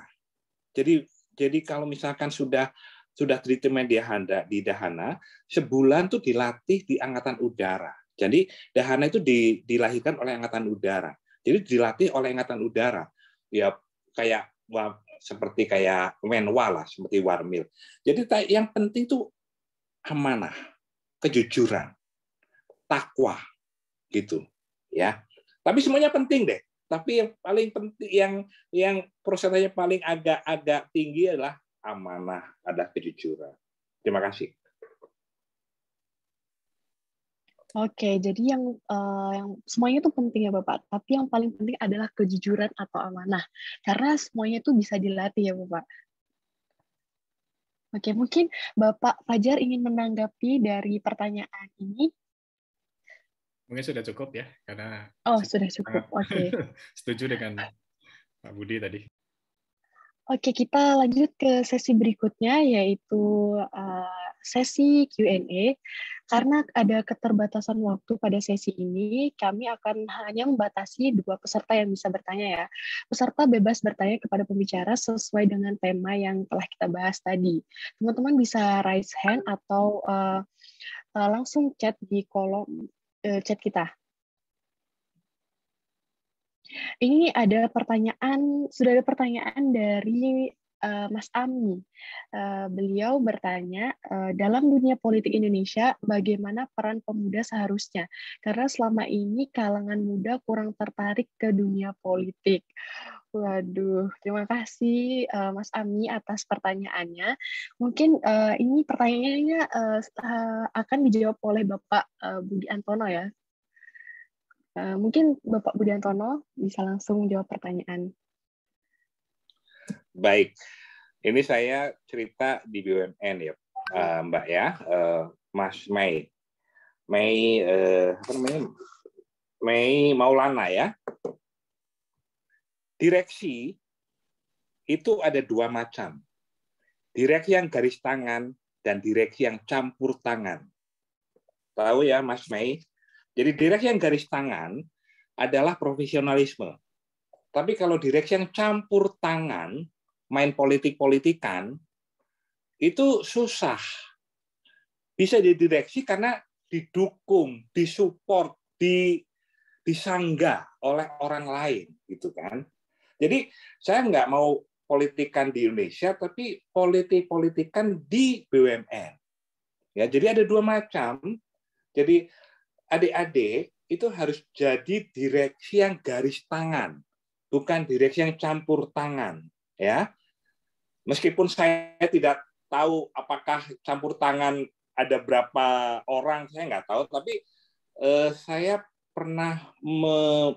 Jadi jadi kalau misalkan sudah sudah treatment di Dahana, di Dahana sebulan tuh dilatih di angkatan udara. Jadi Dahana itu di, dilahirkan oleh angkatan udara. Jadi dilatih oleh angkatan udara. Ya kayak seperti kayak menwa lah, seperti warmil. Jadi yang penting tuh amanah, kejujuran takwa gitu ya tapi semuanya penting deh tapi yang paling penting yang yang prosentasenya paling agak-agak tinggi adalah amanah ada kejujuran terima kasih Oke, jadi yang uh, yang semuanya itu penting ya Bapak, tapi yang paling penting adalah kejujuran atau amanah. Karena semuanya itu bisa dilatih ya Bapak. Oke, mungkin Bapak Fajar ingin menanggapi dari pertanyaan ini mungkin sudah cukup ya karena oh sudah cukup oke okay. setuju dengan Pak Budi tadi oke kita lanjut ke sesi berikutnya yaitu uh, sesi Q&A karena ada keterbatasan waktu pada sesi ini kami akan hanya membatasi dua peserta yang bisa bertanya ya peserta bebas bertanya kepada pembicara sesuai dengan tema yang telah kita bahas tadi teman-teman bisa raise hand atau uh, langsung chat di kolom uh, chat kita. Ini ada pertanyaan sudah ada pertanyaan dari uh, Mas Ami. Uh, beliau bertanya, uh, dalam dunia politik Indonesia, bagaimana peran pemuda seharusnya? Karena selama ini kalangan muda kurang tertarik ke dunia politik. Waduh, terima kasih uh, Mas Ami atas pertanyaannya. Mungkin uh, ini pertanyaannya uh, akan dijawab oleh Bapak uh, Budi Antono ya. mungkin Bapak Budi Antono bisa langsung jawab pertanyaan Baik, ini saya cerita di BUMN ya, uh, Mbak ya, uh, Mas Mei, Mei uh, apa namanya, Mei Maulana ya. Direksi itu ada dua macam, direksi yang garis tangan dan direksi yang campur tangan. Tahu ya, Mas Mei? Jadi direksi yang garis tangan adalah profesionalisme. Tapi kalau direksi yang campur tangan main politik-politikan itu susah. Bisa didireksi karena didukung, disupport, di disangga oleh orang lain gitu kan. Jadi saya nggak mau politikan di Indonesia tapi politik-politikan di BUMN. Ya, jadi ada dua macam. Jadi adik-adik itu harus jadi direksi yang garis tangan, bukan direksi yang campur tangan, ya. Meskipun saya tidak tahu apakah campur tangan ada berapa orang, saya nggak tahu. Tapi eh, saya pernah me,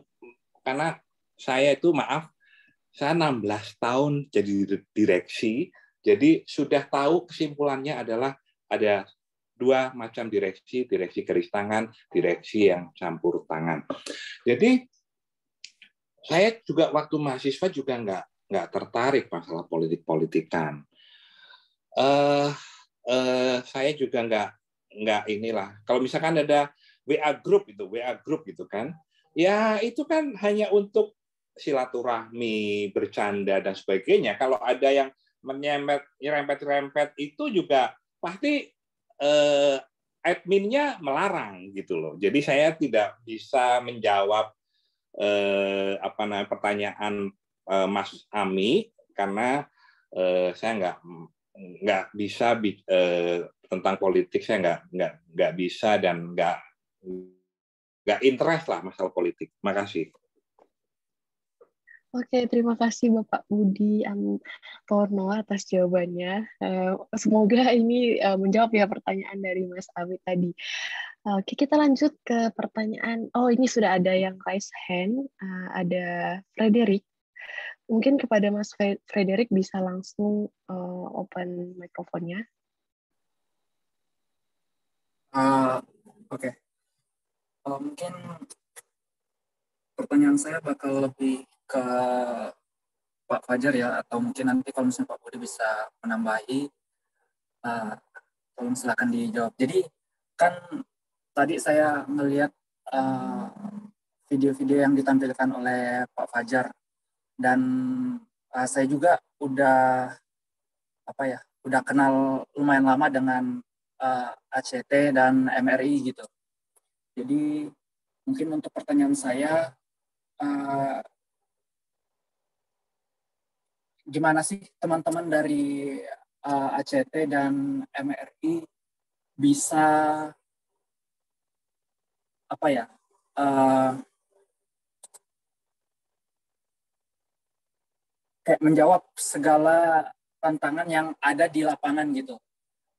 karena saya itu maaf, saya 16 tahun jadi direksi, jadi sudah tahu kesimpulannya adalah ada dua macam direksi, direksi keris tangan, direksi yang campur tangan. Jadi saya juga waktu mahasiswa juga nggak nggak tertarik masalah politik-politikan. Uh, uh, saya juga nggak nggak inilah. Kalau misalkan ada WA group itu, WA group gitu kan, ya itu kan hanya untuk silaturahmi, bercanda dan sebagainya. Kalau ada yang menyerempet nyerempet-rempet itu juga pasti eh, adminnya melarang gitu loh. Jadi saya tidak bisa menjawab eh, apa namanya pertanyaan uh, Mas Ami karena uh, saya nggak nggak bisa uh, tentang politik saya nggak nggak nggak bisa dan nggak nggak interest lah masalah politik. Makasih. Oke, terima kasih Bapak Budi Antono atas jawabannya. Semoga ini menjawab ya pertanyaan dari Mas Awi tadi. Oke, kita lanjut ke pertanyaan. Oh, ini sudah ada yang raise hand. Ada Frederick mungkin kepada Mas Frederick bisa langsung uh, open mikrofonnya. Uh, eh, Oke, okay. uh, eh, mungkin pertanyaan saya bakal lebih ke Pak Fajar ya, atau mungkin nanti kalau misalnya Pak Budi bisa menambahi, uh, tolong silakan dijawab. Jadi kan tadi saya melihat video-video uh, video -video yang ditampilkan oleh Pak Fajar dan uh, saya juga udah apa ya udah kenal lumayan lama dengan uh, ah, ACT dan MRI gitu jadi mungkin untuk pertanyaan saya uh, gimana sih teman-teman dari uh, ACT dan MRI bisa apa ya uh, kayak menjawab segala tantangan yang ada di lapangan gitu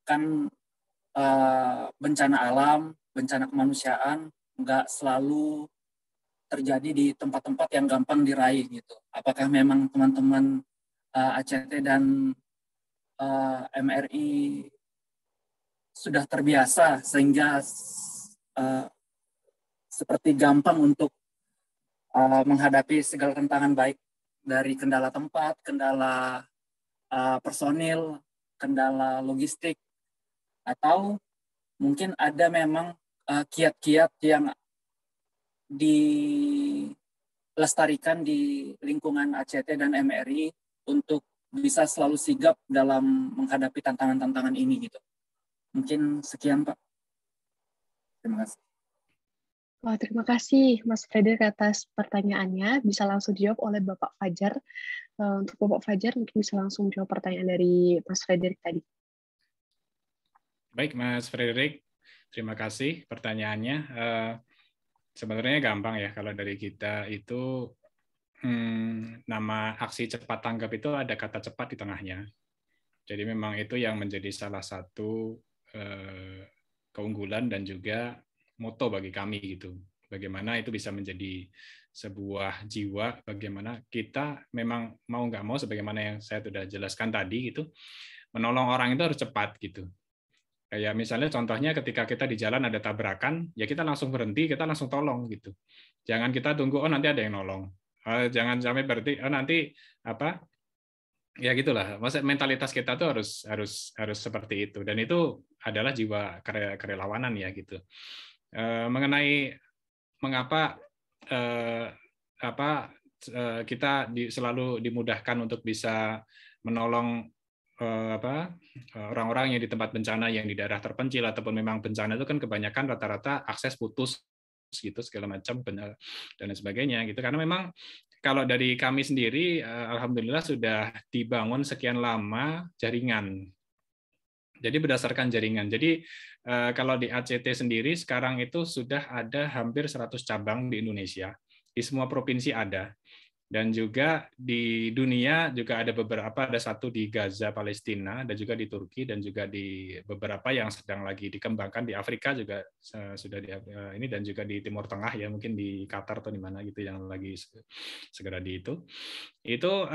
kan uh, bencana alam bencana kemanusiaan nggak selalu terjadi di tempat-tempat yang gampang diraih gitu apakah memang teman-teman uh, eh, ACT dan uh, eh, MRI sudah terbiasa sehingga uh, seperti gampang untuk uh, menghadapi segala tantangan baik dari kendala tempat, kendala uh, personil, kendala logistik, atau mungkin ada memang eh, kiat-kiat uh, yang dilestarikan di lingkungan ACT dan MRI untuk bisa selalu sigap dalam menghadapi tantangan-tantangan ini gitu. Mungkin sekian Pak. Terima kasih. Wah, terima kasih Mas Frederick atas pertanyaannya. Bisa langsung dijawab oleh Bapak Fajar. Eh, untuk Bapak Fajar mungkin bisa langsung jawab pertanyaan dari Mas Frederick tadi. Baik, Mas Frederick. Terima kasih pertanyaannya. Eh, sebenarnya gampang ya kalau dari kita itu hmm, nama aksi cepat tanggap itu ada kata cepat di tengahnya. Jadi memang itu yang menjadi salah satu eh, keunggulan dan juga moto bagi kami gitu. Bagaimana itu bisa menjadi sebuah jiwa, bagaimana kita memang mau nggak mau, sebagaimana yang saya sudah jelaskan tadi gitu, menolong orang itu harus cepat gitu. Kayak misalnya contohnya ketika kita di jalan ada tabrakan, ya kita langsung berhenti, kita langsung tolong gitu. Jangan kita tunggu oh nanti ada yang nolong. Oh, jangan sampai berhenti, oh nanti apa ya gitulah masa mentalitas kita tuh harus harus harus seperti itu dan itu adalah jiwa kere, kerelawanan ya gitu Eh, mengenai mengapa eh, apa eh, kita di, selalu dimudahkan untuk bisa menolong eh, eh, orang-orang yang di tempat bencana yang di daerah terpencil ataupun memang bencana itu kan kebanyakan rata-rata akses putus gitu segala macam benar dan lain sebagainya gitu karena memang kalau dari kami sendiri alhamdulillah sudah dibangun sekian lama jaringan jadi berdasarkan jaringan. Jadi eh, kalau di ACT sendiri sekarang itu sudah ada hampir 100 cabang di Indonesia. Di semua provinsi ada. Dan juga di dunia juga ada beberapa, ada satu di Gaza, Palestina, dan juga di Turki, dan juga di beberapa yang sedang lagi dikembangkan di Afrika juga eh, sudah di, eh, ini dan juga di Timur Tengah ya mungkin di Qatar atau di mana gitu yang lagi segera di itu. Itu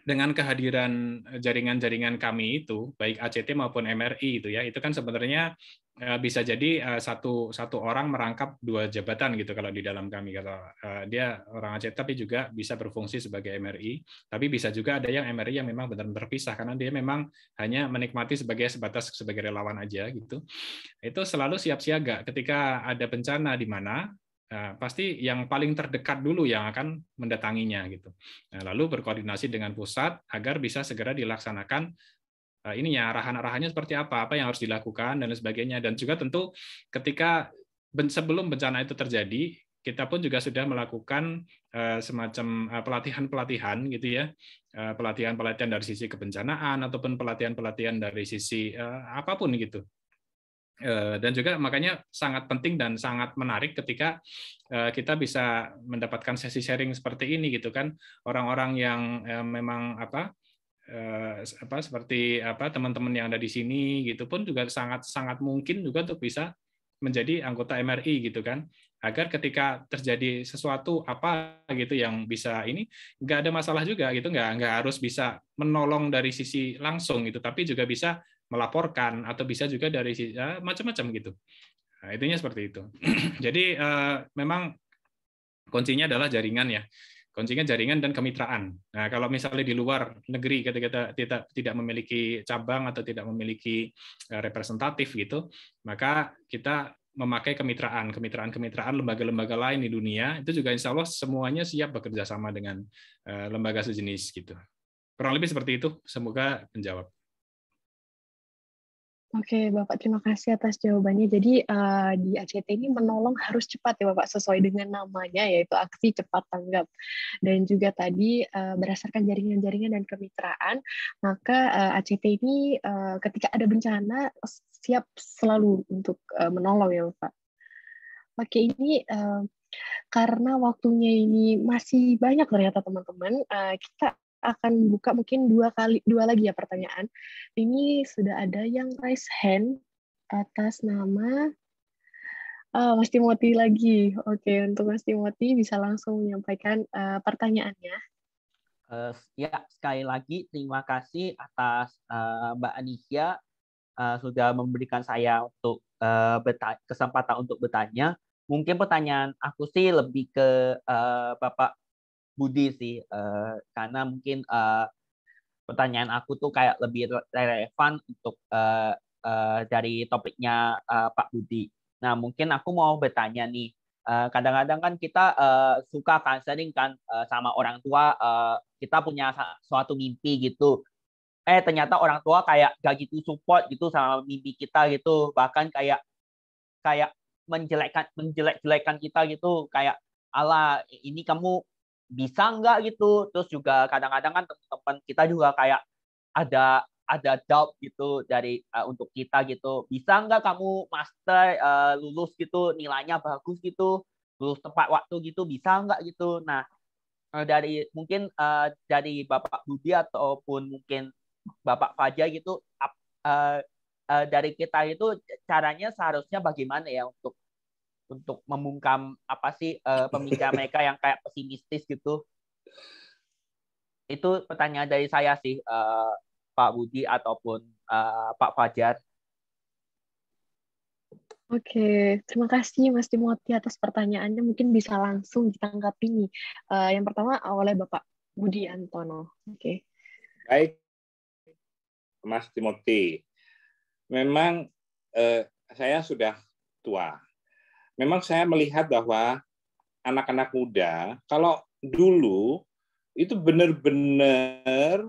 dengan kehadiran eh, jaringan-jaringan kami itu, baik ACT maupun MRI itu ya, itu kan sebenarnya eh, bisa jadi eh, satu satu orang merangkap dua jabatan gitu kalau di dalam kami kalau dia orang ACT tapi juga bisa berfungsi sebagai MRI, tapi bisa juga ada yang MRI yang memang benar-benar terpisah karena dia memang hanya menikmati sebagai sebatas sebagai relawan aja gitu. Itu selalu siap siaga ketika ada bencana di mana Nah, pasti yang paling terdekat dulu yang akan mendatanginya gitu. Nah, lalu berkoordinasi dengan pusat agar bisa segera dilaksanakan eh, ini ya arahan-arahannya seperti apa, apa yang harus dilakukan dan sebagainya dan juga tentu ketika sebelum bencana itu terjadi kita pun juga sudah melakukan eh, semacam eh, pelatihan-pelatihan gitu ya pelatihan-pelatihan dari sisi kebencanaan ataupun pelatihan-pelatihan dari sisi apapun gitu Eh, dan juga makanya sangat penting dan sangat menarik ketika eh, kita bisa mendapatkan sesi sharing seperti ini gitu kan orang-orang yang eh, memang apa apa seperti apa teman-teman yang ada di sini gitu pun juga sangat sangat mungkin juga untuk bisa menjadi anggota MRI gitu kan agar ketika terjadi sesuatu apa gitu yang bisa ini nggak ada masalah juga gitu nggak nggak harus bisa menolong dari sisi langsung gitu tapi juga bisa melaporkan atau bisa juga dari ya, macam-macam gitu. Nah, itunya seperti itu. Jadi uh, memang kuncinya adalah jaringan ya. Kuncinya jaringan dan kemitraan. Nah, kalau misalnya di luar negeri ketika kita tidak memiliki cabang atau tidak memiliki eh, representatif gitu, maka kita memakai kemitraan, kemitraan-kemitraan lembaga-lembaga lain di dunia itu juga insya Allah semuanya siap bekerja sama dengan lembaga sejenis gitu. Kurang lebih seperti itu. Semoga menjawab. Oke, Bapak terima kasih atas jawabannya. Jadi uh, di ACT ini menolong harus cepat ya Bapak sesuai dengan namanya yaitu aksi cepat tanggap. Dan juga tadi uh, berdasarkan jaringan-jaringan dan kemitraan, maka uh, eh, ACT ini uh, ketika ada bencana siap selalu untuk uh, menolong ya Bapak. Oke, ini uh, karena waktunya ini masih banyak ternyata teman-teman, kita akan buka mungkin dua kali dua lagi ya pertanyaan. Ini sudah ada yang raise hand atas nama uh, Mas Timothy lagi. Oke, untuk Mas Timothy bisa langsung menyampaikan uh, pertanyaannya. Uh, ya, sekali lagi terima kasih atas uh, Mbak Anisia uh, sudah memberikan saya untuk uh, kesempatan untuk bertanya. Mungkin pertanyaan aku sih lebih ke uh, Bapak Budi sih uh, karena mungkin uh, pertanyaan aku tuh kayak lebih relevan untuk uh, uh, dari topiknya uh, Pak Budi. Nah mungkin aku mau bertanya nih, kadang-kadang uh, kan kita uh, suka kan, sering kan uh, sama orang tua, uh, kita punya suatu mimpi gitu. Eh ternyata orang tua kayak gak gitu support gitu sama mimpi kita gitu, bahkan kayak kayak menjelekkan menjelek-jelekan kita gitu kayak ala ini kamu bisa nggak gitu terus juga kadang-kadang kan teman-teman kita juga kayak ada ada doubt gitu dari uh, untuk kita gitu bisa nggak kamu master uh, lulus gitu nilainya bagus gitu lulus tepat waktu gitu bisa nggak gitu nah eh, dari mungkin uh, dari bapak Budi ataupun mungkin bapak Fajar gitu uh, uh, dari kita itu caranya seharusnya bagaimana ya untuk untuk membungkam apa sih uh, eh, pemikiran mereka yang kayak pesimistis gitu. Itu pertanyaan dari saya sih uh, Pak Budi ataupun uh, Pak Fajar. Oke, terima kasih Mas Timoti atas pertanyaannya. Mungkin bisa langsung ditanggapi nih. Uh, yang pertama oleh Bapak Budi Antono. Oke. Okay. Baik, Mas Timoti. Memang uh, saya sudah tua, memang saya melihat bahwa anak-anak muda kalau dulu itu benar-benar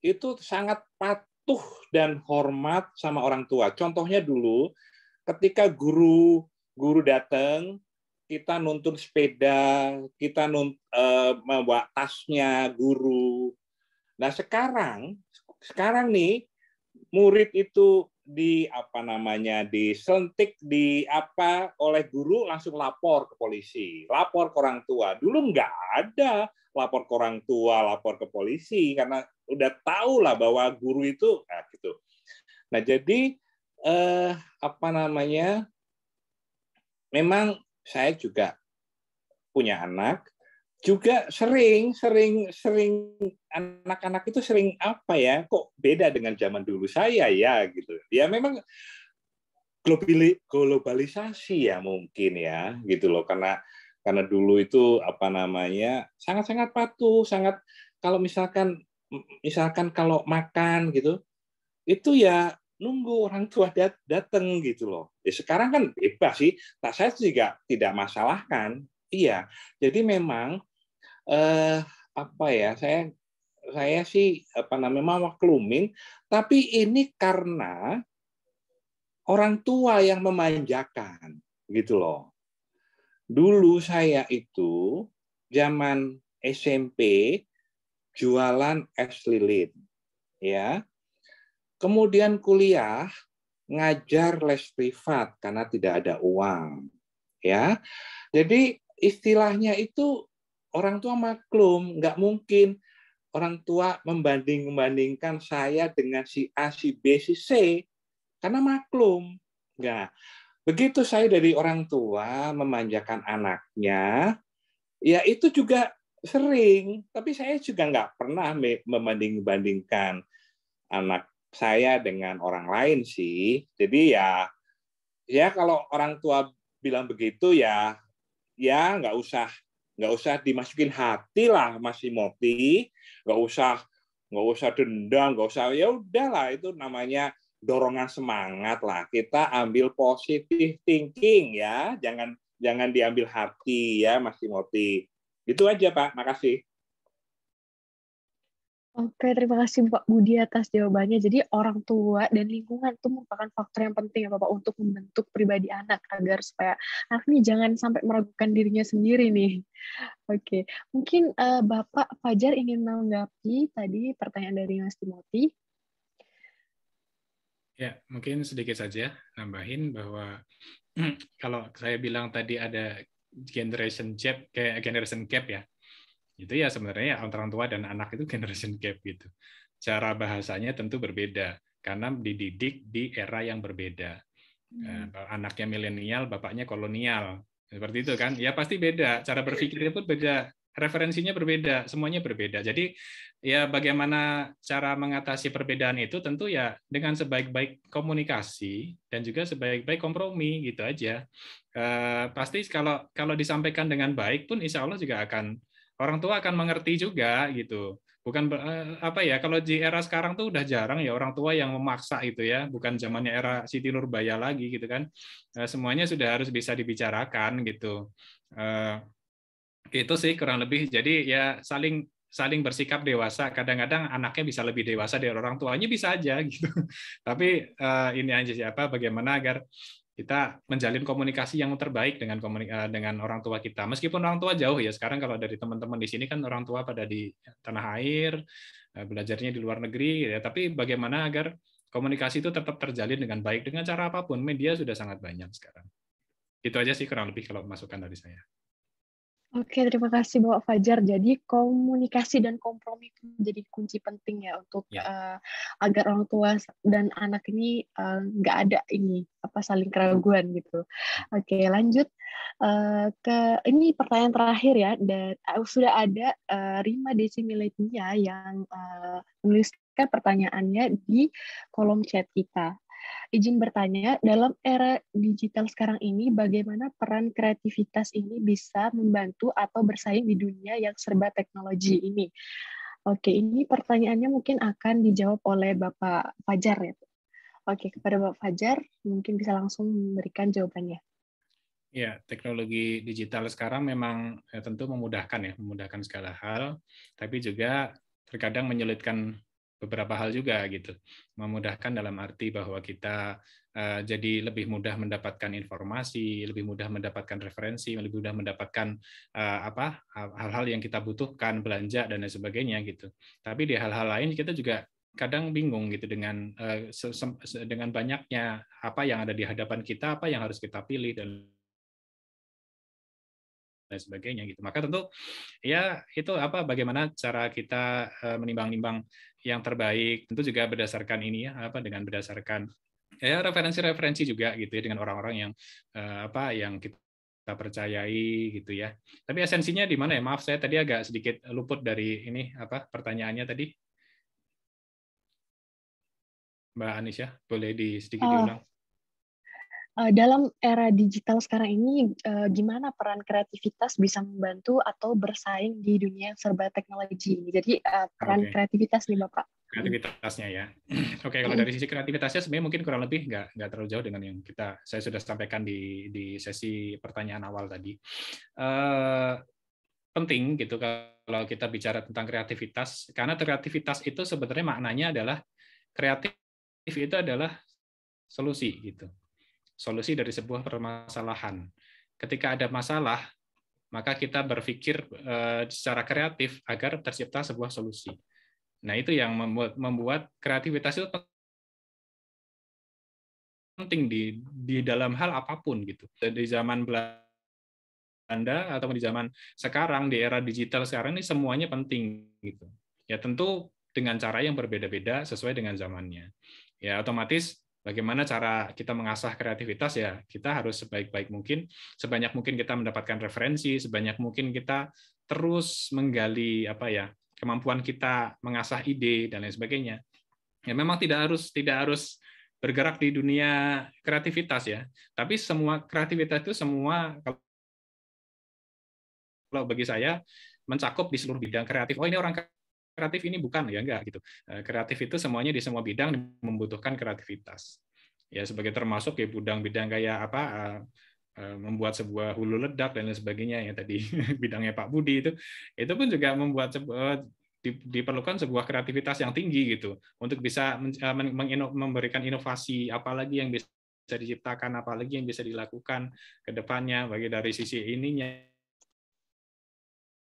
itu sangat patuh dan hormat sama orang tua. Contohnya dulu ketika guru guru datang kita nuntun sepeda, kita nunt, e, membawa tasnya guru. Nah sekarang, sekarang nih murid itu di apa namanya disentik di apa oleh guru langsung lapor ke polisi, lapor ke orang tua. Dulu nggak ada lapor ke orang tua, lapor ke polisi karena udah tahu lah bahwa guru itu nah, gitu. Nah jadi eh, apa namanya? Memang saya juga punya anak, juga sering sering sering anak-anak itu sering apa ya kok beda dengan zaman dulu saya ya gitu ya memang globalisasi ya mungkin ya gitu loh karena karena dulu itu apa namanya sangat-sangat patuh sangat kalau misalkan misalkan kalau makan gitu itu ya nunggu orang tua dat datang gitu loh ya, sekarang kan bebas sih tak saya juga tidak masalahkan Iya, jadi memang eh, apa ya saya saya sih apa namanya kluming tapi ini karena orang tua yang memanjakan gitu loh dulu saya itu zaman SMP jualan es lilin ya kemudian kuliah ngajar les privat karena tidak ada uang ya jadi istilahnya itu Orang tua maklum, nggak mungkin orang tua membanding-bandingkan saya dengan si A, si B, si C, karena maklum. Nah, Begitu saya dari orang tua memanjakan anaknya, ya itu juga sering, tapi saya juga nggak pernah membanding-bandingkan anak saya dengan orang lain sih. Jadi ya, ya kalau orang tua bilang begitu ya, ya nggak usah nggak usah dimasukin hati lah Mas Imoti, nggak usah nggak usah dendam, nggak usah ya udahlah itu namanya dorongan semangat lah. Kita ambil positif thinking ya, jangan jangan diambil hati ya Mas Imoti. Itu aja Pak, makasih. Oke, terima kasih Pak Budi atas jawabannya. Jadi orang tua dan lingkungan itu merupakan faktor yang penting ya Bapak untuk membentuk pribadi anak agar supaya anak ini jangan sampai meragukan dirinya sendiri nih. Oke, mungkin uh, Bapak Fajar ingin menanggapi tadi pertanyaan dari Mas Timothy. Ya, mungkin sedikit saja nambahin bahwa kalau saya bilang tadi ada generation gap, kayak generation gap ya, itu ya sebenarnya ya, orang tua dan anak itu generation gap gitu. Cara bahasanya tentu berbeda karena dididik di era yang berbeda. Hmm. Eh, anaknya milenial, bapaknya kolonial. Seperti itu kan? Ya pasti beda, cara berpikirnya pun beda, referensinya berbeda, semuanya berbeda. Jadi ya bagaimana cara mengatasi perbedaan itu tentu ya dengan sebaik-baik komunikasi dan juga sebaik-baik kompromi gitu aja. Uh, pasti kalau kalau disampaikan dengan baik pun insya Allah juga akan orang tua akan mengerti juga gitu bukan eh, apa ya kalau di era sekarang tuh udah jarang ya orang tua yang memaksa itu ya bukan zamannya era Siti Nurbaya lagi gitu kan eh, semuanya sudah harus bisa dibicarakan gitu eh, itu sih kurang lebih jadi ya saling saling bersikap dewasa kadang-kadang anaknya bisa lebih dewasa dari orang tuanya bisa aja gitu tapi ini aja siapa bagaimana agar kita menjalin komunikasi yang terbaik dengan eh, dengan orang tua kita. Meskipun orang tua jauh ya sekarang kalau dari teman-teman di sini kan orang tua pada di tanah air, eh, belajarnya di luar negeri ya, tapi bagaimana agar komunikasi itu tetap terjalin dengan baik dengan cara apapun. Media sudah sangat banyak sekarang. Itu aja sih kurang lebih kalau masukan dari saya. Oke, terima kasih Bapak Fajar. Jadi komunikasi dan kompromi menjadi kunci penting ya untuk ya. Uh, agar orang tua dan anak ini eh, nggak uh, ada ini apa saling keraguan gitu. Oke, lanjut uh, ke ini pertanyaan terakhir ya. Dan uh, sudah ada uh, Rima Desi Miletia yang uh, menuliskan pertanyaannya di kolom chat kita izin bertanya, dalam era digital sekarang ini, bagaimana peran kreativitas ini bisa membantu atau bersaing di dunia yang serba teknologi ini? Oke, ini pertanyaannya mungkin akan dijawab oleh Bapak Fajar ya. Oke, kepada Bapak Fajar, mungkin bisa langsung memberikan jawabannya. Ya, teknologi digital sekarang memang ya, tentu memudahkan ya, memudahkan segala hal, tapi juga terkadang menyulitkan beberapa hal juga gitu. Memudahkan dalam arti bahwa kita uh, jadi lebih mudah mendapatkan informasi, lebih mudah mendapatkan referensi, lebih mudah mendapatkan uh, apa hal-hal yang kita butuhkan, belanja dan lain sebagainya gitu. Tapi di hal-hal lain kita juga kadang bingung gitu dengan uh, dengan banyaknya apa yang ada di hadapan kita, apa yang harus kita pilih dan lain sebagainya gitu. Maka tentu ya itu apa bagaimana cara kita eh, menimbang-nimbang yang terbaik tentu juga berdasarkan ini ya apa dengan berdasarkan ya referensi-referensi juga gitu ya dengan orang-orang yang eh, apa yang kita percayai gitu ya. Tapi esensinya di mana ya? Maaf saya tadi agak sedikit luput dari ini apa pertanyaannya tadi. Mbak Anisya, boleh di sedikit oh, diulang? Eh, dalam era digital sekarang ini uh, gimana peran kreativitas bisa membantu atau bersaing di dunia yang serba teknologi jadi uh, peran okay. kreativitas nih bapak kreativitasnya ya oke okay, kalau dari sisi kreativitasnya sebenarnya mungkin kurang lebih nggak nggak terlalu jauh dengan yang kita saya sudah sampaikan di di sesi pertanyaan awal tadi uh, penting gitu kalau kita bicara tentang kreativitas karena kreativitas itu sebenarnya maknanya adalah kreatif itu adalah solusi gitu solusi dari sebuah permasalahan. Ketika ada masalah, maka kita berpikir eh, secara kreatif agar tercipta sebuah solusi. Nah, itu yang membuat, membuat kreativitas itu penting di di dalam hal apapun gitu. Di zaman Belanda atau di zaman sekarang di era digital sekarang ini semuanya penting gitu. Ya tentu dengan cara yang berbeda-beda sesuai dengan zamannya. Ya otomatis Bagaimana cara kita mengasah kreativitas ya? Kita harus sebaik-baik mungkin, sebanyak mungkin kita mendapatkan referensi, sebanyak mungkin kita terus menggali apa ya kemampuan kita mengasah ide dan lain sebagainya. Ya memang tidak harus tidak harus bergerak di dunia kreativitas ya. Tapi semua kreativitas itu semua kalau bagi saya mencakup di seluruh bidang kreatif. Oh ini orang kreatif kreatif ini bukan ya enggak gitu. Eh, kreatif itu semuanya di semua bidang membutuhkan kreativitas. Ya sebagai termasuk ya bidang-bidang kayak apa eh, eh, membuat sebuah hulu ledak dan lain sebagainya ya tadi bidangnya Pak Budi itu itu pun juga membuat sebuah, diperlukan sebuah kreativitas yang tinggi gitu untuk bisa memberikan inovasi apalagi yang bisa bisa diciptakan apalagi yang bisa dilakukan ke depannya bagi dari sisi ininya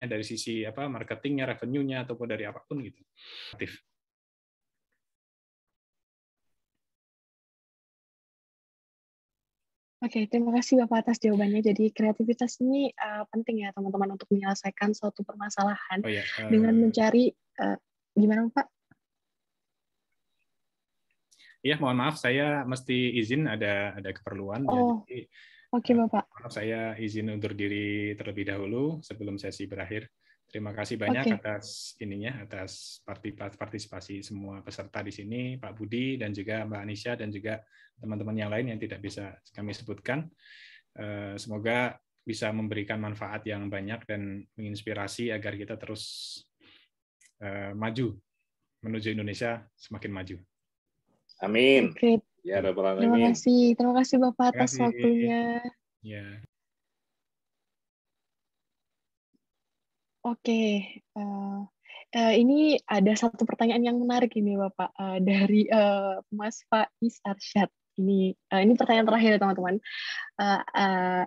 dari sisi apa marketingnya, revenue-nya ataupun dari apapun gitu. Aktif. Oke, terima kasih Bapak atas jawabannya. Jadi kreativitas ini uh, penting ya teman-teman untuk menyelesaikan suatu permasalahan oh, iya. uh, dengan mencari uh, gimana Pak? Iya, mohon maaf saya mesti izin ada ada keperluan. Oh. Jadi Oke, nah, Bapak. Saya izin undur diri terlebih dahulu sebelum sesi berakhir. Terima kasih banyak okay. atas ininya, atas partisipasi semua peserta di sini, Pak Budi dan juga Mbak Anisha dan juga teman-teman yang lain yang tidak bisa kami sebutkan. Eh, semoga bisa memberikan manfaat yang banyak dan menginspirasi agar kita terus eh, maju menuju Indonesia semakin maju. Amin. Okay. Ya, ada Terima kasih. Terima kasih Bapak atas kasih. waktunya. Ya. Oke, okay. uh, eh, uh, eh, ini ada satu pertanyaan yang menarik ini Bapak uh, dari uh, Mas Faiz Arsyad. Ini uh, ini pertanyaan terakhir teman-teman. Uh, uh,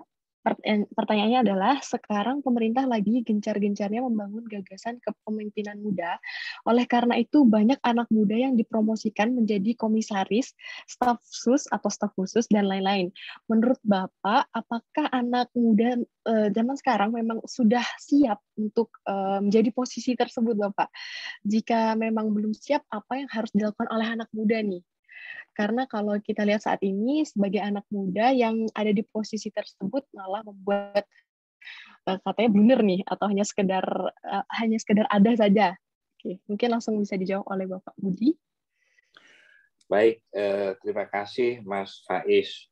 Eh, pertanyaannya adalah sekarang pemerintah lagi gencar-gencarnya membangun gagasan kepemimpinan muda. Oleh karena itu banyak anak muda yang dipromosikan menjadi komisaris, staf khusus atau staf khusus dan lain-lain. Menurut Bapak, apakah anak muda eh, zaman sekarang memang sudah siap untuk eh, menjadi posisi tersebut, Bapak? Jika memang belum siap, apa yang harus dilakukan oleh anak muda nih? Karena kalau kita lihat saat ini sebagai anak muda yang ada di posisi tersebut malah membuat eh, katanya benar nih atau hanya sekedar eh, hanya sekedar ada saja. Oke, mungkin langsung bisa dijawab oleh Bapak Budi. Baik, eh, terima kasih Mas Faiz.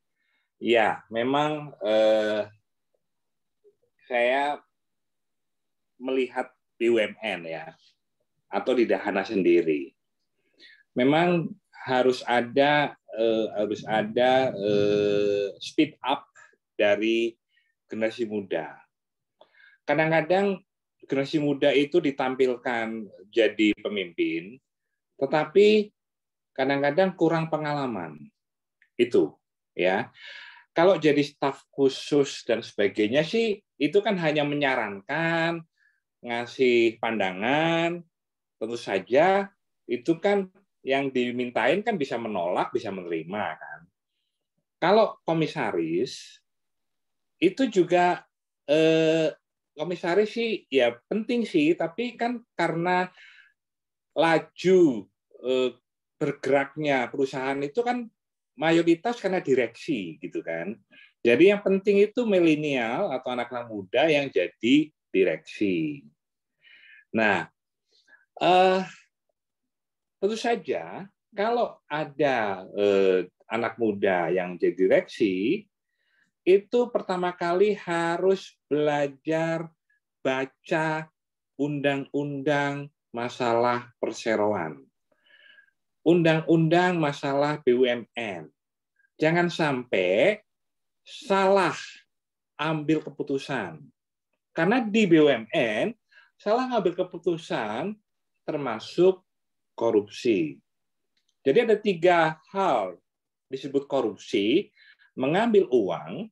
Ya, memang saya melihat BUMN ya atau di Dahana sendiri. Memang harus ada eh, harus ada eh, speed up dari generasi muda. Kadang-kadang generasi muda itu ditampilkan jadi pemimpin, tetapi kadang-kadang kurang pengalaman. Itu ya. Kalau jadi staf khusus dan sebagainya sih itu kan hanya menyarankan, ngasih pandangan, tentu saja itu kan yang dimintain kan bisa menolak, bisa menerima kan. Kalau komisaris itu juga eh, komisaris sih ya penting sih, tapi kan karena laju eh, bergeraknya perusahaan itu kan mayoritas karena direksi gitu kan. Jadi yang penting itu milenial atau anak-anak muda yang jadi direksi. Nah, eh, Tentu saja kalau ada eh, anak muda yang jadi direksi, itu pertama kali harus belajar baca undang-undang masalah perseroan, undang-undang masalah BUMN. Jangan sampai salah ambil keputusan. Karena di BUMN, salah ambil keputusan termasuk korupsi. Jadi ada tiga hal disebut korupsi, mengambil uang,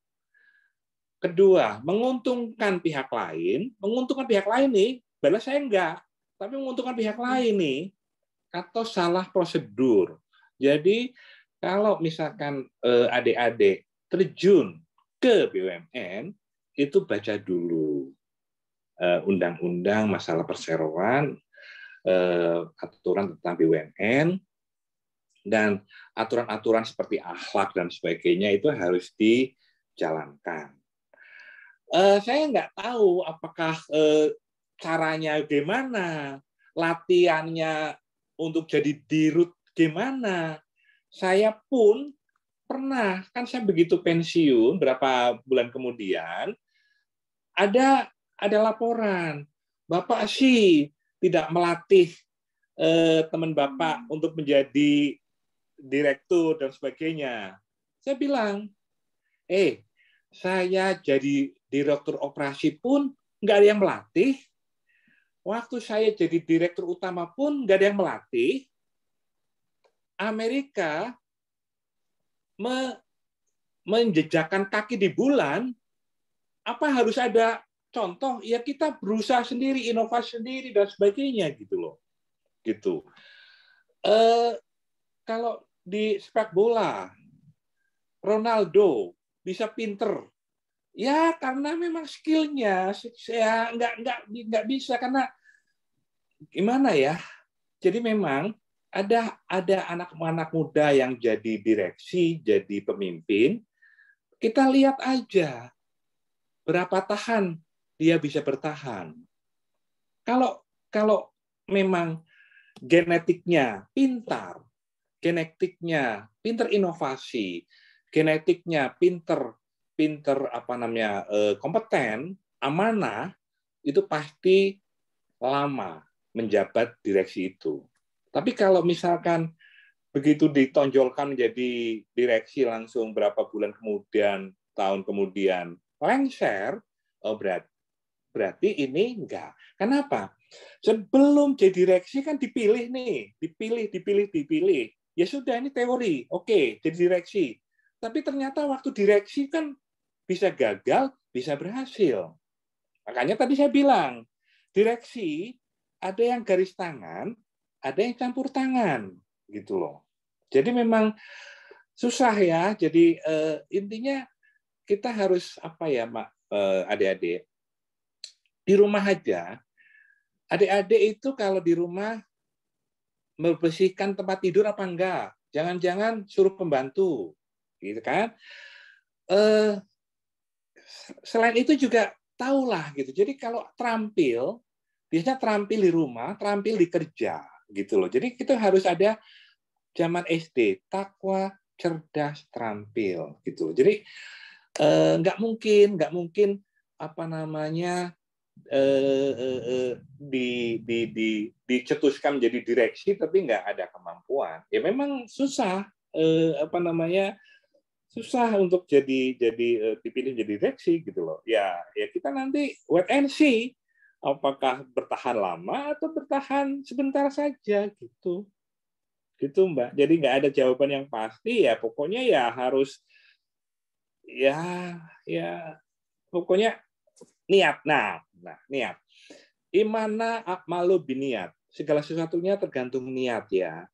kedua menguntungkan pihak lain, menguntungkan pihak lain nih, balas saya enggak, tapi menguntungkan pihak lain nih, atau salah prosedur. Jadi kalau misalkan eh, adik-adik terjun ke BUMN, itu baca dulu eh, undang-undang masalah perseroan, eh, aturan tentang BUMN dan aturan-aturan seperti akhlak dan sebagainya itu harus dijalankan. Eh, saya nggak tahu apakah eh, caranya gimana, latihannya untuk jadi dirut gimana. Saya pun pernah kan saya begitu pensiun berapa bulan kemudian ada ada laporan Bapak sih tidak melatih eh, teman bapak hmm. untuk menjadi direktur dan sebagainya. Saya bilang, eh, saya jadi direktur operasi pun nggak ada yang melatih. Waktu saya jadi direktur utama pun nggak ada yang melatih. Amerika me menjejakkan kaki di bulan, apa harus ada contoh ya kita berusaha sendiri, inovasi sendiri dan sebagainya gitu loh. Gitu. Eh, kalau di sepak bola Ronaldo bisa pinter ya karena memang skillnya saya nggak nggak nggak bisa karena gimana ya jadi memang ada ada anak-anak muda yang jadi direksi jadi pemimpin kita lihat aja berapa tahan dia bisa bertahan. Kalau kalau memang genetiknya pintar, genetiknya pintar inovasi, genetiknya pintar pinter apa namanya eh, kompeten, amanah itu pasti lama menjabat direksi itu. Tapi kalau misalkan begitu ditonjolkan menjadi direksi langsung berapa bulan kemudian, tahun kemudian lengser, oh berarti Berarti ini enggak. Kenapa? Sebelum jadi direksi kan dipilih nih, dipilih, dipilih, dipilih. Ya sudah ini teori, oke, jadi direksi. Tapi ternyata waktu direksi kan bisa gagal, bisa berhasil. Makanya tadi saya bilang, direksi ada yang garis tangan, ada yang campur tangan, gitu loh. Jadi memang susah ya. Jadi eh, intinya kita harus apa ya, Mak, eh, adik-adik, di rumah aja, adik-adik itu kalau di rumah membersihkan tempat tidur apa enggak? Jangan-jangan suruh pembantu, gitu kan? Eh, selain itu juga tahulah gitu. Jadi kalau terampil, biasanya terampil di rumah, terampil di kerja, gitu loh. Jadi kita harus ada zaman SD, takwa, cerdas, terampil, gitu. Jadi eh, mungkin, nggak mungkin apa namanya Eh, eh, eh, di, di, di, dicetuskan menjadi direksi tapi nggak ada kemampuan ya memang susah eh, apa namanya susah untuk jadi jadi eh, dipilih jadi direksi gitu loh ya ya kita nanti wait and see apakah bertahan lama atau bertahan sebentar saja gitu gitu mbak jadi nggak ada jawaban yang pasti ya pokoknya ya harus ya ya pokoknya niat. Nah, nah niat. Imana akmalu biniat. Segala sesuatunya tergantung niat ya.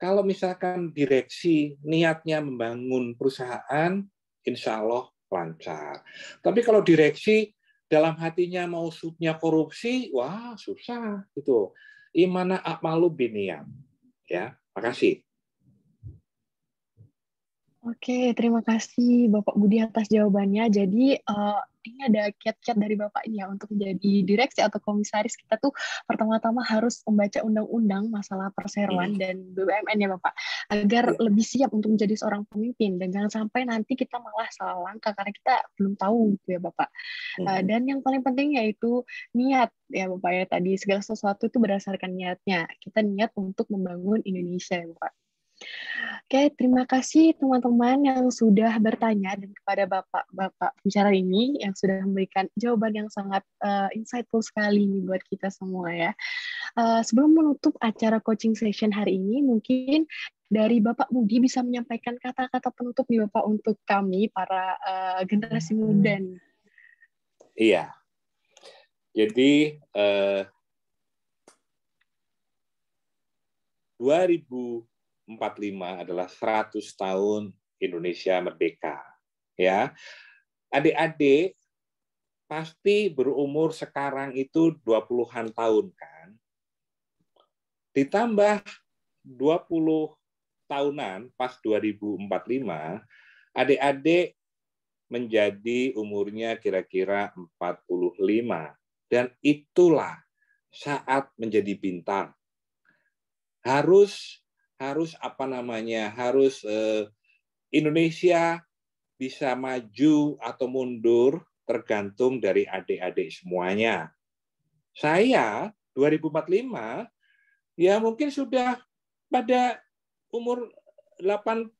Kalau misalkan direksi niatnya membangun perusahaan, insya Allah lancar. Tapi kalau direksi dalam hatinya mau subnya korupsi, wah susah gitu. Imana akmalu biniat. Ya, makasih. Oke, terima kasih Bapak Budi atas jawabannya. Jadi uh, ini ada kiat-kiat dari Bapak ini ya untuk menjadi direksi atau komisaris kita tuh pertama-tama harus membaca undang-undang masalah perseroan hmm. dan BUMN ya Bapak agar hmm. lebih siap untuk menjadi seorang pemimpin dan jangan sampai nanti kita malah salah langkah karena kita belum tahu gitu ya Bapak. Hmm. Uh, dan yang paling penting yaitu niat ya Bapak ya tadi segala sesuatu itu berdasarkan niatnya. Kita niat untuk membangun Indonesia ya Bapak. Oke, terima kasih teman-teman yang sudah bertanya dan kepada Bapak-Bapak bicara ini yang sudah memberikan jawaban yang sangat uh, insightful sekali nih buat kita semua ya. Uh, sebelum menutup acara coaching session hari ini, mungkin dari Bapak Budi bisa menyampaikan kata-kata penutup nih Bapak untuk kami para uh, generasi hmm. muda. Iya. Jadi uh, 2000 45 adalah 100 tahun Indonesia merdeka. Ya. Adik-adik pasti berumur sekarang itu 20-an tahun kan. Ditambah 20 tahunan pas 2045, adik-adik menjadi umurnya kira-kira 45 dan itulah saat menjadi bintang. Harus harus apa namanya harus eh, Indonesia bisa maju atau mundur tergantung dari adik-adik semuanya. Saya 2045 ya mungkin sudah pada umur 80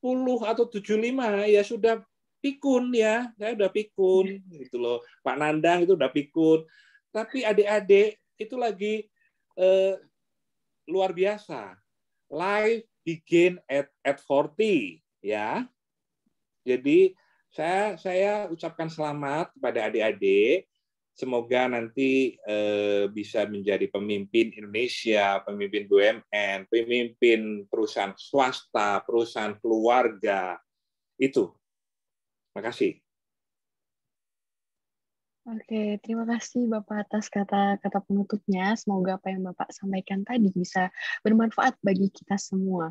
atau 75 ya sudah pikun ya, saya udah pikun gitu loh. Pak Nandang itu udah pikun. Tapi adik-adik itu lagi eh, luar biasa life begin at at 40 ya. Jadi saya saya ucapkan selamat kepada adik-adik. Semoga nanti eh, bisa menjadi pemimpin Indonesia, pemimpin BUMN, pemimpin perusahaan swasta, perusahaan keluarga. Itu. Terima kasih. Oke, terima kasih Bapak atas kata-kata penutupnya. Semoga apa yang Bapak sampaikan tadi bisa bermanfaat bagi kita semua.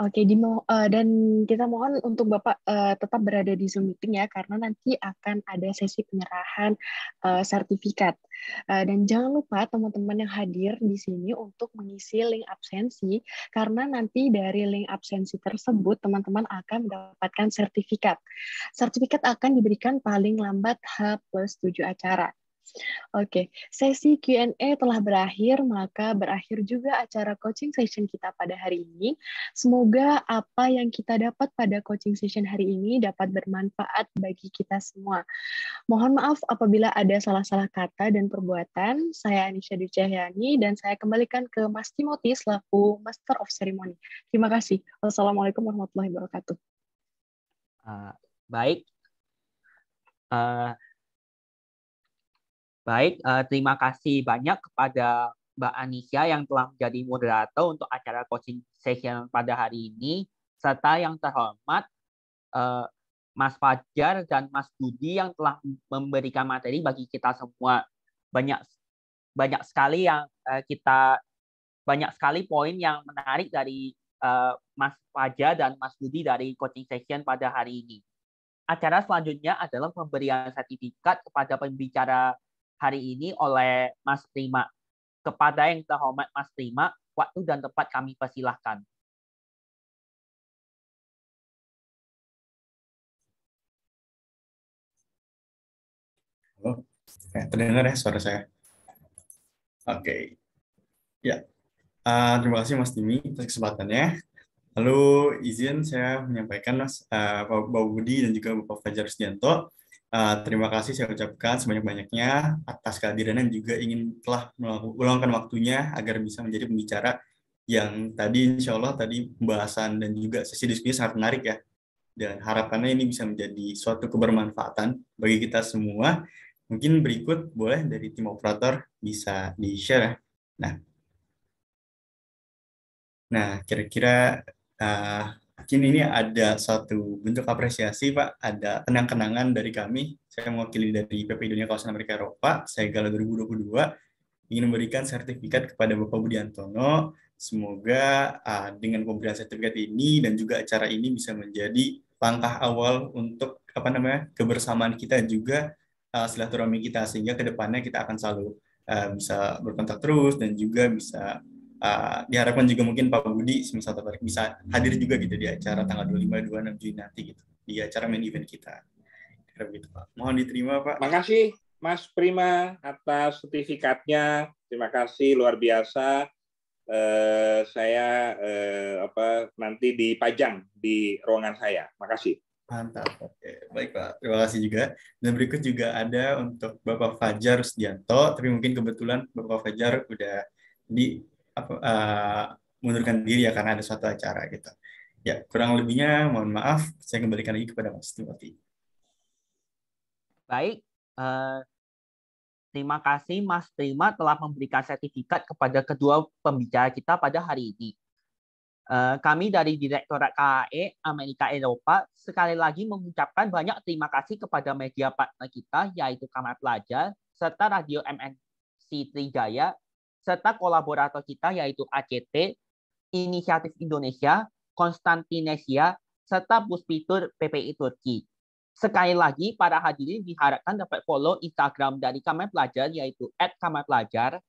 Oke, di, uh, dan kita mohon untuk Bapak uh, tetap berada di Zoom meeting ya, karena nanti akan ada sesi penyerahan uh, sertifikat. Uh, dan jangan lupa teman-teman yang hadir di sini untuk mengisi link absensi, karena nanti dari link absensi tersebut teman-teman akan mendapatkan sertifikat. Sertifikat akan diberikan paling lambat H plus 7 acara. Oke, sesi Q&A telah berakhir, maka berakhir juga acara coaching session kita pada hari ini. Semoga apa yang kita dapat pada coaching session hari ini dapat bermanfaat bagi kita semua. Mohon maaf apabila ada salah-salah kata dan perbuatan. Saya Anisha Ducahyani dan saya kembalikan ke Mas Timothy selaku Master of Ceremony. Terima kasih. Wassalamualaikum warahmatullahi wabarakatuh. Uh, baik. Uh, Baik, uh, terima kasih banyak kepada Mbak Anisha yang telah menjadi moderator untuk acara coaching session pada hari ini, serta yang terhormat uh, Mas Fajar dan Mas Budi yang telah memberikan materi bagi kita semua. Banyak banyak sekali yang uh, kita banyak sekali poin yang menarik dari uh, Mas Fajar dan Mas Budi dari coaching session pada hari ini. Acara selanjutnya adalah pemberian sertifikat kepada pembicara hari ini oleh Mas Prima. Kepada yang terhormat Mas Prima, waktu dan tempat kami persilahkan. Halo, ya, terdengar ya suara saya? Oke, okay. ya. Uh, terima kasih Mas Dimi atas kesempatannya. Lalu izin saya menyampaikan Mas uh, Bapak Budi dan juga Bapak Fajar Rusdianto Eh, terima kasih saya ucapkan sebanyak-banyaknya atas kehadiran dan juga ingin telah meluangkan waktunya agar bisa menjadi pembicara yang tadi insya Allah tadi pembahasan dan juga sesi diskusi sangat menarik ya. Dan harapannya ini bisa menjadi suatu kebermanfaatan bagi kita semua. Mungkin berikut boleh dari tim operator bisa di-share. Ya. Nah, nah kira-kira uh, Mungkin ini ada satu bentuk apresiasi, Pak. Ada kenang-kenangan dari kami. Saya mewakili dari PP Dunia Kawasan Amerika Eropa, saya Gala 2022, ingin memberikan sertifikat kepada Bapak Budi Antono. Semoga uh, dengan pemberian sertifikat ini dan juga acara ini bisa menjadi langkah awal untuk apa namanya kebersamaan kita juga uh, silaturahmi kita sehingga kedepannya kita akan selalu uh, bisa berkontak terus dan juga bisa uh, diharapkan juga mungkin Pak Budi semisal tertarik bisa hadir juga gitu di acara tanggal 25 26 Juni nanti gitu di acara main event kita. Kira begitu Pak. Mohon diterima Pak. Makasih Mas Prima atas sertifikatnya. Terima kasih luar biasa. Eh, saya eh, apa nanti dipajang di ruangan saya. Makasih. Mantap. Oke, baik Pak. Terima kasih juga. Dan berikut juga ada untuk Bapak Fajar Sdianto, tapi mungkin kebetulan Bapak Fajar udah di apa, uh, mundurkan diri ya karena ada suatu acara gitu. Ya, kurang lebihnya mohon maaf, saya kembalikan lagi kepada Mas Timothy. Baik, uh, terima kasih Mas Prima telah memberikan sertifikat kepada kedua pembicara kita pada hari ini. Eh, kami dari Direktorat KAE Amerika Eropa sekali lagi mengucapkan banyak terima kasih kepada media partner kita yaitu Kamar Pelajar serta Radio MNC Trijaya serta kolaborator kita yaitu ACT, Inisiatif Indonesia, Konstantinesia, serta Puspitur PPI Turki. Sekali lagi, para hadirin diharapkan dapat follow Instagram dari Kamar Pelajar, yaitu at Kamar Pelajar,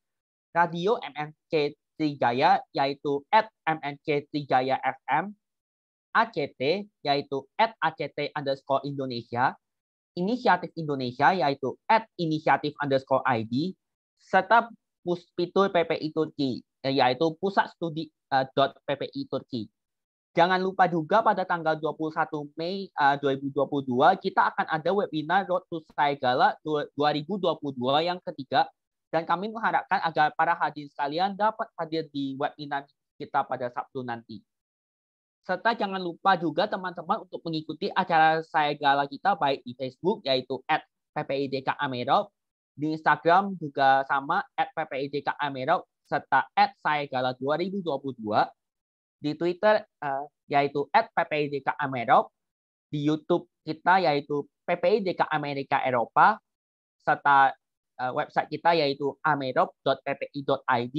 Radio MNC Trijaya, yaitu at MNC Trijaya FM, ACT, yaitu at ACT underscore Indonesia, Inisiatif Indonesia, yaitu at Inisiatif underscore ID, serta Puspitur PPI Turki, eh, yaitu Pusat Studi eh, .PPI Turki. Jangan lupa juga pada tanggal 21 Mei 2022 eh, kita akan ada webinar Road to Saigala 2022 yang ketiga dan kami mengharapkan agar para hadir sekalian dapat hadir di webinar kita pada Sabtu nanti. Serta jangan lupa juga teman-teman untuk mengikuti acara Saigala kita baik di Facebook yaitu at Amerop di Instagram juga sama, at serta at Saegala 2022. Di Twitter uh, yaitu at Di YouTube kita yaitu PPIJK Amerika Eropa, serta uh, website kita yaitu amerop.ppi.id,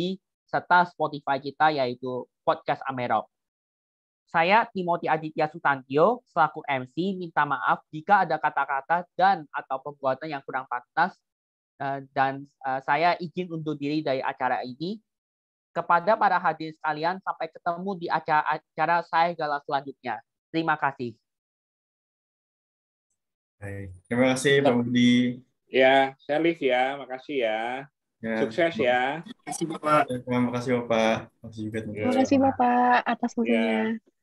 serta Spotify kita yaitu Podcast Amerop. Saya Timothy Aditya Sutantio, selaku MC, minta maaf jika ada kata-kata dan atau perbuatan yang kurang pantas Eh, dan eh, saya izin untuk diri dari acara ini. Kepada para hadir sekalian, sampai ketemu di acara-acara saya gala selanjutnya. Terima kasih. Baik. Terima kasih Pak Budi. Ya, saya live ya. Makasih ya. ya Sukses ya. Terima kasih Bapak. Terima kasih Bapak. Terima kasih juga. Ya. Terima kasih Bapak atas waktunya. Ya.